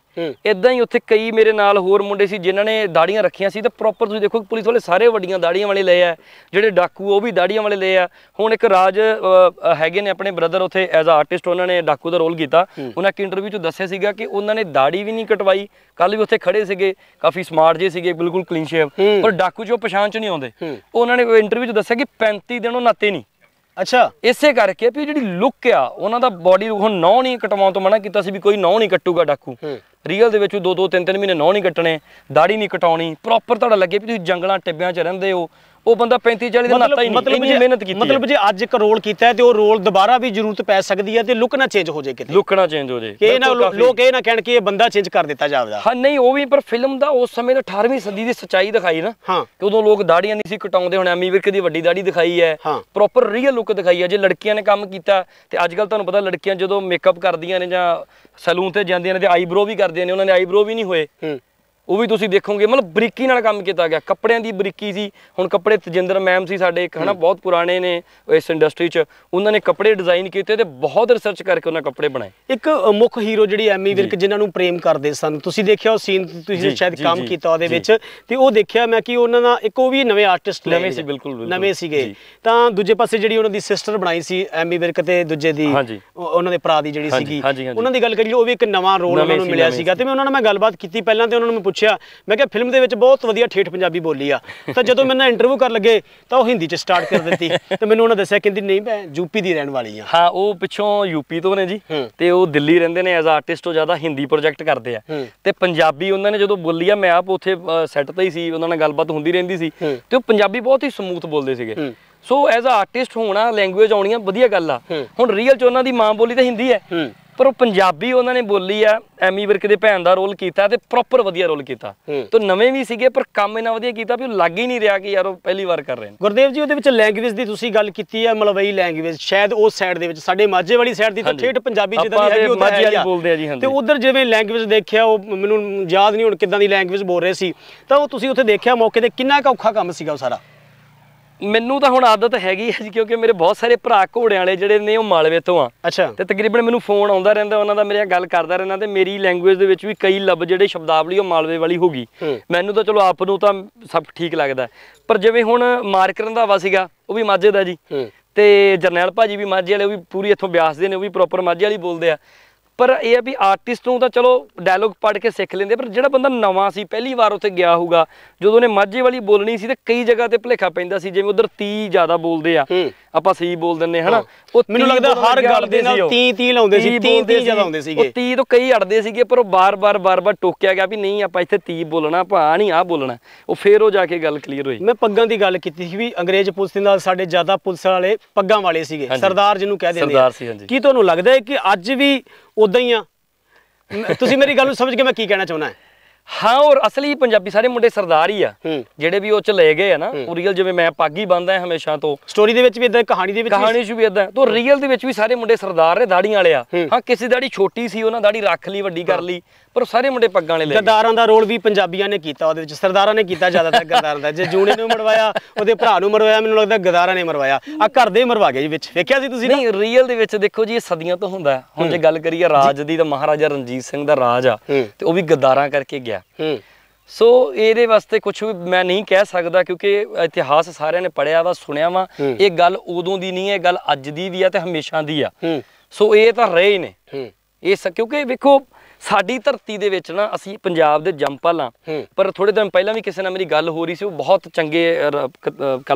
ਇਦਾਂ ਹੀ ਉੱਥੇ ਕਈ ਮੇਰੇ ਨਾਲ ਹੋਰ ਮੁੰਡੇ ਸੀ ਜਿਨ੍ਹਾਂ ਨੇ ਦਾੜੀਆਂ ਰੱਖੀਆਂ ਸੀ ਤਾਂ ਪ੍ਰੋਪਰ ਤੁਸੀਂ ਦੇਖੋ ਪੁਲਿਸ ਵਾਲੇ ਸਾਰੇ ਵੱਡੀਆਂ ਦਾੜੀਆਂ ਵਾਲੇ ਲਏ ਆ ਜਿਹੜੇ ਡਾਕੂ ਉਹ ਵੀ ਦਾੜੀਆਂ ਵਾਲੇ ਲਏ ਆ ਹੁਣ ਇੱਕ ਰਾਜ ਹੈਗੇ ਨੇ ਆਪਣੇ ਬ੍ਰਦਰ ਉੱਥੇ ਐਜ਼ ਆ ਆਰਟਿਸਟ ਉਹਨਾਂ ਨੇ ਡਾਕੂ ਦਾ ਰੋਲ ਕੀਤਾ ਉਹਨਾਂ ਕਿ ਇੰਟਰਵਿਊ 'ਚ ਦੱਸਿਆ ਸੀਗਾ ਕਿ ਉਹਨਾਂ ਨੇ ਦਾੜੀ ਵੀ ਨਹੀਂ ਕਟਵਾਈ ਕੱਲ ਵੀ ਉੱਥੇ ਖੜੇ ਸੀਗੇ ਕਾਫੀ ਸਮਾਰਟ ਜੇ ਸੀਗੇ ਬਿਲਕੁਲ ਕਲੀਨ ਸ਼ੇਵ ਪਰ ਡਾਕੂ ਜੋ ਪਛਾਣ ਚ ਨਹੀਂ ਆਉਂਦੇ ਉਹਨਾਂ ਨੇ ਇੰਟਰਵਿਊ ਚ ਦੱਸਿਆ ਕਿ 35 ਦਿਨ ਉਹ ਨਾਤੇ ਨਹੀਂ ਅੱਛਾ ਇਸੇ ਕਰਕੇ ਵੀ ਜਿਹੜੀ ਲੁੱਕ ਆ ਉਹਨਾਂ ਦਾ ਬਾਡੀ ਹੁਣ ਨੌ ਨਹੀਂ ਕਟਵਾਉਣ ਤੋਂ ਮਨਾ ਕੀਤਾ ਸੀ ਵੀ ਕੋਈ ਨੌ ਨਹੀਂ ਕੱਟੂਗਾ ਡਾਕੂ ਰੀਅਲ ਦੇ ਵਿੱਚ ਦੋ ਦੋ ਤਿੰਨ ਤਿੰਨ ਮਹੀਨੇ ਨੌ ਨਹੀਂ ਕੱਟਣੇ ਦਾੜੀ ਨਹੀਂ ਕਟਾਉਣੀ ਪ੍ਰੋਪਰ ਤੁਹਾਡਾ ਲੱਗੇ ਵੀ ਤੁਸੀਂ ਜੰਗਲਾਂ ਟਿੱਬਿਆਂ 'ਚ ਰਹਿੰਦੇ ਹੋ ਉਹ ਬੰਦਾ 35 40 ਦਿਨ ਨਾਤਾ ਹੀ ਨਹੀਂ ਇੰਨੀ ਮਿਹਨਤ ਕੀਤੀ ਮਤਲਬ ਜੇ ਅੱਜ ਇੱਕ ਰੋਲ ਕੀਤਾ ਤੇ ਉਹ ਰੋਲ ਦੁਬਾਰਾ ਵੀ ਜ਼ਰੂਰਤ ਪੈ ਸਕਦੀ ਹੈ ਤੇ ਲੁੱਕ ਨਾ ਚੇਂਜ ਹੋ ਜੇ ਕਿਤੇ ਲੁੱਕ ਨਾ ਚੇਂਜ ਹੋ ਜੇ ਕਿ ਇਹ ਨਾ ਲੋਕ ਇਹ ਨਾ ਕਹਿਣ ਕਿ ਇਹ ਬੰਦਾ ਚੇਂਜ ਕਰ ਦਿੱਤਾ ਜਾਵਦਾ ਹਾਂ ਨਹੀਂ ਉਹ ਵੀ ਪਰ ਫਿਲਮ ਦਾ ਉਸ ਸਮੇਂ ਦਾ 18ਵੀਂ ਸਦੀ ਦੀ ਸਚਾਈ ਦਿਖਾਈ ਨਾ ਕਿ ਉਦੋਂ ਲੋਕ ਦਾੜੀਆਂ ਨਹੀਂ ਸੀ ਕਟਾਉਂਦੇ ਹੁਣ ਐਮੀ ਵਿਰਕ ਦੀ ਵੱਡੀ ਦਾੜੀ ਦਿਖਾਈ ਹੈ ਪ੍ਰੋਪਰ ਰੀਅਲ ਲੁੱਕ ਦਿਖਾਈ ਹੈ ਜੇ ਲੜਕੀਆਂ ਨੇ ਕੰਮ ਕੀਤਾ ਤੇ ਅੱਜ ਕੱਲ ਤੁਹਾਨੂੰ ਪਤਾ ਲੜਕੀਆਂ ਜਦੋਂ ਮੇਕਅਪ ਕਰਦੀਆਂ ਨੇ ਜਾਂ ਸੈਲੂਨ ਤੇ ਜਾਂਦੀਆਂ ਨੇ ਤੇ ਆਈਬ੍ਰੋ ਵੀ ਕਰਦੀਆਂ ਨੇ ਉਹਨਾਂ ਨੇ ਆਈਬ੍ਰੋ ਵੀ ਨਹੀਂ ਹੋਏ ਉਹ ਵੀ ਤੁਸੀਂ ਦੇਖੋਗੇ ਮਤਲਬ ਬਰੀਕੀ ਨਾਲ ਕੰਮ ਕੀਤਾ ਗਿਆ ਕੱਪੜਿਆਂ ਦੀ ਬਰੀਕੀ ਸੀ ਹੁਣ ਕੱਪੜੇ ਤਜਿੰਦਰ ਮੈਮ ਸੀ ਸਾਡੇ ਇੱਕ ਹਨਾ ਬਹੁਤ ਪੁਰਾਣੇ ਨੇ ਇਸ ਇੰਡਸਟਰੀ 'ਚ ਉਹਨਾਂ ਨੇ ਕੱਪੜੇ ਡਿਜ਼ਾਈਨ ਕੀਤੇ ਤੇ ਬਹੁਤ ਰਿਸਰਚ ਕਰਕੇ ਉਹਨਾਂ ਕੱਪੜੇ ਬਣਾਏ ਇੱਕ ਮੁੱਖ ਹੀਰੋ ਜਿਹੜੀ ਐਮੀ ਵਿਰਕ ਜਿਨ੍ਹਾਂ ਨੂੰ ਪ੍ਰੇਮ ਕਰਦੇ ਸਨ ਤੁਸੀਂ ਦੇਖਿਆ ਉਹ ਸੀਨ ਤੁਸੀਂ ਸ਼ਾਇਦ ਕੰਮ ਕੀਤਾ ਉਹਦੇ ਵਿੱਚ ਤੇ ਉਹ ਦੇਖਿਆ ਮੈਂ ਕਿ ਉਹਨਾਂ ਦਾ ਇੱਕ ਉਹ ਵੀ ਨਵੇਂ ਆਰਟਿਸਟ ਨਵੇਂ ਸੀ ਬਿਲਕੁਲ ਨਵੇਂ ਸੀਗੇ ਤਾਂ ਦੂਜੇ ਪਾਸੇ ਜਿਹੜੀ ਉਹਨਾਂ ਦੀ ਸਿਸਟਰ ਬਣਾਈ ਸੀ ਐਮੀ ਵਿਰਕ ਤੇ ਦੂਜੇ ਦੀ ਉਹਨਾਂ ਦੇ ਭਰਾ ਦੀ ਜਿਹੜੀ ਸੀਗੀ ਉਹਨਾਂ ਦੀ ਗੱਲ ਕਰੀਏ ਉਹ ਵੀ ਇੱਕ ਨਵਾਂ ਰੋਲ ਉਹਨਾਂ ਨੂੰ ਮਿਲਿਆ ਸੀਗਾ ਤੇ ਮੈਂ ਉਹਨਾਂ ਨਾਲ ਮੈਂ ਗੱਲਬਾਤ ਕੀਤੀ ਪਹਿਲਾਂ ਤੇ ਉਹਨਾਂ ਨੂੰ ਮੈਂ ਪੁੱਛਿਆ ਮੈਂ ਕਿਹਾ ਫਿਲਮ ਦੇ ਵਿੱਚ ਬਹੁਤ ਵਧੀਆ ਠੇਠ ਪੰਜਾਬੀ ਬੋਲੀ ਆ ਤਾਂ ਜਦੋਂ ਮੈਂ ਨਾ ਇੰਟਰਵਿਊ ਕਰਨ ਲੱਗੇ ਤਾਂ ਉਹ ਹਿੰਦੀ 'ਚ ਸਟਾਰਟ ਕਰ ਦਿੱਤੀ ਤੇ ਮੈਨੂੰ ਉਹਨਾਂ ਦੱਸਿਆ ਕਹਿੰਦੀ ਨਹੀਂ ਮੈਂ ਯੂਪੀ ਦੀ ਰਹਿਣ ਵਾਲੀ ਆ ਹਾਂ ਉਹ ਪਿੱਛੋਂ ਯੂਪੀ ਤੋਂ ਨੇ ਜੀ ਤੇ ਉਹ ਦਿੱਲੀ ਰਹਿੰਦੇ ਨੇ ਐਜ਼ ਆਰਟਿਸਟ ਉਹ ਜ਼ਿਆਦਾ ਹਿੰਦੀ ਪ੍ਰੋਜੈਕਟ ਕਰਦੇ ਆ ਤੇ ਪੰਜਾਬੀ ਉਹਨਾਂ ਨੇ ਜਦੋਂ ਬੋਲੀ ਆ ਮੈਂ ਆਪ ਉੱਥੇ ਸੈੱਟ ਤੇ ਹੀ ਸੀ ਉਹਨਾਂ ਨਾਲ ਗੱਲਬਾਤ ਹੁੰਦੀ ਰਹਿੰਦੀ ਸੀ ਤੇ ਉਹ ਪੰਜਾਬੀ ਬਹੁਤ ਹੀ ਸਮੂਥ ਬੋਲਦੇ ਸੀਗੇ ਸੋ ਐਜ਼ ਅ ਆਰਟਿਸਟ ਹੋਣਾ ਲੈਂਗੁਏਜ ਆਉਣੀ ਆ ਵਧੀਆ ਗੱਲ ਆ ਹੁਣ ਰੀਅਲ ਚ ਉਹਨਾਂ ਦੀ ਮਾਂ ਬੋਲੀ ਤਾਂ ਹਿੰਦੀ ਹੈ ਪਰ ਉਹ ਪੰਜਾਬੀ ਉਹਨਾਂ ਨੇ ਬੋਲੀ ਆ ਐਮੀ ਵਰਕ ਦੇ ਭੈਣ ਦਾ ਰੋਲ ਕੀਤਾ ਤੇ ਪ੍ਰੋਪਰ ਵਧੀਆ ਰੋਲ ਕੀਤਾ ਤੋਂ ਨਵੇਂ ਵੀ ਸੀਗੇ ਪਰ ਕੰਮ ਇਹਨਾਂ ਵਧੀਆ ਕੀਤਾ ਵੀ ਉਹ ਲੱਗ ਹੀ ਨਹੀਂ ਰਿਹਾ ਕਿ ਯਾਰ ਉਹ ਪਹਿਲੀ ਵਾਰ ਕਰ ਰਹੇ ਨੇ ਗੁਰਦੇਵ ਜੀ ਉਹਦੇ ਵਿੱਚ ਲੈਂਗੁਏਜ ਦੀ ਤੁਸੀਂ ਗੱਲ ਕੀਤੀ ਆ ਮਲਵਈ ਲੈਂਗੁਏਜ ਸ਼ਾਇਦ ਉਸ ਸਾਈਡ ਦੇ ਵਿੱਚ ਸਾਡੇ ਮਾਝੇ ਵਾਲੀ ਸਾਈਡ ਦੀ ਤਾਂ ਠੇਠ ਪੰਜਾਬੀ ਜਿੱਦਾਂ ਨਹੀਂ ਹੈਗੀ ਉਹ ਮਾਝੇ ਵਾਲੀ ਬੋਲਦੇ ਆ ਜੀ ਹਾਂ ਤੇ ਉਧਰ ਜਿਵੇਂ ਲੈਂਗੁਏਜ ਦੇਖਿਆ ਉਹ ਮੈਨੂੰ ਯਾਦ ਨਹੀਂ ਹੁਣ ਕਿੱਦਾਂ ਦੀ ਲੈਂਗੁਏਜ ਬੋਲ ਰਹੇ ਸੀ ਤਾਂ ਉਹ ਤੁਸੀਂ ਉੱਥੇ ਦੇਖਿਆ ਮੌਕੇ ਤੇ ਕਿੰਨਾ ਕੌਖਾ ਕੰਮ ਸੀਗਾ ਉਹ ਸਾਰਾ ਮੈਨੂੰ ਤਾਂ ਹੁਣ ਆਦਤ ਹੈਗੀ ਹੈ ਜੀ ਕਿਉਂਕਿ ਮੇਰੇ ਬਹੁਤ ਸਾਰੇ ਭਰਾ ਘੋੜਿਆਂ ਵਾਲੇ ਜਿਹੜੇ ਨੇ ਉਹ ਮਾਲਵੇ ਤੋਂ ਆ ਅੱਛਾ ਤੇ ਤਕਰੀਬਨ ਮੈਨੂੰ ਫੋਨ ਆਉਂਦਾ ਰਹਿੰਦਾ ਉਹਨਾਂ ਦਾ ਮੇਰੇ ਨਾਲ ਗੱਲ ਕਰਦਾ ਰਹਿੰਦਾ ਤੇ ਮੇਰੀ ਲੈਂਗੁਏਜ ਦੇ ਵਿੱਚ ਵੀ ਕਈ ਲਬ ਜਿਹੜੇ ਸ਼ਬਦਾਵਲੀ ਉਹ ਮਾਲਵੇ ਵਾਲੀ ਹੋ ਗਈ ਮੈਨੂੰ ਤਾਂ ਚਲੋ ਆਪ ਨੂੰ ਤਾਂ ਸਭ ਠੀਕ ਲੱਗਦਾ ਪਰ ਜਿਵੇਂ ਹੁਣ ਮਾਰਕਰਨ ਦਾ ਸੀਗਾ ਉਹ ਵੀ ਮਾਝੇ ਦਾ ਜੀ ਤੇ ਜਰਨੈਲ ਭਾਜੀ ਵੀ ਮਾਝੇ ਵਾਲੇ ਉਹ ਵੀ ਪੂਰੀ ਇੱਥੋਂ ਬਿਆਸ ਦੇ ਨੇ ਉਹ ਵੀ ਪ੍ਰੋਪਰ ਮਾਝੇ ਵਾਲੀ ਬੋਲਦੇ ਆ ਪਰ ਇਹ ਆ ਵੀ ਆਰਟਿਸਟ ਨੂੰ ਤਾਂ ਚਲੋ ਡਾਇਲੌਗ ਪੜ ਕੇ ਸਿੱਖ ਲੈਂਦੇ ਪਰ ਜਿਹੜਾ ਬੰਦਾ ਨਵਾਂ ਸੀ ਪਹਿਲੀ ਵਾਰ ਉੱਥੇ ਗਿਆ ਹੋਊਗਾ ਜਦੋਂ ਉਹਨੇ ਮਾਝੇ ਵਾਲੀ ਬੋਲਣੀ ਸੀ ਤੇ ਕਈ ਜਗ੍ਹਾ ਤੇ ਭੁਲੇਖਾ ਪੈਂਦਾ ਸੀ ਜਿਵੇਂ ਉਧਰ ਤੀ ਜ਼ਿਆਦਾ ਬੋਲਦੇ ਆ ਆਪਾਂ ਸਹੀ ਬੋਲ ਦਿੰਨੇ ਹਨਾ ਉਹ ਮੈਨੂੰ ਲੱਗਦਾ ਹਰ ਗੱਲ ਦੇ ਨਾਲ 30 30 ਲਾਉਂਦੇ ਸੀ 30 30 ਜਿਆਦਾ ਆਉਂਦੇ ਸੀਗੇ ਉਹ 30 ਤੋਂ ਕਈ ਅੜਦੇ ਸੀਗੇ ਪਰ ਉਹ ਬਾਰ-ਬਾਰ ਬਾਰ-ਬਾਰ ਟੋਕਿਆ ਗਿਆ ਵੀ ਨਹੀਂ ਆਪਾਂ ਇੱਥੇ 30 ਬੋਲਣਾ ਆਪਾਂ ਆ ਨਹੀਂ ਆ ਬੋਲਣਾ ਉਹ ਫੇਰ ਉਹ ਜਾ ਕੇ ਗੱਲ ਕਲੀਅਰ ਹੋਈ ਮੈਂ ਪੱਗਾਂ ਦੀ ਗੱਲ ਕੀਤੀ ਸੀ ਵੀ ਅੰਗਰੇਜ਼ ਪੁਲਿਸ ਦੇ ਨਾਲ ਸਾਡੇ ਜ਼ਿਆਦਾ ਪੁਲਿਸ ਵਾਲੇ ਪੱਗਾਂ ਵਾਲੇ ਸੀਗੇ ਸਰਦਾਰ ਜਿਹਨੂੰ ਕਹਿ ਦਿੰਦੇ ਸਰਦਾਰ ਸੀ ਹਾਂਜੀ ਕੀ ਤੁਹਾਨੂੰ ਲੱਗਦਾ ਹੈ ਕਿ ਅੱਜ ਵੀ ਉਦਾਂ ਹੀ ਆ ਤੁਸੀਂ ਮੇਰੀ ਗੱਲ ਨੂੰ ਸਮਝ ਕੇ ਮੈਂ ਕੀ ਕਹਿਣਾ ਚਾਹੁੰਦਾ ਹਾਂ ਹਾਂ ਔਰ ਅਸਲੀ ਪੰਜਾਬੀ ਸਾਰੇ ਮੁੰਡੇ ਸਰਦਾਰ ਹੀ ਆ ਜਿਹੜੇ ਵੀ ਉਹ ਚ ਲੈ ਗਏ ਆ ਨਾ ਉਹ ਰੀਅਲ ਜਿਵੇਂ ਮੈਂ ਪਾਗੀ ਬੰਦਾ ਹਮੇਸ਼ਾ ਤੋਂ ਸਟੋਰੀ ਦੇ ਵਿੱਚ ਵੀ ਇਦਾਂ ਕਹਾਣੀ ਦੇ ਵਿੱਚ ਕਹਾਣੀ 'ਚ ਵੀ ਇਦਾਂ ਤੋਂ ਰੀਅਲ ਦੇ ਵਿੱਚ ਵੀ ਸਾਰੇ ਮੁੰਡੇ ਸਰਦਾਰ ਨੇ ਦਾੜੀਆਂ ਵਾਲੇ ਆ ਹਾਂ ਕਿਸੇ ਦਾੜੀ ਛੋਟੀ ਸੀ ਉਹਨਾਂ ਦਾੜੀ ਰੱਖ ਲਈ ਵੱਡੀ ਕਰ ਲਈ ਪਰ ਸਾਰੇ ਮੁੰਡੇ ਪੱਗਾਂ ਵਾਲੇ ਲੈ ਗਦਾਰਾਂ ਦਾ ਰੋਲ ਵੀ ਪੰਜਾਬੀਆਂ ਨੇ ਕੀਤਾ ਉਹਦੇ ਵਿੱਚ ਸਰਦਾਰਾਂ ਨੇ ਕੀਤਾ ਜ਼ਿਆਦਾਤਰ ਗਦਾਰਾਂ ਦਾ ਜੇ ਜੂਨੇ ਨੂੰ ਮਰਵਾਇਆ ਉਹਦੇ ਭਰਾ ਨੂੰ ਮਰਵਾਇਆ ਮੈਨੂੰ ਲੱਗਦਾ ਗਦਾਰਾਂ ਨੇ ਮਰਵਾਇਆ ਆ ਘਰ ਦੇ ਮਰਵਾ ਗਏ ਜੀ ਵਿੱਚ ਵੇਖਿਆ ਸੀ ਤੁਸੀਂ ਨਾ ਨਹੀਂ ਰੀਅਲ ਦੇ ਵਿੱਚ ਦੇਖੋ ਜੀ ਇਹ ਸਦੀਆਂ ਤੋਂ ਹੁੰਦਾ ਹੁਣ ਜੇ ਗੱਲ ਕਰੀਏ ਰਾਜ ਦੀ ਤਾਂ ਮਹਾਰਾਜਾ ਰਣਜੀਤ ਸਿੰਘ ਦਾ ਰਾਜ ਆ ਤੇ ਉਹ ਵੀ ਗਦਾਰਾਂ ਕਰਕੇ ਗਿਆ ਆ ਸੋ ਇਹਦੇ ਵਾਸਤੇ ਕੁਝ ਵੀ ਮੈਂ ਨਹੀਂ ਕਹਿ ਸਕਦਾ ਕਿਉਂਕਿ ਇਤਿਹਾਸ ਸਾਰਿਆਂ ਨੇ ਪੜਿਆ ਵਾ ਸੁਣਿਆ ਵਾ ਇਹ ਗੱਲ ਉਦੋਂ ਦੀ ਨਹੀਂ ਹੈ ਗੱਲ ਅੱਜ ਦੀ ਵੀ ਆ ਤੇ ਹਮੇਸ਼ਾ ਦੀ ਆ ਸੋ ਇਹ ਤਾਂ ਰਹੇ ਨੇ ਇਹ ਕਿਉਂਕਿ ਵੇਖੋ ਸਾਡੀ ਧਰਤੀ ਦੇ ਵਿੱਚ ਨਾ ਅਸੀਂ ਪੰਜਾਬ ਦੇ ਜੰਪਲ ਆ ਪਰ ਥੋੜੇ ਦਿਨ ਪਹਿਲਾਂ ਵੀ ਕਿਸੇ ਨਾਲ ਮੇਰੀ ਗੱਲ ਹੋ ਰਹੀ ਸੀ ਉਹ ਬਹੁਤ ਚੰਗੇ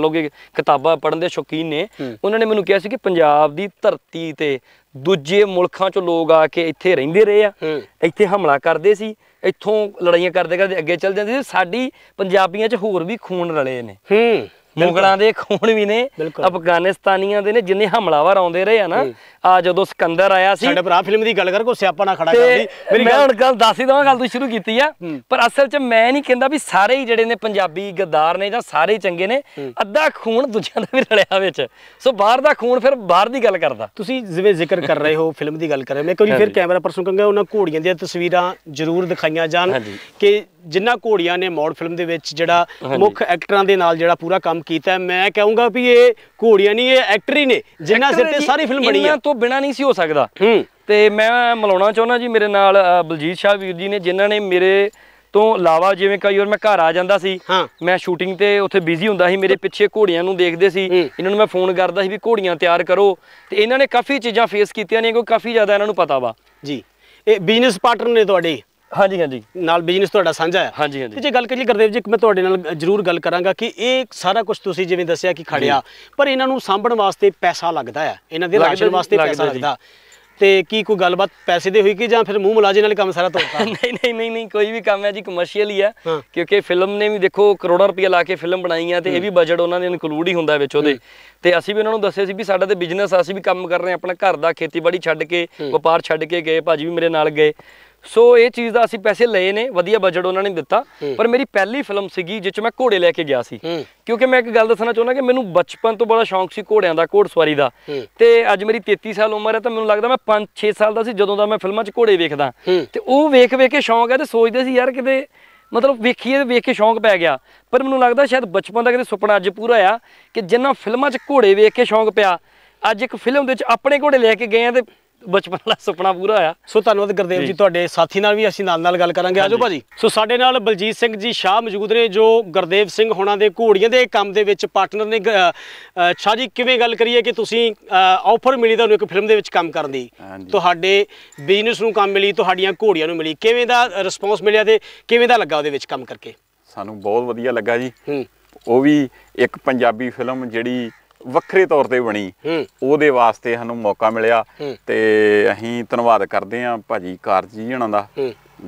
ਲੋਗੇ ਕਿਤਾਬਾਂ ਪੜਨ ਦੇ ਸ਼ੌਕੀਨ ਨੇ ਉਹਨਾਂ ਨੇ ਮੈਨੂੰ ਕਿਹਾ ਸੀ ਕਿ ਪੰਜਾਬ ਦੀ ਧਰਤੀ ਤੇ ਦੂਜੇ ਮੁਲਕਾਂ ਚੋਂ ਲੋਕ ਆ ਕੇ ਇੱਥੇ ਰਹਿੰਦੇ ਰਹੇ ਆ ਇੱਥੇ ਹਮਲਾ ਕਰਦੇ ਸੀ ਇੱਥੋਂ ਲੜਾਈਆਂ ਕਰਦੇ ਕਰਦੇ ਅੱਗੇ ਚੱਲ ਜਾਂਦੇ ਸੀ ਸਾਡੀ ਪੰਜਾਬੀਆਂ 'ਚ ਹੋਰ ਵੀ ਖੂਨ ਰਲੇ ਨੇ ਹੂੰ ਮੁਗਲਾਂ ਦੇ ਖੂਨ ਵੀ ਨੇ ਅਫਗਾਨਿਸਤਾਨੀਆਂ ਦੇ ਨੇ ਜਿੰਨੇ ਹਮਲਾਵਰ ਆਉਂਦੇ ਰਹੇ ਆ ਨਾ ਆ ਜਦੋਂ ਸਿਕੰਦਰ ਆਇਆ ਸੀ ਸਾਡੇ ਭਰਾ ਫਿਲਮ ਦੀ ਗੱਲ ਕਰ ਕੋ ਸਿਆਪਾ ਨਾ ਖੜਾ ਕਰਦੀ ਮੈਂ ਹੁਣ ਗੱਲ ਦੱਸ ਹੀ ਦਵਾਂ ਗੱਲ ਤੂੰ ਸ਼ੁਰੂ ਕੀਤੀ ਆ ਪਰ ਅਸਲ 'ਚ ਮੈਂ ਨਹੀਂ ਕਹਿੰਦਾ ਵੀ ਸਾਰੇ ਹੀ ਜਿਹੜੇ ਨੇ ਪੰਜਾਬੀ ਗੱਦਾਰ ਨੇ ਜਾਂ ਸਾਰੇ ਚੰਗੇ ਨੇ ਅੱਧਾ ਖੂਨ ਦੂਜਿਆਂ ਦਾ ਵੀ ਰਲਿਆ ਵਿੱਚ ਸੋ ਬਾਹਰ ਦਾ ਖੂਨ ਫਿਰ ਬਾਹਰ ਦੀ ਗੱਲ ਕਰਦਾ ਤੁਸੀਂ ਜਿਵੇਂ ਜ਼ਿਕਰ ਕਰ ਰਹੇ ਹੋ ਫਿਲਮ ਦੀ ਗੱਲ ਕਰ ਰਹੇ ਮੈਂ ਕੋਈ ਫਿਰ ਕੈਮਰਾ ਪਰਸਨ ਕਹਿੰਗਾ ਉਹਨਾਂ ਘੋੜੀਆਂ ਦੀਆਂ ਤਸਵੀਰਾਂ ਜ਼ਰੂਰ ਦਿਖਾਈਆਂ ਜਾਣ ਕਿ ਜਿੰਨਾ ਘੋੜੀਆਂ ਨੇ ਮੌੜ ਫਿਲਮ ਦੇ ਵਿੱਚ ਜਿਹੜਾ ਮੁੱਖ ਐਕਟਰਾਂ ਦੇ ਨਾਲ ਜਿਹੜਾ ਪੂਰਾ ਕੰਮ ਕੀਤਾ ਮੈਂ ਕਹੂੰਗਾ ਵੀ ਇਹ ਘੋੜੀਆਂ ਨਹੀਂ ਇਹ ਐਕਟਰ ਹੀ ਨੇ ਜਿੰਨਾ ਸਿਰ ਤੇ ਸਾਰੀ ਫਿਲਮ ਬਣੀ ਹੈ ਇਹਨਾਂ ਤੋਂ ਬਿਨਾ ਨਹੀਂ ਸੀ ਹੋ ਸਕਦਾ ਤੇ ਮੈਂ ਮਿਲਾਉਣਾ ਚਾਹੁੰਦਾ ਜੀ ਮੇਰੇ ਨਾਲ ਬਲਜੀਤ ਸ਼ਾਹ ਵੀਰ ਜੀ ਨੇ ਜਿਨ੍ਹਾਂ ਨੇ ਮੇਰੇ ਤੋਂ ਇਲਾਵਾ ਜਿਵੇਂ ਕਈ ਵਾਰ ਮੈਂ ਘਰ ਆ ਜਾਂਦਾ ਸੀ ਮੈਂ ਸ਼ੂਟਿੰਗ ਤੇ ਉੱਥੇ ਬਿਜ਼ੀ ਹੁੰਦਾ ਸੀ ਮੇਰੇ ਪਿੱਛੇ ਘੋੜੀਆਂ ਨੂੰ ਦੇਖਦੇ ਸੀ ਇਹਨਾਂ ਨੂੰ ਮੈਂ ਫੋਨ ਕਰਦਾ ਸੀ ਵੀ ਘੋੜੀਆਂ ਤਿਆਰ ਕਰੋ ਤੇ ਇਹਨਾਂ ਨੇ ਕਾਫੀ ਚੀਜ਼ਾਂ ਫੇਸ ਕੀਤੀਆਂ ਨੇ ਕਿਉਂਕਿ ਕਾਫੀ ਜ਼ਿਆਦਾ ਇਹਨਾਂ ਨੂੰ ਪਤਾ ਵਾ ਜੀ ਇਹ ਬਿਜ਼ਨਸ ਪਾਰਟਨਰ ਨੇ ਤੁਹਾਡੇ ਹਾਂਜੀ ਹਾਂਜੀ ਨਾਲ ਬਿਜ਼ਨਸ ਤੁਹਾਡਾ ਸਾਂਝਾ ਹੈ ਹਾਂਜੀ ਹਾਂਜੀ ਤੇ ਜੇ ਗੱਲ ਕਰੀਏ ਗੁਰਦੇਵ ਜੀ ਮੈਂ ਤੁਹਾਡੇ ਨਾਲ ਜ਼ਰੂਰ ਗੱਲ ਕਰਾਂਗਾ ਕਿ ਇਹ ਸਾਰਾ ਕੁਝ ਤੁਸੀਂ ਜਿਵੇਂ ਦੱਸਿਆ ਕਿ ਖੜਿਆ ਪਰ ਇਹਨਾਂ ਨੂੰ ਸਾਂਭਣ ਵਾਸਤੇ ਪੈਸਾ ਲੱਗਦਾ ਹੈ ਇਹਨਾਂ ਦੇ ਰਾਸ਼ਨ ਵਾਸਤੇ ਪੈਸਾ ਲੱਗਦਾ ਤੇ ਕੀ ਕੋਈ ਗੱਲਬਾਤ ਪੈਸੇ ਦੇ ਹੋਈ ਕਿ ਜਾਂ ਫਿਰ ਮੂੰਹ ਮਲਾਜੇ ਨਾਲ ਕੰਮ ਸਾਰਾ ਤੋੜਤਾ ਨਹੀਂ ਨਹੀਂ ਨਹੀਂ ਨਹੀਂ ਕੋਈ ਵੀ ਕੰਮ ਹੈ ਜੀ ਕਮਰਸ਼ੀਅਲ ਹੀ ਹੈ ਕਿਉਂਕਿ ਫਿਲਮ ਨੇ ਵੀ ਦੇਖੋ ਕਰੋੜਾਂ ਰੁਪਏ ਲਾ ਕੇ ਫਿਲਮ ਬਣਾਈ ਤੇ ਇਹ ਵੀ ਬਜਟ ਉਹਨਾਂ ਦੇ ਇਨਕਲੂਡ ਹੀ ਹੁੰਦਾ ਵਿੱਚ ਉਹਦੇ ਤੇ ਅਸੀਂ ਵੀ ਉਹਨਾਂ ਨੂੰ ਦੱਸਿਆ ਸੀ ਵੀ ਸਾਡਾ ਤੇ ਬਿਜ਼ਨਸ ਆ ਅਸੀਂ ਵੀ ਕੰਮ ਕਰ ਰਹੇ ਆਪਣਾ ਘਰ ਦਾ ਖੇਤੀਬਾੜੀ ਛੱਡ ਕੇ ਵਪਾਰ ਛੱਡ ਕੇ ਗਏ ਭਾਜੀ ਵੀ ਮੇਰੇ ਨਾਲ ਗਏ ਸੋ ਇਹ ਚੀਜ਼ ਦਾ ਅਸੀਂ ਪੈਸੇ ਲਏ ਨੇ ਵਧੀਆ ਬਜਟ ਉਹਨਾਂ ਨੇ ਦਿੱਤਾ ਪਰ ਮੇਰੀ ਪਹਿਲੀ ਫਿਲਮ ਸੀਗੀ ਜਿੱਚ ਮੈਂ ਘੋੜੇ ਲੈ ਕੇ ਗਿਆ ਸੀ ਕਿਉਂਕਿ ਮੈਂ ਇੱਕ ਗੱਲ ਦੱਸਣਾ ਚਾਹੁੰਦਾ ਕਿ ਮੈਨੂੰ ਬਚਪਨ ਤੋਂ ਬੜਾ ਸ਼ੌਂਕ ਸੀ ਘੋੜਿਆਂ ਦਾ ਘੋੜਸਵਾਰੀ ਦਾ ਤੇ ਅੱਜ ਮੇਰੀ 33 ਸਾਲ ਉਮਰ ਹੈ ਤਾਂ ਮੈਨੂੰ ਲੱਗਦਾ ਮੈਂ 5-6 ਸਾਲ ਦਾ ਸੀ ਜਦੋਂ ਦਾ ਮੈਂ ਫਿਲਮਾਂ 'ਚ ਘੋੜੇ ਵੇਖਦਾ ਤੇ ਉਹ ਵੇਖ-ਵੇਖ ਕੇ ਸ਼ੌਂਕ ਹੈ ਤੇ ਸੋਚਦੇ ਸੀ ਯਾਰ ਕਿਤੇ ਮਤਲਬ ਵੇਖੀਏ ਤੇ ਵੇਖ ਕੇ ਸ਼ੌਂਕ ਪੈ ਗਿਆ ਪਰ ਮੈਨੂੰ ਲੱਗਦਾ ਸ਼ਾਇਦ ਬਚਪਨ ਦਾ ਕਿਤੇ ਸੁਪਨਾ ਅੱਜ ਪੂਰਾ ਆ ਕਿ ਜਿੰਨਾ ਫਿਲਮਾਂ 'ਚ ਘੋੜੇ ਵੇਖ ਕੇ ਸ਼ੌਂਕ ਪਿਆ ਅੱਜ ਇੱਕ ਫਿਲਮ ਦੇ ਵਿੱਚ ਆਪਣੇ ਘੋੜੇ ਲੈ ਕੇ ਗਏ ਆ ਤੇ ਬਚਪਨ ਦਾ ਸੁਪਨਾ ਪੂਰਾ ਹੋਇਆ ਸੋ ਧੰਨਵਾਦ ਗੁਰਦੇਵ ਜੀ ਤੁਹਾਡੇ ਸਾਥੀ ਨਾਲ ਵੀ ਅਸੀਂ ਨਾਲ-ਨਾਲ ਗੱਲ ਕਰਾਂਗੇ ਆਜੋ ਭਾਜੀ ਸੋ ਸਾਡੇ ਨਾਲ ਬਲਜੀਤ ਸਿੰਘ ਜੀ ਸ਼ਾਹ ਮੌਜੂਦ ਨੇ ਜੋ ਗੁਰਦੇਵ ਸਿੰਘ ਹੋਣਾ ਦੇ ਘੋੜੀਆਂ ਦੇ ਕੰਮ ਦੇ ਵਿੱਚ ਪਾਰਟਨਰ ਨੇ ਅੱਛਾ ਜੀ ਕਿਵੇਂ ਗੱਲ ਕਰੀਏ ਕਿ ਤੁਸੀਂ ਆਫਰ ਮਿਲੀ ਤੁਹਾਨੂੰ ਇੱਕ ਫਿਲਮ ਦੇ ਵਿੱਚ ਕੰਮ ਕਰਨ ਦੀ ਤੁਹਾਡੇ ਬਿਜ਼ਨਸ ਨੂੰ ਕੰਮ ਮਿਲੀ ਤੁਹਾਡੀਆਂ ਘੋੜੀਆਂ ਨੂੰ ਮਿਲੀ ਕਿਵੇਂ ਦਾ ਰਿਸਪੌਂਸ ਮਿਲਿਆ ਤੇ ਕਿਵੇਂ ਦਾ ਲੱਗਾ ਉਹਦੇ ਵਿੱਚ ਕੰਮ ਕਰਕੇ ਸਾਨੂੰ ਬਹੁਤ ਵਧੀਆ ਲੱਗਾ ਜੀ ਉਹ ਵੀ ਇੱਕ ਪੰਜਾਬੀ ਫਿਲਮ ਜਿਹੜੀ ਵੱਖਰੇ ਤੌਰ ਤੇ ਬਣੀ ਉਹਦੇ ਵਾਸਤੇ ਸਾਨੂੰ ਮੌਕਾ ਮਿਲਿਆ ਤੇ ਅਸੀਂ ਧੰਨਵਾਦ ਕਰਦੇ ਆਂ ਭਾਜੀ ਕਾਰਜੀ ਜਣਾ ਦਾ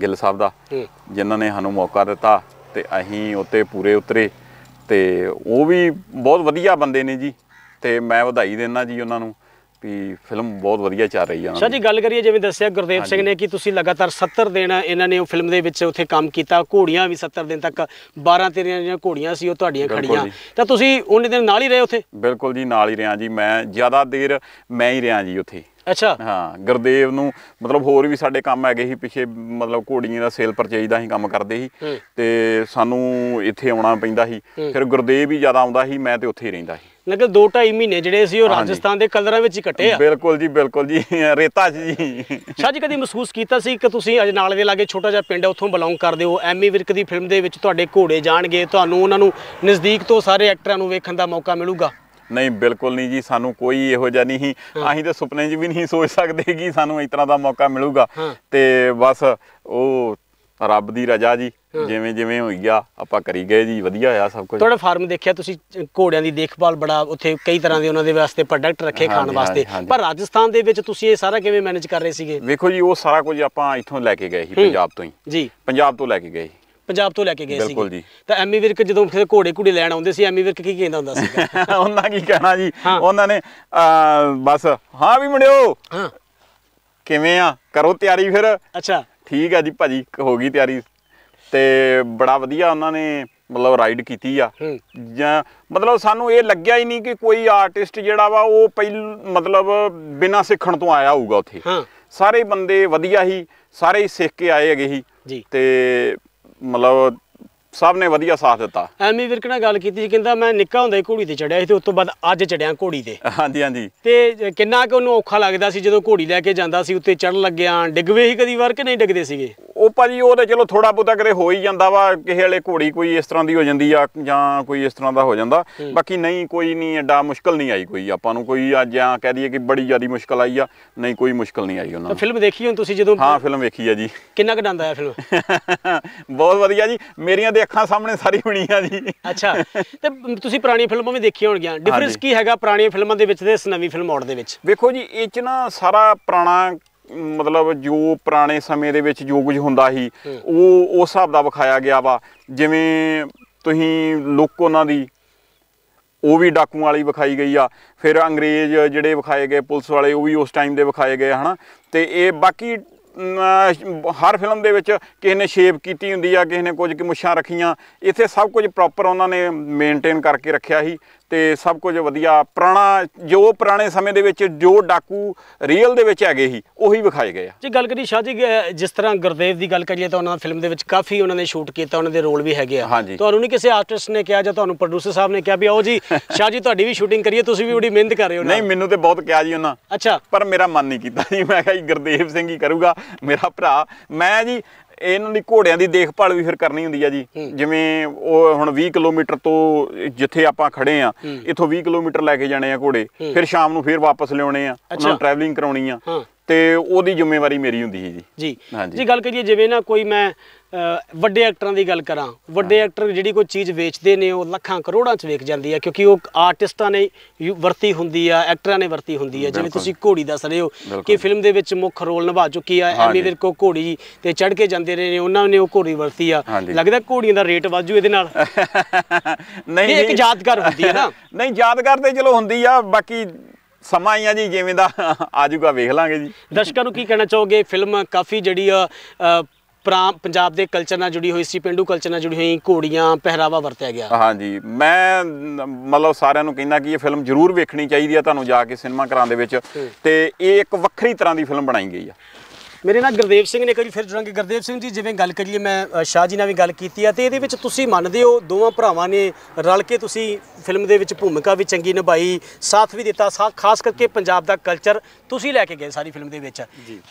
ਗਿੱਲ ਸਾਹਿਬ ਦਾ ਜਿਨ੍ਹਾਂ ਨੇ ਸਾਨੂੰ ਮੌਕਾ ਦਿੱਤਾ ਤੇ ਅਸੀਂ ਉੱਤੇ ਪੂਰੇ ਉਤਰੇ ਤੇ ਉਹ ਵੀ ਬਹੁਤ ਵਧੀਆ ਬੰਦੇ ਨੇ ਜੀ ਤੇ ਮੈਂ ਵਧਾਈ ਦਿੰਦਾ ਜੀ ਉਹਨਾਂ ਨੂੰ ਵੀ ਫਿਲਮ ਬਹੁਤ ਵਧੀਆ ਚੱਲ ਰਹੀ ਆ ਸਰ ਜੀ ਗੱਲ ਕਰੀਏ ਜਿਵੇਂ ਦੱਸਿਆ ਗੁਰਦੇਵ ਸਿੰਘ ਨੇ ਕਿ ਤੁਸੀਂ ਲਗਾਤਾਰ 70 ਦਿਨ ਇਹਨਾਂ ਨੇ ਉਹ ਫਿਲਮ ਦੇ ਵਿੱਚ ਉੱਥੇ ਕੰਮ ਕੀਤਾ ਘੋੜੀਆਂ ਵੀ 70 ਦਿਨ ਤੱਕ 12 ਤੇਰੀਆਂ ਜਿਹੜੀਆਂ ਘੋੜੀਆਂ ਸੀ ਉਹ ਤੁਹਾਡੀਆਂ ਖੜੀਆਂ ਤਾਂ ਤੁਸੀਂ ਉਹਨੇ ਦਿਨ ਨਾਲ ਹੀ ਰਹੇ ਉੱਥੇ ਬਿਲਕੁਲ ਜੀ ਨਾਲ ਹੀ ਰਿਆਂ ਜੀ ਮੈਂ ਜ਼ਿਆਦਾ ਦੇਰ ਮੈਂ ਹੀ ਰਿਆਂ ਜੀ ਉੱਥੇ ਅੱਛਾ ਹਾਂ ਗੁਰਦੇਵ ਨੂੰ ਮਤਲਬ ਹੋਰ ਵੀ ਸਾਡੇ ਕੰਮ ਹੈਗੇ ਸੀ ਪਿੱਛੇ ਮਤਲਬ ਘੋੜੀਆਂ ਦਾ ਸੇਲ ਪਰਚੇਜ ਦਾ ਹੀ ਕੰਮ ਕਰਦੇ ਸੀ ਤੇ ਸਾਨੂੰ ਇੱਥੇ ਆਉਣਾ ਪੈਂਦਾ ਸੀ ਫਿਰ ਗੁਰਦੇਵ ਹੀ ਜ਼ਿਆਦਾ ਆਉਂਦਾ ਸੀ ਮੈਂ ਤੇ ਉੱਥੇ ਹੀ ਰਹਿੰਦਾ ਸੀ ਲਗਭਗ 2.5 ਮਹੀਨੇ ਜਿਹੜੇ ਸੀ ਉਹ ਰਾਜਸਥਾਨ ਦੇ ਕਲਰਾਂ ਵਿੱਚ ਹੀ ਕੱਟੇ ਆ ਬਿਲਕੁਲ ਜੀ ਬਿਲਕੁਲ ਜੀ ਰੇਤਾ ਜੀ ਸ਼ਾਹ ਜੀ ਕਦੀ ਮਹਿਸੂਸ ਕੀਤਾ ਸੀ ਕਿ ਤੁਸੀਂ ਅਜਨਾਲ ਦੇ ਲਾਗੇ ਛੋਟਾ ਜਿਹਾ ਪਿੰਡ ਉੱਥੋਂ ਬਿਲੋਂਗ ਕਰਦੇ ਹੋ ਐਮੀ ਵਿਰਕ ਦੀ ਫਿਲਮ ਦੇ ਵਿੱਚ ਤੁਹਾਡੇ ਘੋੜੇ ਜਾਣਗੇ ਤੁਹਾਨੂੰ ਉਹਨਾਂ ਨੂੰ ਨਜ਼ਦੀਕ ਤੋਂ ਸਾਰੇ ਐਕਟਰਾਂ ਨੂੰ ਵੇਖਣ ਦਾ ਮੌਕਾ ਮਿਲੂਗਾ ਨਹੀਂ ਬਿਲਕੁਲ ਨਹੀਂ ਜੀ ਸਾਨੂੰ ਕੋਈ ਇਹੋ ਜਿਹਾ ਨਹੀਂ ਅਸੀਂ ਤਾਂ ਸੁਪਨੇ 'ਚ ਵੀ ਨਹੀਂ ਸੋਚ ਸਕਦੇ ਕਿ ਸਾਨੂੰ ਇਸ ਤਰ੍ਹਾਂ ਦਾ ਮੌਕਾ ਮਿਲੂਗਾ ਤੇ ਬਸ ਉਹ ਰੱਬ ਦੀ ਰਜਾ ਜੀ ਜਿਵੇਂ ਜਿਵੇਂ ਹੋਈ ਗਿਆ ਆਪਾਂ ਕਰੀ ਗਏ ਜੀ ਵਧੀਆ ਹੋਇਆ ਸਭ ਕੁਝ ਤੁਹਾਡਾ ਫਾਰਮ ਦੇਖਿਆ ਤੁਸੀਂ ਘੋੜਿਆਂ ਦੀ ਦੇਖਭਾਲ ਬੜਾ ਉੱਥੇ ਕਈ ਤਰ੍ਹਾਂ ਦੇ ਉਹਨਾਂ ਦੇ ਵਾਸਤੇ ਪ੍ਰੋਡਕਟ ਰੱਖੇ ਖਾਣ ਵਾਸਤੇ ਪਰ ਰਾਜਸਥਾਨ ਦੇ ਵਿੱਚ ਤੁਸੀਂ ਇਹ ਸਾਰਾ ਕਿਵੇਂ ਮੈਨੇਜ ਕਰ ਰਹੇ ਸੀਗੇ ਵੇਖੋ ਜੀ ਉਹ ਸਾਰਾ ਕੁਝ ਆਪਾਂ ਇੱਥੋਂ ਲੈ ਕੇ ਗਏ ਸੀ ਪੰਜਾਬ ਤੋਂ ਹੀ ਜੀ ਪੰਜਾਬ ਤੋਂ ਲੈ ਕੇ ਗਏ ਪੰਜਾਬ ਤੋਂ ਲੈ ਕੇ ਗਏ ਸੀ ਬਿਲਕੁਲ ਜੀ ਤਾਂ ਐਮੀ ਵਿਰਕ ਜਦੋਂ ਕਿਸੇ ਘੋੜੇ ਘੂੜੇ ਲੈਣ ਆਉਂਦੇ ਸੀ ਐਮੀ ਵਿਰਕ ਕੀ ਕਹਿੰਦਾ ਹੁੰਦਾ ਸੀ ਉਹਨਾਂ ਕੀ ਕਹਿਣਾ ਜੀ ਉਹਨਾਂ ਨੇ ਬਸ ਹਾਂ ਵੀ ਮੁੰਡਿਓ ਕਿਵੇਂ ਆ ਕਰੋ ਤਿਆਰੀ ਫਿਰ ਅੱਛਾ ਠੀਕ ਆ ਜੀ ਭਾਜੀ ਹੋ ਗਈ ਤਿਆਰੀ ਤੇ ਬੜਾ ਵਧੀਆ ਉਹਨਾਂ ਨੇ ਮਤਲਬ ਰਾਈਡ ਕੀਤੀ ਆ ਜਾਂ ਮਤਲਬ ਸਾਨੂੰ ਇਹ ਲੱਗਿਆ ਹੀ ਨਹੀਂ ਕਿ ਕੋਈ ਆਰਟਿਸਟ ਜਿਹੜਾ ਵਾ ਉਹ ਪਹਿਲ ਮਤਲਬ ਬਿਨਾ ਸਿੱਖਣ ਤੋਂ ਆਇਆ ਹੋਊਗਾ ਉੱਥੇ ਸਾਰੇ ਬੰਦੇ ਵਧੀਆ ਹੀ ਸਾਰੇ ਸਿੱਖ ਕੇ ਆਏ ਹੈਗੇ ਹੀ ਤੇ ਮਤਲਬ ਸਭ ਨੇ ਵਧੀਆ ਸਾਥ ਦਿੱਤਾ ਐਮੀ ਵਿਰਕ ਨਾਲ ਗੱਲ ਕੀਤੀ ਕਹਿੰਦਾ ਮੈਂ ਨਿੱਕਾ ਹੁੰਦਾ ਹੀ ਘੋੜੀ ਤੇ ਚੜਿਆ ਸੀ ਤੇ ਉਸ ਤੋਂ ਬਾਅਦ ਅੱਜ ਚੜਿਆ ਘੋੜੀ ਤੇ ਹਾਂਜੀ ਹਾਂਜੀ ਤੇ ਕਿੰਨਾ ਕਿ ਉਹਨੂੰ ਔਖਾ ਲੱਗਦਾ ਸੀ ਜਦੋਂ ਘੋੜੀ ਲੈ ਕੇ ਜਾਂਦਾ ਸੀ ਉੱਤੇ ਚੜਨ ਲੱਗਿਆ ਡਿੱਗਵੇ ਹੀ ਕਦੀ ਵਾਰ ਕਿ ਨਹੀਂ ਡਿੱਗਦੇ ਸੀਗੇ ਉਹ ਭਾਜੀ ਉਹ ਤਾਂ ਚਲੋ ਥੋੜਾ ਬੋਤਾ ਕਰੇ ਹੋ ਹੀ ਜਾਂਦਾ ਵਾ ਕਿਸੇ ਵਾਲੇ ਘੋੜੀ ਕੋਈ ਇਸ ਤਰ੍ਹਾਂ ਦੀ ਹੋ ਜਾਂਦੀ ਆ ਜਾਂ ਕੋਈ ਇਸ ਤਰ੍ਹਾਂ ਦਾ ਹੋ ਜਾਂਦਾ ਬਾਕੀ ਨਹੀਂ ਕੋਈ ਨਹੀਂ ਐਡਾ ਮੁਸ਼ਕਲ ਨਹੀਂ ਆਈ ਕੋਈ ਆਪਾਂ ਨੂੰ ਕੋਈ ਅੱਜ ਆ ਕਹਿ ਦਈਏ ਕਿ ਬੜੀ ਜ਼ਿਆਦੀ ਮੁਸ਼ਕਲ ਆਈ ਆ ਨਹੀਂ ਕੋਈ ਮੁਸ਼ਕਲ ਨਹੀਂ ਆਈ ਉਹਨਾਂ ਨੂੰ ਫਿਲਮ ਦੇਖੀ ਹੋ ਤੁਸੀਂ ਜਦੋਂ ਹਾਂ ਫਿਲਮ ਵੇਖੀ ਆ ਜੀ ਕਿੰਨਾ ਕੁ ਡੰਦਾ ਆ ਫਿਲਮ ਬਹੁਤ ਵਧੀਆ ਜੀ ਮੇਰੀਆਂ ਦੇ ਅੱਖਾਂ ਸਾਹਮਣੇ ਸਾਰੀ ਬਣੀ ਆ ਜੀ ਅੱਛਾ ਤੇ ਤੁਸੀਂ ਪੁਰਾਣੀਆਂ ਫਿਲਮਾਂ ਵੀ ਦੇਖੀਆਂ ਹੋਣਗੀਆਂ ਡਿਫਰੈਂਸ ਕੀ ਹੈਗਾ ਪੁਰਾਣੀਆਂ ਫਿਲਮਾਂ ਦੇ ਵਿੱਚ ਤੇ ਇਸ ਨਵੀਂ ਫਿਲਮ ਆਉਣ ਦੇ ਵਿੱਚ ਵੇਖੋ ਜੀ ਇਹ ਚ ਨਾ ਸਾਰਾ ਪੁਰਾਣਾ ਮਤਲਬ ਜੋ ਪੁਰਾਣੇ ਸਮੇਂ ਦੇ ਵਿੱਚ ਜੋ ਕੁਝ ਹੁੰਦਾ ਸੀ ਉਹ ਉਸ ਹਿਸਾਬ ਦਾ ਵਿਖਾਇਆ ਗਿਆ ਵਾ ਜਿਵੇਂ ਤੁਸੀਂ ਲੁੱਕ ਉਹਨਾਂ ਦੀ ਉਹ ਵੀ ਡਾਕੂਆਂ ਵਾਲੀ ਵਿਖਾਈ ਗਈ ਆ ਫਿਰ ਅੰਗਰੇਜ਼ ਜਿਹੜੇ ਵਿਖਾਏ ਗਏ ਪੁਲਿਸ ਵਾਲੇ ਉਹ ਵੀ ਉਸ ਟਾਈਮ ਦੇ ਵਿਖਾਏ ਗਏ ਹਨਾ ਤੇ ਇਹ ਬਾਕੀ ਹਰ ਫਿਲਮ ਦੇ ਵਿੱਚ ਕਿਸੇ ਨੇ ਸ਼ੇਪ ਕੀਤੀ ਹੁੰਦੀ ਆ ਕਿਸੇ ਨੇ ਕੁਝ ਕਿ ਮੁੱਛਾਂ ਰੱਖੀਆਂ ਇੱਥੇ ਸਭ ਕੁਝ ਪ੍ਰੋਪਰ ਉਹਨਾਂ ਨੇ ਮੇਨਟੇਨ ਕਰਕੇ ਰੱਖਿਆ ਸੀ ਤੇ ਸਭ ਕੁਝ ਵਧੀਆ ਪੁਰਾਣਾ ਜੋ ਪੁਰਾਣੇ ਸਮੇਂ ਦੇ ਵਿੱਚ ਜੋ ਡਾਕੂ ਰੀਅਲ ਦੇ ਵਿੱਚ ਹੈਗੇ ਸੀ ਉਹੀ ਵਿਖਾਏ ਗਏ ਆ ਜੀ ਗੱਲ ਕਰੀ ਸ਼ਾਹ ਜੀ ਜਿਸ ਤਰ੍ਹਾਂ ਗੁਰਦੇਵ ਦੀ ਗੱਲ ਕਰੀਏ ਤਾਂ ਉਹਨਾਂ ਫਿਲਮ ਦੇ ਵਿੱਚ ਕਾਫੀ ਉਹਨਾਂ ਨੇ ਸ਼ੂਟ ਕੀਤਾ ਉਹਨਾਂ ਦੇ ਰੋਲ ਵੀ ਹੈਗੇ ਆ ਤੁਹਾਨੂੰ ਨਹੀਂ ਕਿਸੇ ਆਰਟਿਸਟ ਨੇ ਕਿਹਾ ਜਾਂ ਤੁਹਾਨੂੰ ਪ੍ਰੋਡਿਊਸਰ ਸਾਹਿਬ ਨੇ ਕਿਹਾ ਵੀ ਆਓ ਜੀ ਸ਼ਾਹ ਜੀ ਤੁਹਾਡੀ ਵੀ ਸ਼ੂਟਿੰਗ ਕਰੀਏ ਤੁਸੀਂ ਵੀ ਬੜੀ ਮਿਹਨਤ ਕਰ ਰਹੇ ਹੋ ਨਹੀਂ ਮੈਨੂੰ ਤੇ ਬਹੁਤ ਕਿਹਾ ਜੀ ਉਹਨਾਂ ਅੱਛਾ ਪਰ ਮੇਰਾ ਮਨ ਨਹੀਂ ਕੀਤਾ ਜੀ ਮੈਂ ਕਿਹਾ ਜੀ ਗੁਰਦੇਵ ਸਿੰਘ ਹੀ ਕਰੂਗਾ ਮੇਰਾ ਭਰਾ ਮੈਂ ਜੀ ਇਹਨਾਂ ਦੀ ਘੋੜਿਆਂ ਦੀ ਦੇਖਭਾਲ ਵੀ ਫਿਰ ਕਰਨੀ ਹੁੰਦੀ ਆ ਜੀ ਜਿਵੇਂ ਉਹ ਹੁਣ 20 ਕਿਲੋਮੀਟਰ ਤੋਂ ਜਿੱਥੇ ਆਪਾਂ ਖੜੇ ਆ ਇੱਥੋਂ 20 ਕਿਲੋਮੀਟਰ ਲੈ ਕੇ ਜਾਣੇ ਆ ਘੋੜੇ ਫਿਰ ਸ਼ਾਮ ਨੂੰ ਫਿਰ ਵਾਪਸ ਲਿਆਉਣੇ ਆ ਉਹਨਾਂ ਨੂੰ ਟਰੈਵਲਿੰਗ ਕਰਾਉਣੀ ਆ ਤੇ ਉਹਦੀ ਜ਼ਿੰਮੇਵਾਰੀ ਮੇਰੀ ਹੁੰਦੀ ਸੀ ਜੀ ਜੀ ਜੀ ਗੱਲ ਕਰੀਏ ਜਿਵੇਂ ਨਾ ਕੋਈ ਮੈਂ ਵੱਡੇ ਐਕਟਰਾਂ ਦੀ ਗੱਲ ਕਰਾਂ ਵੱਡੇ ਐਕਟਰ ਜਿਹੜੀ ਕੋਈ ਚੀਜ਼ ਵੇਚਦੇ ਨੇ ਉਹ ਲੱਖਾਂ ਕਰੋੜਾਂ 'ਚ ਵੇਚ ਜਾਂਦੀ ਹੈ ਕਿਉਂਕਿ ਉਹ ਆਰਟਿਸਟਾਂ ਨੇ ਵਰਤੀ ਹੁੰਦੀ ਆ ਐਕਟਰਾਂ ਨੇ ਵਰਤੀ ਹੁੰਦੀ ਆ ਜਿਵੇਂ ਤੁਸੀਂ ਘੋੜੀ ਦੱਸ ਰਹੇ ਹੋ ਕਿ ਫਿਲਮ ਦੇ ਵਿੱਚ ਮੁੱਖ ਰੋਲ ਨਿਭਾ ਚੁੱਕੀ ਆ ਐਮੀ ਵਿਰ ਕੋ ਘੋੜੀ ਤੇ ਚੜ ਕੇ ਜਾਂਦੇ ਰਹੇ ਨੇ ਉਹਨਾਂ ਨੇ ਉਹ ਘੋੜੀ ਵਰਤੀ ਆ ਲੱਗਦਾ ਘੋੜੀਆਂ ਦਾ ਰੇਟ ਵਾਜੂ ਇਹਦੇ ਨਾਲ ਨਹੀਂ ਇੱਕ ਯਾਦਗਾਰ ਹੁੰਦੀ ਆ ਨਾ ਨਹੀਂ ਯਾਦਗਾਰ ਤੇ ਚਲੋ ਹੁੰਦੀ ਆ ਬਾਕੀ ਸਮਾਂ ਹੀ ਆ ਜੀ ਜਿਵੇਂ ਦਾ ਆਜੂਗਾ ਵੇਖ ਲਾਂਗੇ ਜੀ ਦਰਸ਼ਕਾਂ ਨੂੰ ਕੀ ਕਹਿਣਾ ਚਾਹੋਗੇ ਫਿਲਮ ਕਾਫੀ ਜਿਹੜੀ ਆ ਪੰਜਾਬ ਦੇ ਕਲਚਰ ਨਾਲ ਜੁੜੀ ਹੋਈ ਸੀ ਪਿੰਡੂ ਕਲਚਰ ਨਾਲ ਜੁੜੀ ਹੋਈ ਘੋੜੀਆਂ ਪਹਿਰਾਵਾ ਵਰਤਿਆ ਗਿਆ ਹਾਂਜੀ ਮੈਂ ਮਤਲਬ ਸਾਰਿਆਂ ਨੂੰ ਕਹਿੰਦਾ ਕਿ ਇਹ ਫਿਲਮ ਜ਼ਰੂਰ ਵੇਖਣੀ ਚਾਹੀਦੀ ਆ ਤੁਹਾਨੂੰ ਜਾ ਕੇ ਸਿਨੇਮਾ ਘਰਾਂ ਦੇ ਵਿੱਚ ਤੇ ਇਹ ਇੱਕ ਵੱਖਰੀ ਤਰ੍ਹਾਂ ਦੀ ਫਿਲਮ ਬਣਾਈ ਗਈ ਆ ਮੇਰੇ ਨਾਲ ਗੁਰਦੇਵ ਸਿੰਘ ਨੇ ਕਰੀ ਫਿਰ ਜੁੜਾਂਗੇ ਗੁਰਦੇਵ ਸਿੰਘ ਜੀ ਜਿਵੇਂ ਗੱਲ ਕਰੀਏ ਮੈਂ ਸ਼ਾਹ ਜੀ ਨਾਲ ਵੀ ਗੱਲ ਕੀਤੀ ਆ ਤੇ ਇਹਦੇ ਵਿੱਚ ਤੁਸੀਂ ਮੰਨਦੇ ਹੋ ਦੋਵਾਂ ਭਰਾਵਾਂ ਨੇ ਰਲ ਕੇ ਤੁਸੀਂ ਫਿਲਮ ਦੇ ਵਿੱਚ ਭੂਮਿਕਾ ਵੀ ਚੰਗੀ ਨਿਭਾਈ ਸਾਥ ਵੀ ਦਿੱਤਾ ਖਾਸ ਕਰਕੇ ਪੰਜਾਬ ਦਾ ਕਲਚਰ ਤੁਸੀਂ ਲੈ ਕੇ ਗਏ ਸਾਰੀ ਫਿਲਮ ਦੇ ਵਿੱਚ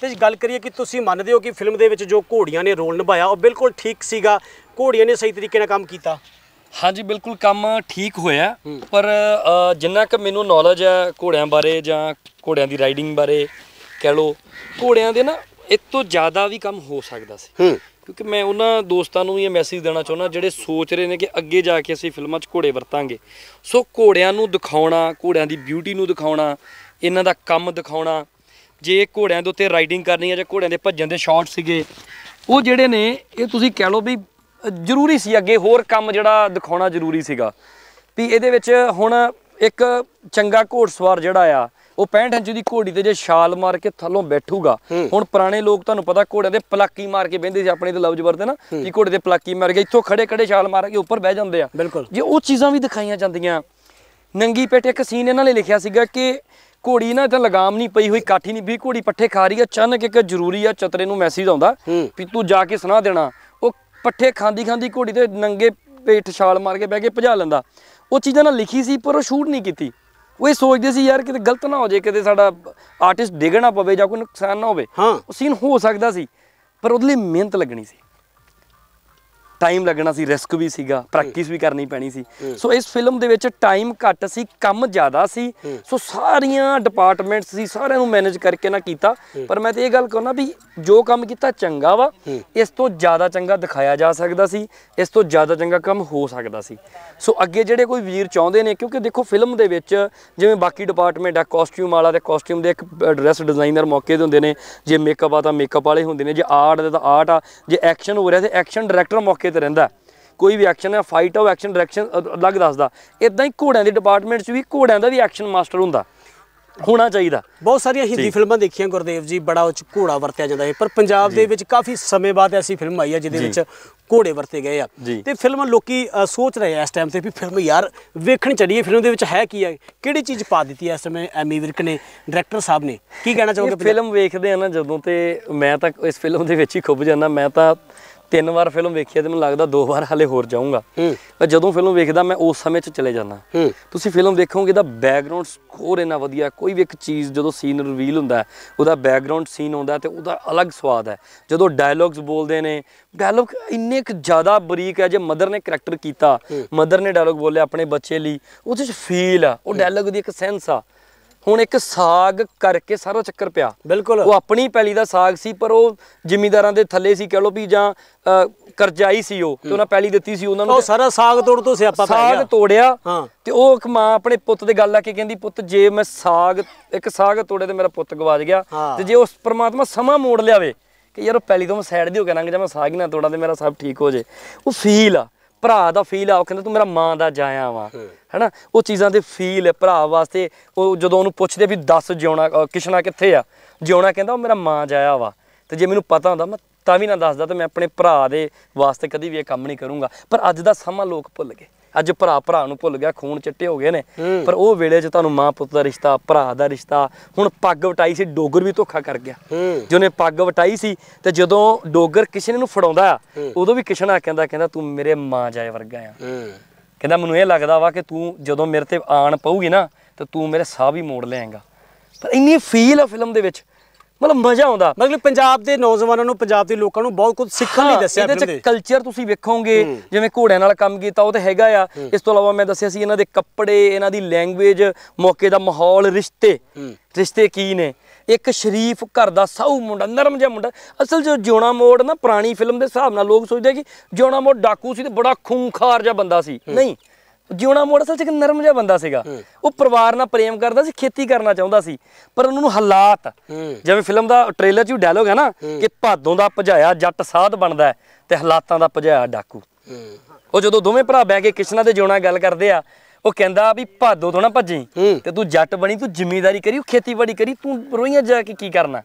ਤੇ ਗੱਲ ਕਰੀਏ ਕਿ ਤੁਸੀਂ ਮੰਨਦੇ ਹੋ ਕਿ ਫਿਲਮ ਦੇ ਵਿੱਚ ਜੋ ਘੋੜੀਆਂ ਨੇ ਰੋਲ ਨਿਭਾਇਆ ਉਹ ਬਿਲਕੁਲ ਠੀਕ ਸੀਗਾ ਘੋੜੀਆਂ ਨੇ ਸਹੀ ਤਰੀਕੇ ਨਾਲ ਕੰਮ ਕੀਤਾ ਹਾਂਜੀ ਬਿਲਕੁਲ ਕੰਮ ਠੀਕ ਹੋਇਆ ਪਰ ਜਿੰਨਾ ਕਿ ਮੈਨੂੰ ਨੌਲੇਜ ਹੈ ਘੋੜਿਆਂ ਬਾਰੇ ਜਾਂ ਘੋੜਿਆਂ ਦੀ ਰਾਈਡਿੰਗ ਬਾਰੇ ਕਹਿ ਲੋ ਘੋੜਿਆਂ ਦੇ ਨਾ ਇਹ ਤੋਂ ਜ਼ਿਆਦਾ ਵੀ ਕੰਮ ਹੋ ਸਕਦਾ ਸੀ ਕਿਉਂਕਿ ਮੈਂ ਉਹਨਾਂ ਦੋਸਤਾਂ ਨੂੰ ਵੀ ਇਹ ਮੈਸੇਜ ਦੇਣਾ ਚਾਹੁੰਦਾ ਜਿਹੜੇ ਸੋਚ ਰਹੇ ਨੇ ਕਿ ਅੱਗੇ ਜਾ ਕੇ ਅਸੀਂ ਫਿਲਮਾਂ 'ਚ ਘੋੜੇ ਵਰਤਾਂਗੇ ਸੋ ਘੋੜਿਆਂ ਨੂੰ ਦਿਖਾਉਣਾ ਘੋੜਿਆਂ ਦੀ ਬਿਊਟੀ ਨੂੰ ਦਿਖਾਉਣਾ ਇਹਨਾਂ ਦਾ ਕੰਮ ਦਿਖਾਉਣਾ ਜੇ ਘੋੜਿਆਂ ਦੇ ਉੱਤੇ ਰਾਈਡਿੰਗ ਕਰਨੀ ਹੈ ਜਾਂ ਘੋੜਿਆਂ ਦੇ ਭੱਜਣ ਦੇ ਸ਼ਾਟ ਸੀਗੇ ਉਹ ਜਿਹੜੇ ਨੇ ਇਹ ਤੁਸੀਂ ਕਹਿ ਲਓ ਵੀ ਜ਼ਰੂਰੀ ਸੀ ਅੱਗੇ ਹੋਰ ਕੰਮ ਜਿਹੜਾ ਦਿਖਾਉਣਾ ਜ਼ਰੂਰੀ ਸੀਗਾ ਵੀ ਇਹਦੇ ਵਿੱਚ ਹੁਣ ਇੱਕ ਚੰਗਾ ਘੋੜਸਵਾਰ ਜਿਹੜਾ ਆ ਉਹ 65 ਇੰਚ ਦੀ ਘੋੜੀ ਤੇ ਜੇ ਛਾਲ ਮਾਰ ਕੇ ਥੱਲੋਂ ਬੈਠੂਗਾ ਹੁਣ ਪੁਰਾਣੇ ਲੋਕ ਤੁਹਾਨੂੰ ਪਤਾ ਘੋੜਿਆਂ ਦੇ ਪਲਾਕੀ ਮਾਰ ਕੇ ਬੈੰਦੇ ਸੀ ਆਪਣੇ ਤੇ ਲਵਜ ਵਰਦੇ ਨਾ ਕਿ ਘੋੜੇ ਦੇ ਪਲਾਕੀ ਮਾਰ ਕੇ ਇੱਥੋਂ ਖੜੇ ਖੜੇ ਛਾਲ ਮਾਰ ਕੇ ਉੱਪਰ ਬਹਿ ਜਾਂਦੇ ਆ ਜੇ ਉਹ ਚੀਜ਼ਾਂ ਵੀ ਦਿਖਾਈਆਂ ਜਾਂਦੀਆਂ ਨੰਗੀ ਪੇਟ ਇੱਕ ਸੀਨ ਇਹਨਾਂ ਨੇ ਲਿਖਿਆ ਸੀਗਾ ਕਿ ਘੋੜੀ ਨਾ ਤਾਂ ਲਗਾਮ ਨਹੀਂ ਪਈ ਹੋਈ ਕਾਠੀ ਨਹੀਂ ਵੀ ਘੋੜੀ ਪੱਠੇ ਖਾ ਰਹੀ ਆ ਅਚਾਨਕ ਇੱਕ ਜ਼ਰੂਰੀ ਆ ਚਤਰੇ ਨੂੰ ਮੈਸੇਜ ਆਉਂਦਾ ਵੀ ਤੂੰ ਜਾ ਕੇ ਸੁਣਾ ਦੇਣਾ ਉਹ ਪੱਠੇ ਖਾਂਦੀ ਖਾਂਦੀ ਘੋੜੀ ਤੇ ਨੰਗੇ ਪੇਟ ਛਾਲ ਮਾਰ ਕੇ ਬਹਿ ਕੇ ਭਜਾ ਲੈਂਦਾ ਉਹ ਚੀਜ਼ਾਂ ਨਾਲ ਲਿਖੀ ਸੀ ਪਰ ਉਹ ਸ਼ੂਟ ਨਹੀਂ ਕੀਤੀ ਉਹ ਇਹ ਸੋਚਦੇ ਸੀ ਯਾਰ ਕਿਤੇ ਗਲਤ ਨਾ ਹੋ ਜੇ ਕਿਤੇ ਸਾਡਾ ਆਰਟਿਸਟ ਡਿੱਗਣਾ ਪਵੇ ਜਾਂ ਕੋਈ ਨੁਕਸਾਨ ਨਾ ਹੋਵੇ ਉਹ ਸੀਨ ਹੋ ਸਕਦਾ ਸੀ ਪਰ ਉਹਦੇ ਲਈ ਮਿਹਨਤ ਲੱਗਣੀ ਸੀ ਟਾਈਮ ਲੱਗਣਾ ਸੀ ਰਿਸਕ ਵੀ ਸੀਗਾ ਪ੍ਰੈਕਟਿਸ ਵੀ ਕਰਨੀ ਪੈਣੀ ਸੀ ਸੋ ਇਸ ਫਿਲਮ ਦੇ ਵਿੱਚ ਟਾਈਮ ਘੱਟ ਸੀ ਕੰਮ ਜ਼ਿਆਦਾ ਸੀ ਸੋ ਸਾਰੀਆਂ ਡਿਪਾਰਟਮੈਂਟਸ ਸੀ ਸਾਰਿਆਂ ਨੂੰ ਮੈਨੇਜ ਕਰਕੇ ਨਾ ਕੀਤਾ ਪਰ ਮੈਂ ਤੇ ਇਹ ਗੱਲ ਕਹਣਾ ਵੀ ਜੋ ਕੰਮ ਕੀਤਾ ਚੰਗਾ ਵਾ ਇਸ ਤੋਂ ਜ਼ਿਆਦਾ ਚੰਗਾ ਦਿਖਾਇਆ ਜਾ ਸਕਦਾ ਸੀ ਇਸ ਤੋਂ ਜ਼ਿਆਦਾ ਚੰਗਾ ਕੰਮ ਹੋ ਸਕਦਾ ਸੀ ਸੋ ਅੱਗੇ ਜਿਹੜੇ ਕੋਈ ਵੀਰ ਚਾਹੁੰਦੇ ਨੇ ਕਿਉਂਕਿ ਦੇਖੋ ਫਿਲਮ ਦੇ ਵਿੱਚ ਜਿਵੇਂ ਬਾਕੀ ਡਿਪਾਰਟਮੈਂਟ ਆ ਕਾਸਟਿਊਮ ਵਾਲਾ ਤੇ ਕਾਸਟਿਊਮ ਦੇ ਇੱਕ ਡਰੈਸ ਡਿਜ਼ਾਈਨਰ ਮੌਕੇ ਦੇ ਹੁੰਦੇ ਨੇ ਜੇ ਮੇਕਅਪ ਆ ਤਾਂ ਮੇਕਅਪ ਵਾਲੇ ਹੁੰਦੇ ਨੇ ਜੇ ਆਰਟ ਦਾ ਤਾਂ ਆਰਟ ਆ ਜੇ ਐਕਸ਼ਨ ਹੋ ਰਿਹਾ ਤੇ ਐਕਸ਼ਨ ਡਾਇਰੈਕਟਰ ਮੌਕੇ ਤੇ ਰਹਿੰਦਾ ਕੋਈ ਵੀ ਐਕਸ਼ਨ ਹੈ ਫਾਈਟ ਆਫ ਐਕਸ਼ਨ ਡਾਇਰੈਕਸ਼ਨ ਅਲੱਗ ਦੱਸਦਾ ਇਦਾਂ ਹੀ ਘੋੜਿਆਂ ਦੇ ਡਿਪਾਰਟਮੈਂਟ 'ਚ ਵੀ ਘੋੜਿਆਂ ਦਾ ਵੀ ਐਕਸ਼ਨ ਮਾਸਟਰ ਹੁੰਦਾ ਹੋਣਾ ਚਾਹੀਦਾ ਬਹੁਤ ਸਾਰੀਆਂ ਹਿੰਦੀ ਫਿਲਮਾਂ ਦੇਖੀਆਂ ਗੁਰਦੇਵ ਜੀ ਬੜਾ ਉੱਚ ਘੋੜਾ ਵਰਤਿਆ ਜਾਂਦਾ ਹੈ ਪਰ ਪੰਜਾਬ ਦੇ ਵਿੱਚ ਕਾਫੀ ਸਮੇਂ ਬਾਅਦ ਐਸੀ ਫਿਲਮ ਆਈ ਹੈ ਜਿਹਦੇ ਵਿੱਚ ਘੋੜੇ ਵਰਤੇ ਗਏ ਆ ਤੇ ਫਿਲਮ ਲੋਕੀ ਸੋਚ ਰਹੇ ਆ ਇਸ ਟਾਈਮ ਤੇ ਵੀ ਫਿਲਮ ਯਾਰ ਵੇਖਣ ਚੱਲੀਏ ਫਿਲਮ ਦੇ ਵਿੱਚ ਹੈ ਕੀ ਹੈ ਕਿਹੜੀ ਚੀਜ਼ ਪਾ ਦਿੱਤੀ ਐ ਇਸ ਸਮੇਂ ਐਮੀ ਵਿਰਕ ਨੇ ਡਾਇਰੈਕਟਰ ਸਾਹਿਬ ਨੇ ਕੀ ਕਹਿਣਾ ਚਾਹੋਗੇ ਫਿਲਮ ਵੇਖਦੇ ਆ ਨਾ ਜਦੋਂ ਤੇ ਮੈਂ ਤਾਂ ਇਸ ਫਿਲਮ ਦੇ ਵਿੱਚ ਹੀ ਖੁੱਭ ਜਾਂਦਾ ਮੈਂ ਤਾਂ ਤਿੰਨ ਵਾਰ ਫਿਲਮ ਵੇਖੀ ਹੈ ਤੇ ਮੈਨੂੰ ਲੱਗਦਾ ਦੋ ਵਾਰ ਹਲੇ ਹੋਰ ਜਾਊਂਗਾ ਪਰ ਜਦੋਂ ਫਿਲਮ ਵੇਖਦਾ ਮੈਂ ਉਸ ਸਮੇਂ 'ਚ ਚਲੇ ਜਾਂਦਾ ਤੁਸੀਂ ਫਿਲਮ ਦੇਖੋਗੇ ਦਾ ਬੈਕਗ੍ਰਾਉਂਡ ਸਕੋਰ ਇਹਨਾਂ ਵਧੀਆ ਕੋਈ ਵੀ ਇੱਕ ਚੀਜ਼ ਜਦੋਂ ਸੀਨ ਰਿਵੀਲ ਹੁੰਦਾ ਉਹਦਾ ਬੈਕਗ੍ਰਾਉਂਡ ਸੀਨ ਆਉਂਦਾ ਤੇ ਉਹਦਾ ਅਲੱਗ ਸਵਾਦ ਹੈ ਜਦੋਂ ਡਾਇਲੌਗਸ ਬੋਲਦੇ ਨੇ ਡਾਇਲੌਗ ਇੰਨੇ ਕੁ ਜ਼ਿਆਦਾ ਬਰੀਕ ਹੈ ਜੇ ਮਦਰ ਨੇ ਕੈਰੈਕਟਰ ਕੀਤਾ ਮਦਰ ਨੇ ਡਾਇਲੌਗ ਬੋਲੇ ਆਪਣੇ ਬੱਚੇ ਲਈ ਉਹਦੇ 'ਚ ਫੀਲ ਆ ਉਹ ਡਾਇਲੌਗ ਦੀ ਇੱਕ ਸੈਂਸ ਆ ਹੁਣ ਇੱਕ ਸਾਗ ਕਰਕੇ ਸਾਰਾ ਚੱਕਰ ਪਿਆ ਬਿਲਕੁਲ ਉਹ ਆਪਣੀ ਪੈਲੀ ਦਾ ਸਾਗ ਸੀ ਪਰ ਉਹ ਜ਼ਿਮੀਂਦਾਰਾਂ ਦੇ ਥੱਲੇ ਸੀ ਕਹ ਲੋ ਵੀ ਜਾਂ ਕਰਜ਼ਾਈ ਸੀ ਉਹ ਤੇ ਉਹਨਾਂ ਪੈਲੀ ਦਿੱਤੀ ਸੀ ਉਹਨਾਂ ਨੂੰ ਉਹ ਸਾਰਾ ਸਾਗ ਤੋੜ ਤੋਂ ਸਿਆਪਾ ਪੈ ਗਿਆ ਸਾਗ ਤੋੜਿਆ ਤੇ ਉਹ ਇੱਕ ਮਾਂ ਆਪਣੇ ਪੁੱਤ ਦੇ ਗੱਲ ਆ ਕੇ ਕਹਿੰਦੀ ਪੁੱਤ ਜੇ ਮੈਂ ਸਾਗ ਇੱਕ ਸਾਗ ਤੋੜੇ ਤੇ ਮੇਰਾ ਪੁੱਤ ਗਵਾਜ ਗਿਆ ਤੇ ਜੇ ਉਸ ਪ੍ਰਮਾਤਮਾ ਸਮਾਂ ਮੋੜ ਲਿਆਵੇ ਕਿ ਯਾਰ ਉਹ ਪੈਲੀ ਤੋਂ ਮੈਂ ਸਾਈਡ ਦੀ ਹੋ ਕੇ ਲੰਘ ਜਾ ਮੈਂ ਸਾਗ ਹੀ ਨਾ ਤੋੜਾਂ ਤੇ ਮੇਰਾ ਸਭ ਠੀਕ ਹੋ ਜੇ ਉਹ ਫੀਲ ਆ ਭਰਾ ਦਾ ਫੀਲ ਆ ਉਹ ਕਹਿੰਦਾ ਤੂੰ ਮੇਰਾ ਮਾਂ ਦਾ ਜਾਇਆ ਵਾ ਹੈਨਾ ਉਹ ਚੀਜ਼ਾਂ ਦੇ ਫੀਲ ਹੈ ਭਰਾ ਵਾਸਤੇ ਉਹ ਜਦੋਂ ਉਹਨੂੰ ਪੁੱਛਦੇ ਵੀ ਦੱਸ ਜਿਉਣਾ ਕਿਸ਼ਨਾ ਕਿੱਥੇ ਆ ਜਿਉਣਾ ਕਹਿੰਦਾ ਉਹ ਮੇਰਾ ਮਾਂ ਜਾਇਆ ਵਾ ਤੇ ਜੇ ਮੈਨੂੰ ਪਤਾ ਹੁੰਦਾ ਮੈਂ ਤਾਂ ਵੀ ਨਾ ਦੱਸਦਾ ਤੇ ਮੈਂ ਆਪਣੇ ਭਰਾ ਦੇ ਵਾਸਤੇ ਕਦੀ ਵੀ ਇਹ ਕੰਮ ਨਹੀਂ ਕਰੂੰਗਾ ਪਰ ਅੱਜ ਦਾ ਸਮਾਂ ਲੋਕ ਭੁੱਲ ਗਏ ਅੱਜ ਭਰਾ ਭਰਾ ਨੂੰ ਭੁੱਲ ਗਿਆ ਖੂਨ ਚਿੱਟੇ ਹੋ ਗਏ ਨੇ ਪਰ ਉਹ ਵੇਲੇ 'ਚ ਤੁਹਾਨੂੰ ਮਾਂ ਪੁੱਤ ਦਾ ਰਿਸ਼ਤਾ ਭਰਾ ਦਾ ਰਿਸ਼ਤਾ ਹੁਣ ਪੱਗ ਵਟਾਈ ਸੀ ਡੋਗਰ ਵੀ ਧੋਖਾ ਕਰ ਗਿਆ ਜਿਉਨੇ ਪੱਗ ਵਟਾਈ ਸੀ ਤੇ ਜਦੋਂ ਡੋਗਰ ਕਿਸੇ ਨੂੰ ਫੜਾਉਂਦਾ ਉਦੋਂ ਵੀ ਕਿਸ਼ਨਾ ਕਹਿੰਦਾ ਕਹਿੰਦਾ ਤੂੰ ਮੇਰੇ ਮਾਂ ਜਾਏ ਵਰਗਾ ਆ ਕਹਿੰਦਾ ਮੈਨੂੰ ਇਹ ਲੱਗਦਾ ਵਾ ਕਿ ਤੂੰ ਜਦੋਂ ਮੇਰੇ ਤੇ ਆਣ ਪਊਗੀ ਨਾ ਤੇ ਤੂੰ ਮੇਰੇ ਸਾਹ ਵੀ ਮੋੜ ਲਏਗਾ ਪਰ ਇੰਨੀ ਫੀਲ ਆ ਫਿਲਮ ਦੇ ਵਿੱਚ ਮਤਲਬ ਮਜ਼ਾ ਆਉਂਦਾ ਮਤਲਬ ਪੰਜਾਬ ਦੇ ਨੌਜਵਾਨਾਂ ਨੂੰ ਪੰਜਾਬ ਦੇ ਲੋਕਾਂ ਨੂੰ ਬਹੁਤ ਕੁਝ ਸਿੱਖਣ ਲਈ ਦੱਸਿਆ ਇਹਦੇ ਵਿੱਚ ਕਲਚਰ ਤੁਸੀਂ ਵੇਖੋਗੇ ਜਿਵੇਂ ਘੋੜਿਆਂ ਨਾਲ ਕੰਮ ਕੀਤਾ ਉਹ ਤਾਂ ਹੈਗਾ ਆ ਇਸ ਤੋਂ ਇਲਾਵਾ ਮੈਂ ਦੱਸਿਆ ਸੀ ਇਹਨਾਂ ਦੇ ਕੱਪੜੇ ਇਹਨਾਂ ਦੀ ਲੈਂਗੁਏਜ ਮੌਕੇ ਦਾ ਮਾਹੌਲ ਰਿਸ਼ਤੇ ਰਿਸ਼ਤੇ ਕੀ ਨੇ ਇੱਕ ਸ਼ਰੀਫ ਘਰ ਦਾ ਸਾਊ ਮੁੰਡਾ ਨਰਮ ਜਿਹਾ ਮੁੰਡਾ ਅਸਲ ਜੋ ਜੋਣਾ ਮੋੜ ਨਾ ਪੁਰਾਣੀ ਫਿਲਮ ਦੇ ਹਿਸਾਬ ਨਾਲ ਲੋਕ ਸੋਚਦੇ ਕਿ ਜੋਣਾ ਮੋੜ ਡਾਕੂ ਸੀ ਤੇ ਬੜਾ ਖੂੰਖਾਰ ਜਿਹਾ ਬੰਦਾ ਸੀ ਨਹੀਂ ਜੋਣਾ ਮੋੜ ਅਸਲ 'ਚ ਇੱਕ ਨਰਮ ਜਿਹਾ ਬੰਦਾ ਸੀਗਾ ਉਹ ਪਰਿਵਾਰ ਨਾਲ ਪ੍ਰੇਮ ਕਰਦਾ ਸੀ ਖੇਤੀ ਕਰਨਾ ਚਾਹੁੰਦਾ ਸੀ ਪਰ ਉਹਨਾਂ ਨੂੰ ਹਾਲਾਤ ਜਿਵੇਂ ਫਿਲਮ ਦਾ ਟ੍ਰੇਲਰ 'ਚ ਵੀ ਡਾਇਲੋਗ ਹੈ ਨਾ ਕਿ ਭਾਦੋਂ ਦਾ ਭਜਾਇਆ ਜੱਟ ਸਾਧ ਬਣਦਾ ਤੇ ਹਾਲਾਤਾਂ ਦਾ ਭਜਾਇਆ ਡਾਕੂ ਉਹ ਜਦੋਂ ਦੋਵੇਂ ਭਰਾ ਬੈ ਕੇ ਕਿਸ਼ਨਾ ਤੇ ਜੋਣਾ ਗੱਲ ਕਰਦੇ ਆ ਉਹ ਕਹਿੰਦਾ ਵੀ ਭਾਦੋ ਤੋਂ ਨਾ ਭੱਜੀ ਤੇ ਤੂੰ ਜੱਟ ਬਣੀ ਤੂੰ ਜ਼ਿੰਮੇਵਾਰੀ ਕਰੀ ਖੇਤੀਬਾੜੀ ਕਰੀ ਤੂੰ ਰੋਈਆਂ ਜਾ ਕੇ ਕੀ ਕਰਨਾ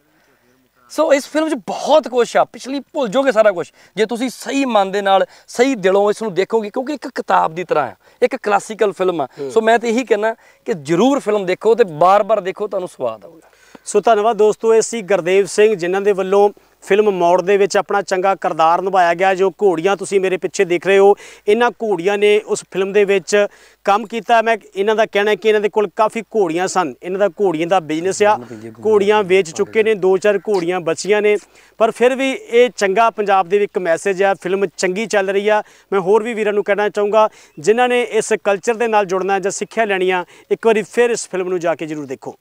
ਸੋ ਇਸ ਫਿਲਮ 'ਚ ਬਹੁਤ ਕੁਝ ਆ ਪਿਛਲੀ ਭੁੱਲ ਜਾਓਗੇ ਸਾਰਾ ਕੁਝ ਜੇ ਤੁਸੀਂ ਸਹੀ ਮਨ ਦੇ ਨਾਲ ਸਹੀ ਦਿਲੋਂ ਇਸ ਨੂੰ ਦੇਖੋਗੇ ਕਿਉਂਕਿ ਇੱਕ ਕਿਤਾਬ ਦੀ ਤਰ੍ਹਾਂ ਆ ਇੱਕ ਕਲਾਸੀਕਲ ਫਿਲਮ ਆ ਸੋ ਮੈਂ ਤੇ ਇਹੀ ਕਹਿਣਾ ਕਿ ਜਰੂਰ ਫਿਲਮ ਦੇਖੋ ਤੇ ਬਾਰ-ਬਾਰ ਦੇਖੋ ਤੁਹਾਨੂੰ ਸਵਾਦ ਆਊਗਾ ਸੋ ਧੰਨਵਾਦ ਦੋਸਤੋ ਇਹ ਸੀ ਗੁਰਦੇਵ ਸਿੰਘ ਜਿਨ੍ਹਾਂ ਦੇ ਵੱਲੋਂ ਫਿਲਮ ਮੌੜ ਦੇ ਵਿੱਚ ਆਪਣਾ ਚੰਗਾ ਕਿਰਦਾਰ ਨਿਭਾਇਆ ਗਿਆ ਜੋ ਘੋੜੀਆਂ ਤੁਸੀਂ ਮੇਰੇ ਪਿੱਛੇ ਦੇਖ ਰਹੇ ਹੋ ਇਹਨਾਂ ਘੋੜੀਆਂ ਨੇ ਉਸ ਫਿਲਮ ਦੇ ਵਿੱਚ ਕੰਮ ਕੀਤਾ ਮੈਂ ਇਹਨਾਂ ਦਾ ਕਹਿਣਾ ਹੈ ਕਿ ਇਹਨਾਂ ਦੇ ਕੋਲ ਕਾਫੀ ਘੋੜੀਆਂ ਸਨ ਇਹਨਾਂ ਦਾ ਘੋੜੀਆਂ ਦਾ ਬਿਜ਼ਨਸ ਆ ਘੋੜੀਆਂ ਵੇਚ ਚੁੱਕੇ ਨੇ ਦੋ ਚਾਰ ਘੋੜੀਆਂ ਬਚੀਆਂ ਨੇ ਪਰ ਫਿਰ ਵੀ ਇਹ ਚੰਗਾ ਪੰਜਾਬ ਦੇ ਵਿੱਚ ਇੱਕ ਮੈਸੇਜ ਆ ਫਿਲਮ ਚੰਗੀ ਚੱਲ ਰਹੀ ਆ ਮੈਂ ਹੋਰ ਵੀ ਵੀਰਾਂ ਨੂੰ ਕਹਿਣਾ ਚਾਹੂੰਗਾ ਜਿਨ੍ਹਾਂ ਨੇ ਇਸ ਕਲਚਰ ਦੇ ਨਾਲ ਜੁੜਨਾ ਜਾਂ ਸਿੱਖਿਆ ਲੈਣੀ ਆ ਇੱਕ ਵਾਰੀ ਫਿਰ ਇਸ ਫਿਲਮ ਨੂੰ ਜਾ ਕੇ ਜ਼ਰੂਰ ਦੇਖੋ